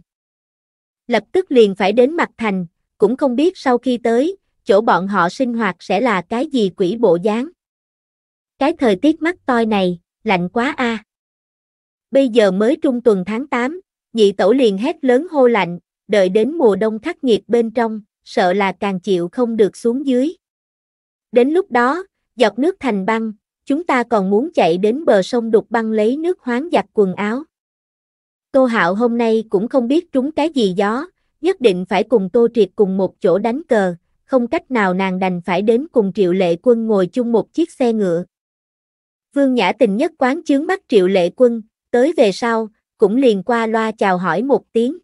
Lập tức liền phải đến mặt thành, cũng không biết sau khi tới, chỗ bọn họ sinh hoạt sẽ là cái gì quỷ bộ dáng. Cái thời tiết mắt toi này, lạnh quá a. À. Bây giờ mới trung tuần tháng 8, nhị tẩu liền hét lớn hô lạnh, đợi đến mùa đông khắc nghiệt bên trong, sợ là càng chịu không được xuống dưới. Đến lúc đó, dọc nước thành băng, chúng ta còn muốn chạy đến bờ sông đục băng lấy nước hoáng giặt quần áo. Tô Hạo hôm nay cũng không biết trúng cái gì gió, nhất định phải cùng Tô Triệt cùng một chỗ đánh cờ, không cách nào nàng đành phải đến cùng Triệu Lệ Quân ngồi chung một chiếc xe ngựa. Vương Nhã Tình nhất quán chướng mắt Triệu Lệ Quân, tới về sau, cũng liền qua loa chào hỏi một tiếng.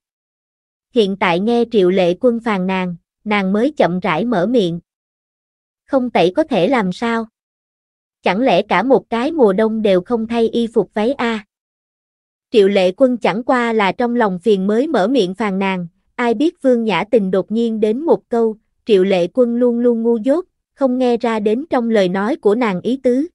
Hiện tại nghe triệu lệ quân phàn nàng, nàng mới chậm rãi mở miệng. Không tẩy có thể làm sao? Chẳng lẽ cả một cái mùa đông đều không thay y phục váy a? Triệu lệ quân chẳng qua là trong lòng phiền mới mở miệng phàn nàn, ai biết vương nhã tình đột nhiên đến một câu, triệu lệ quân luôn luôn ngu dốt, không nghe ra đến trong lời nói của nàng ý tứ.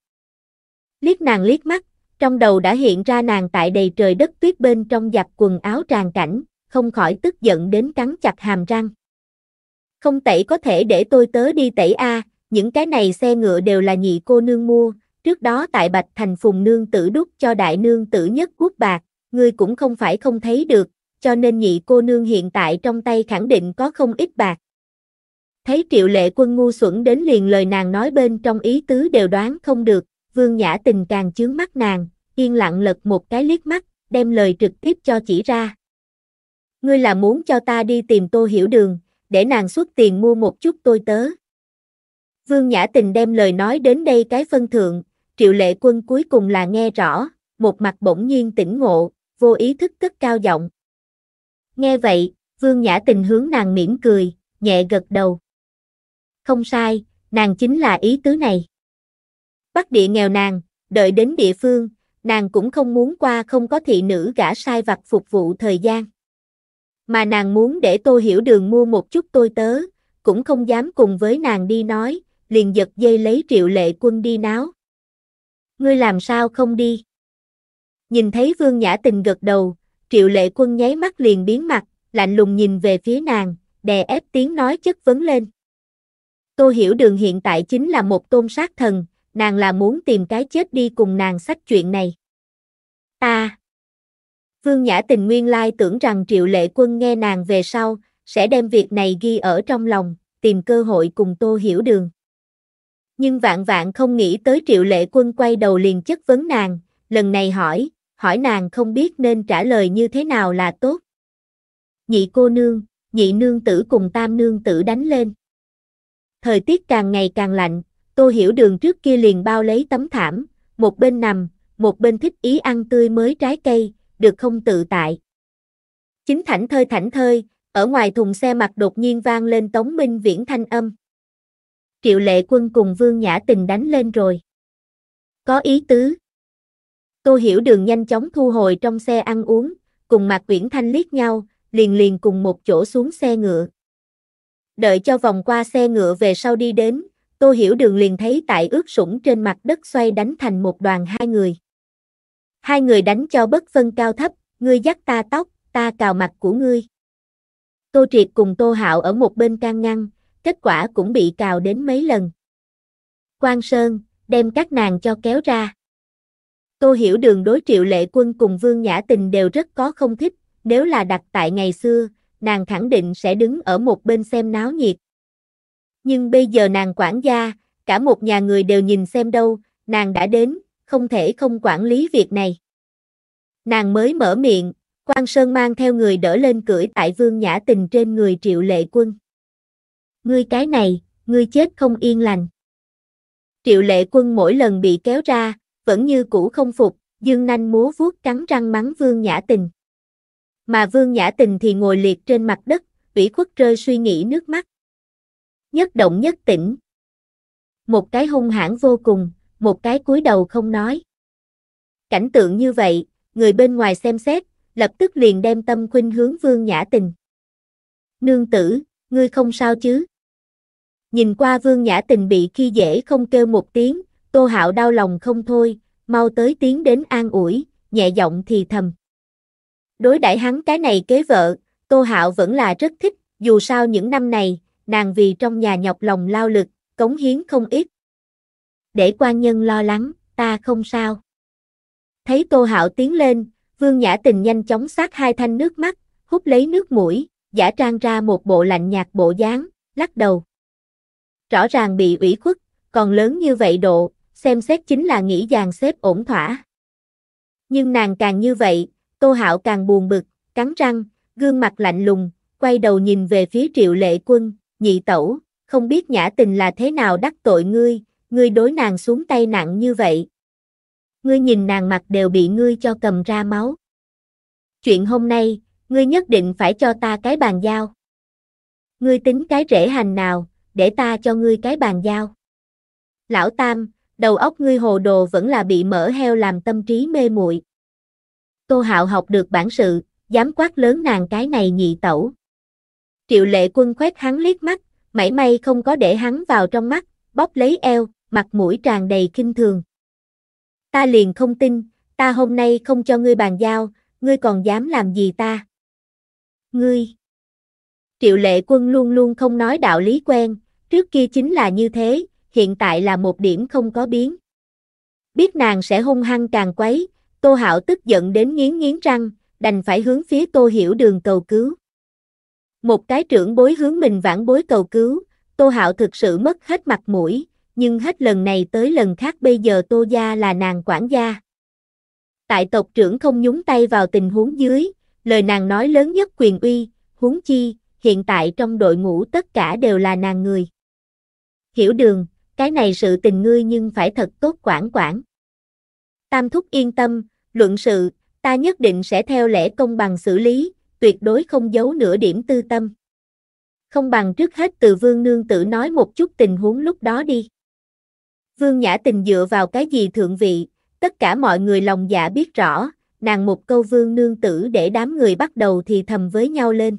Liếc nàng liếc mắt, trong đầu đã hiện ra nàng tại đầy trời đất tuyết bên trong giặt quần áo tràn cảnh, không khỏi tức giận đến cắn chặt hàm răng. Không tẩy có thể để tôi tớ đi tẩy a, những cái này xe ngựa đều là nhị cô nương mua, trước đó tại Bạch Thành Phùng nương tử đúc cho đại nương tử nhất quốc bạc, ngươi cũng không phải không thấy được, cho nên nhị cô nương hiện tại trong tay khẳng định có không ít bạc. Thấy triệu lệ quân ngu xuẩn đến liền lời nàng nói bên trong ý tứ đều đoán không được, Vương Nhã Tình càng chướng mắt nàng, yên lặng lật một cái liếc mắt, đem lời trực tiếp cho chỉ ra. Ngươi là muốn cho ta đi tìm Tô Hiểu Đường, để nàng xuất tiền mua một chút tôi tớ. Vương Nhã Tình đem lời nói đến đây cái phân thượng, Triệu Lệ Quân cuối cùng là nghe rõ, một mặt bỗng nhiên tỉnh ngộ, vô ý thức tức cao giọng. Nghe vậy, Vương Nhã Tình hướng nàng mỉm cười, nhẹ gật đầu. Không sai, nàng chính là ý tứ này. Bắc địa nghèo nàng, đợi đến địa phương, nàng cũng không muốn qua không có thị nữ gã sai vặt phục vụ thời gian. Mà nàng muốn để tôi hiểu đường mua một chút tôi tớ, cũng không dám cùng với nàng đi nói, liền giật dây lấy triệu lệ quân đi náo. Ngươi làm sao không đi? Nhìn thấy vương nhã tình gật đầu, triệu lệ quân nháy mắt liền biến mặt, lạnh lùng nhìn về phía nàng, đè ép tiếng nói chất vấn lên. tôi hiểu đường hiện tại chính là một tôn sát thần, nàng là muốn tìm cái chết đi cùng nàng sách chuyện này. ta Vương Nhã Tình nguyên lai tưởng rằng Triệu Lệ Quân nghe nàng về sau, sẽ đem việc này ghi ở trong lòng, tìm cơ hội cùng Tô Hiểu Đường. Nhưng vạn vạn không nghĩ tới Triệu Lệ Quân quay đầu liền chất vấn nàng, lần này hỏi, hỏi nàng không biết nên trả lời như thế nào là tốt. Nhị cô nương, nhị nương tử cùng tam nương tử đánh lên. Thời tiết càng ngày càng lạnh, Tô Hiểu Đường trước kia liền bao lấy tấm thảm, một bên nằm, một bên thích ý ăn tươi mới trái cây, được không tự tại. Chính thảnh thơi thảnh thơi, ở ngoài thùng xe mặt đột nhiên vang lên tống minh viễn thanh âm. Triệu lệ quân cùng Vương Nhã Tình đánh lên rồi. Có ý tứ. Tô Hiểu Đường nhanh chóng thu hồi trong xe ăn uống, cùng Mạc Quyển Thanh liếc nhau, liền liền cùng một chỗ xuống xe ngựa. Đợi cho vòng qua xe ngựa về sau đi đến, Tô Hiểu Đường liền thấy tại ướt sũng trên mặt đất xoay đánh thành một đoàn hai người. Hai người đánh cho bất phân cao thấp, ngươi dắt ta tóc, ta cào mặt của ngươi. Tô Triệt cùng Tô Hạo ở một bên can ngăn, kết quả cũng bị cào đến mấy lần. Quang Sơn, đem các nàng cho kéo ra. Tô Hiểu Đường đối triệu lệ quân cùng Vương Nhã Tình đều rất có không thích, nếu là đặt tại ngày xưa, nàng khẳng định sẽ đứng ở một bên xem náo nhiệt, nhưng bây giờ nàng quản gia, cả một nhà người đều nhìn xem đâu, nàng đã đến, không thể không quản lý việc này. Nàng mới mở miệng, Quan Sơn mang theo người đỡ lên cưỡi tại Vương Nhã Tình trên người Triệu Lệ Quân. Ngươi cái này, ngươi chết không yên lành. Triệu Lệ Quân mỗi lần bị kéo ra, vẫn như cũ không phục, dương nanh múa vuốt cắn răng mắng Vương Nhã Tình. Mà Vương Nhã Tình thì ngồi liệt trên mặt đất, ủy khuất rơi suy nghĩ nước mắt nhất động nhất tỉnh. Một cái hung hãn vô cùng, một cái cúi đầu không nói. Cảnh tượng như vậy, người bên ngoài xem xét, lập tức liền đem tâm khuynh hướng Vương Nhã Tình. Nương tử, ngươi không sao chứ? Nhìn qua Vương Nhã Tình bị khi dễ không kêu một tiếng, Tô Hạo đau lòng không thôi, mau tới tiếng đến an ủi, nhẹ giọng thì thầm. Đối đãi hắn cái này kế vợ, Tô Hạo vẫn là rất thích, dù sao những năm này, nàng vì trong nhà nhọc lòng lao lực, cống hiến không ít. Để quan nhân lo lắng, ta không sao. Thấy Tô Hạo tiến lên, Vương Nhã Tình nhanh chóng sát hai thanh nước mắt, hút lấy nước mũi, giả trang ra một bộ lạnh nhạt bộ dáng, lắc đầu. Rõ ràng bị ủy khuất, còn lớn như vậy độ, xem xét chính là nghĩ dàn xếp ổn thỏa. Nhưng nàng càng như vậy, Tô Hạo càng buồn bực, cắn răng, gương mặt lạnh lùng, quay đầu nhìn về phía Triệu Lệ Quân, nhị tẩu, không biết nhã tình là thế nào đắc tội ngươi, ngươi đối nàng xuống tay nặng như vậy. Ngươi nhìn nàng mặt đều bị ngươi cho cầm ra máu. Chuyện hôm nay, ngươi nhất định phải cho ta cái bàn giao. Ngươi tính cái rễ hành nào, để ta cho ngươi cái bàn giao. Lão Tam, đầu óc ngươi hồ đồ vẫn là bị mỡ heo làm tâm trí mê muội. Tô Hạo học được bản sự, dám quát lớn nàng cái này nhị tẩu. Triệu lệ quân khoét hắn liếc mắt, mảy may không có để hắn vào trong mắt, bóp lấy eo, mặt mũi tràn đầy kinh thường. Ta liền không tin, ta hôm nay không cho ngươi bàn giao, ngươi còn dám làm gì ta? Ngươi! Triệu lệ quân luôn luôn không nói đạo lý quen, trước kia chính là như thế, hiện tại là một điểm không có biến. Biết nàng sẽ hung hăng càng quấy, Tô Hạo tức giận đến nghiến nghiến răng, đành phải hướng phía Tô Hiểu Đường cầu cứu. Một cái trưởng bối hướng mình vãn bối cầu cứu, Tô Hạo thực sự mất hết mặt mũi, nhưng hết lần này tới lần khác bây giờ Tô Gia là nàng quản gia. Tại tộc trưởng không nhúng tay vào tình huống dưới, lời nàng nói lớn nhất quyền uy, huống chi, hiện tại trong đội ngũ tất cả đều là nàng người. Hiểu đường, cái này sự tình ngươi nhưng phải thật tốt quản quản. Tam thúc yên tâm, luận sự, ta nhất định sẽ theo lẽ công bằng xử lý, tuyệt đối không giấu nửa điểm tư tâm. Không bằng trước hết từ vương nương tử nói một chút tình huống lúc đó đi. Vương Nhã Tình dựa vào cái gì thượng vị, tất cả mọi người lòng dạ biết rõ, nàng một câu vương nương tử để đám người bắt đầu thì thầm với nhau lên.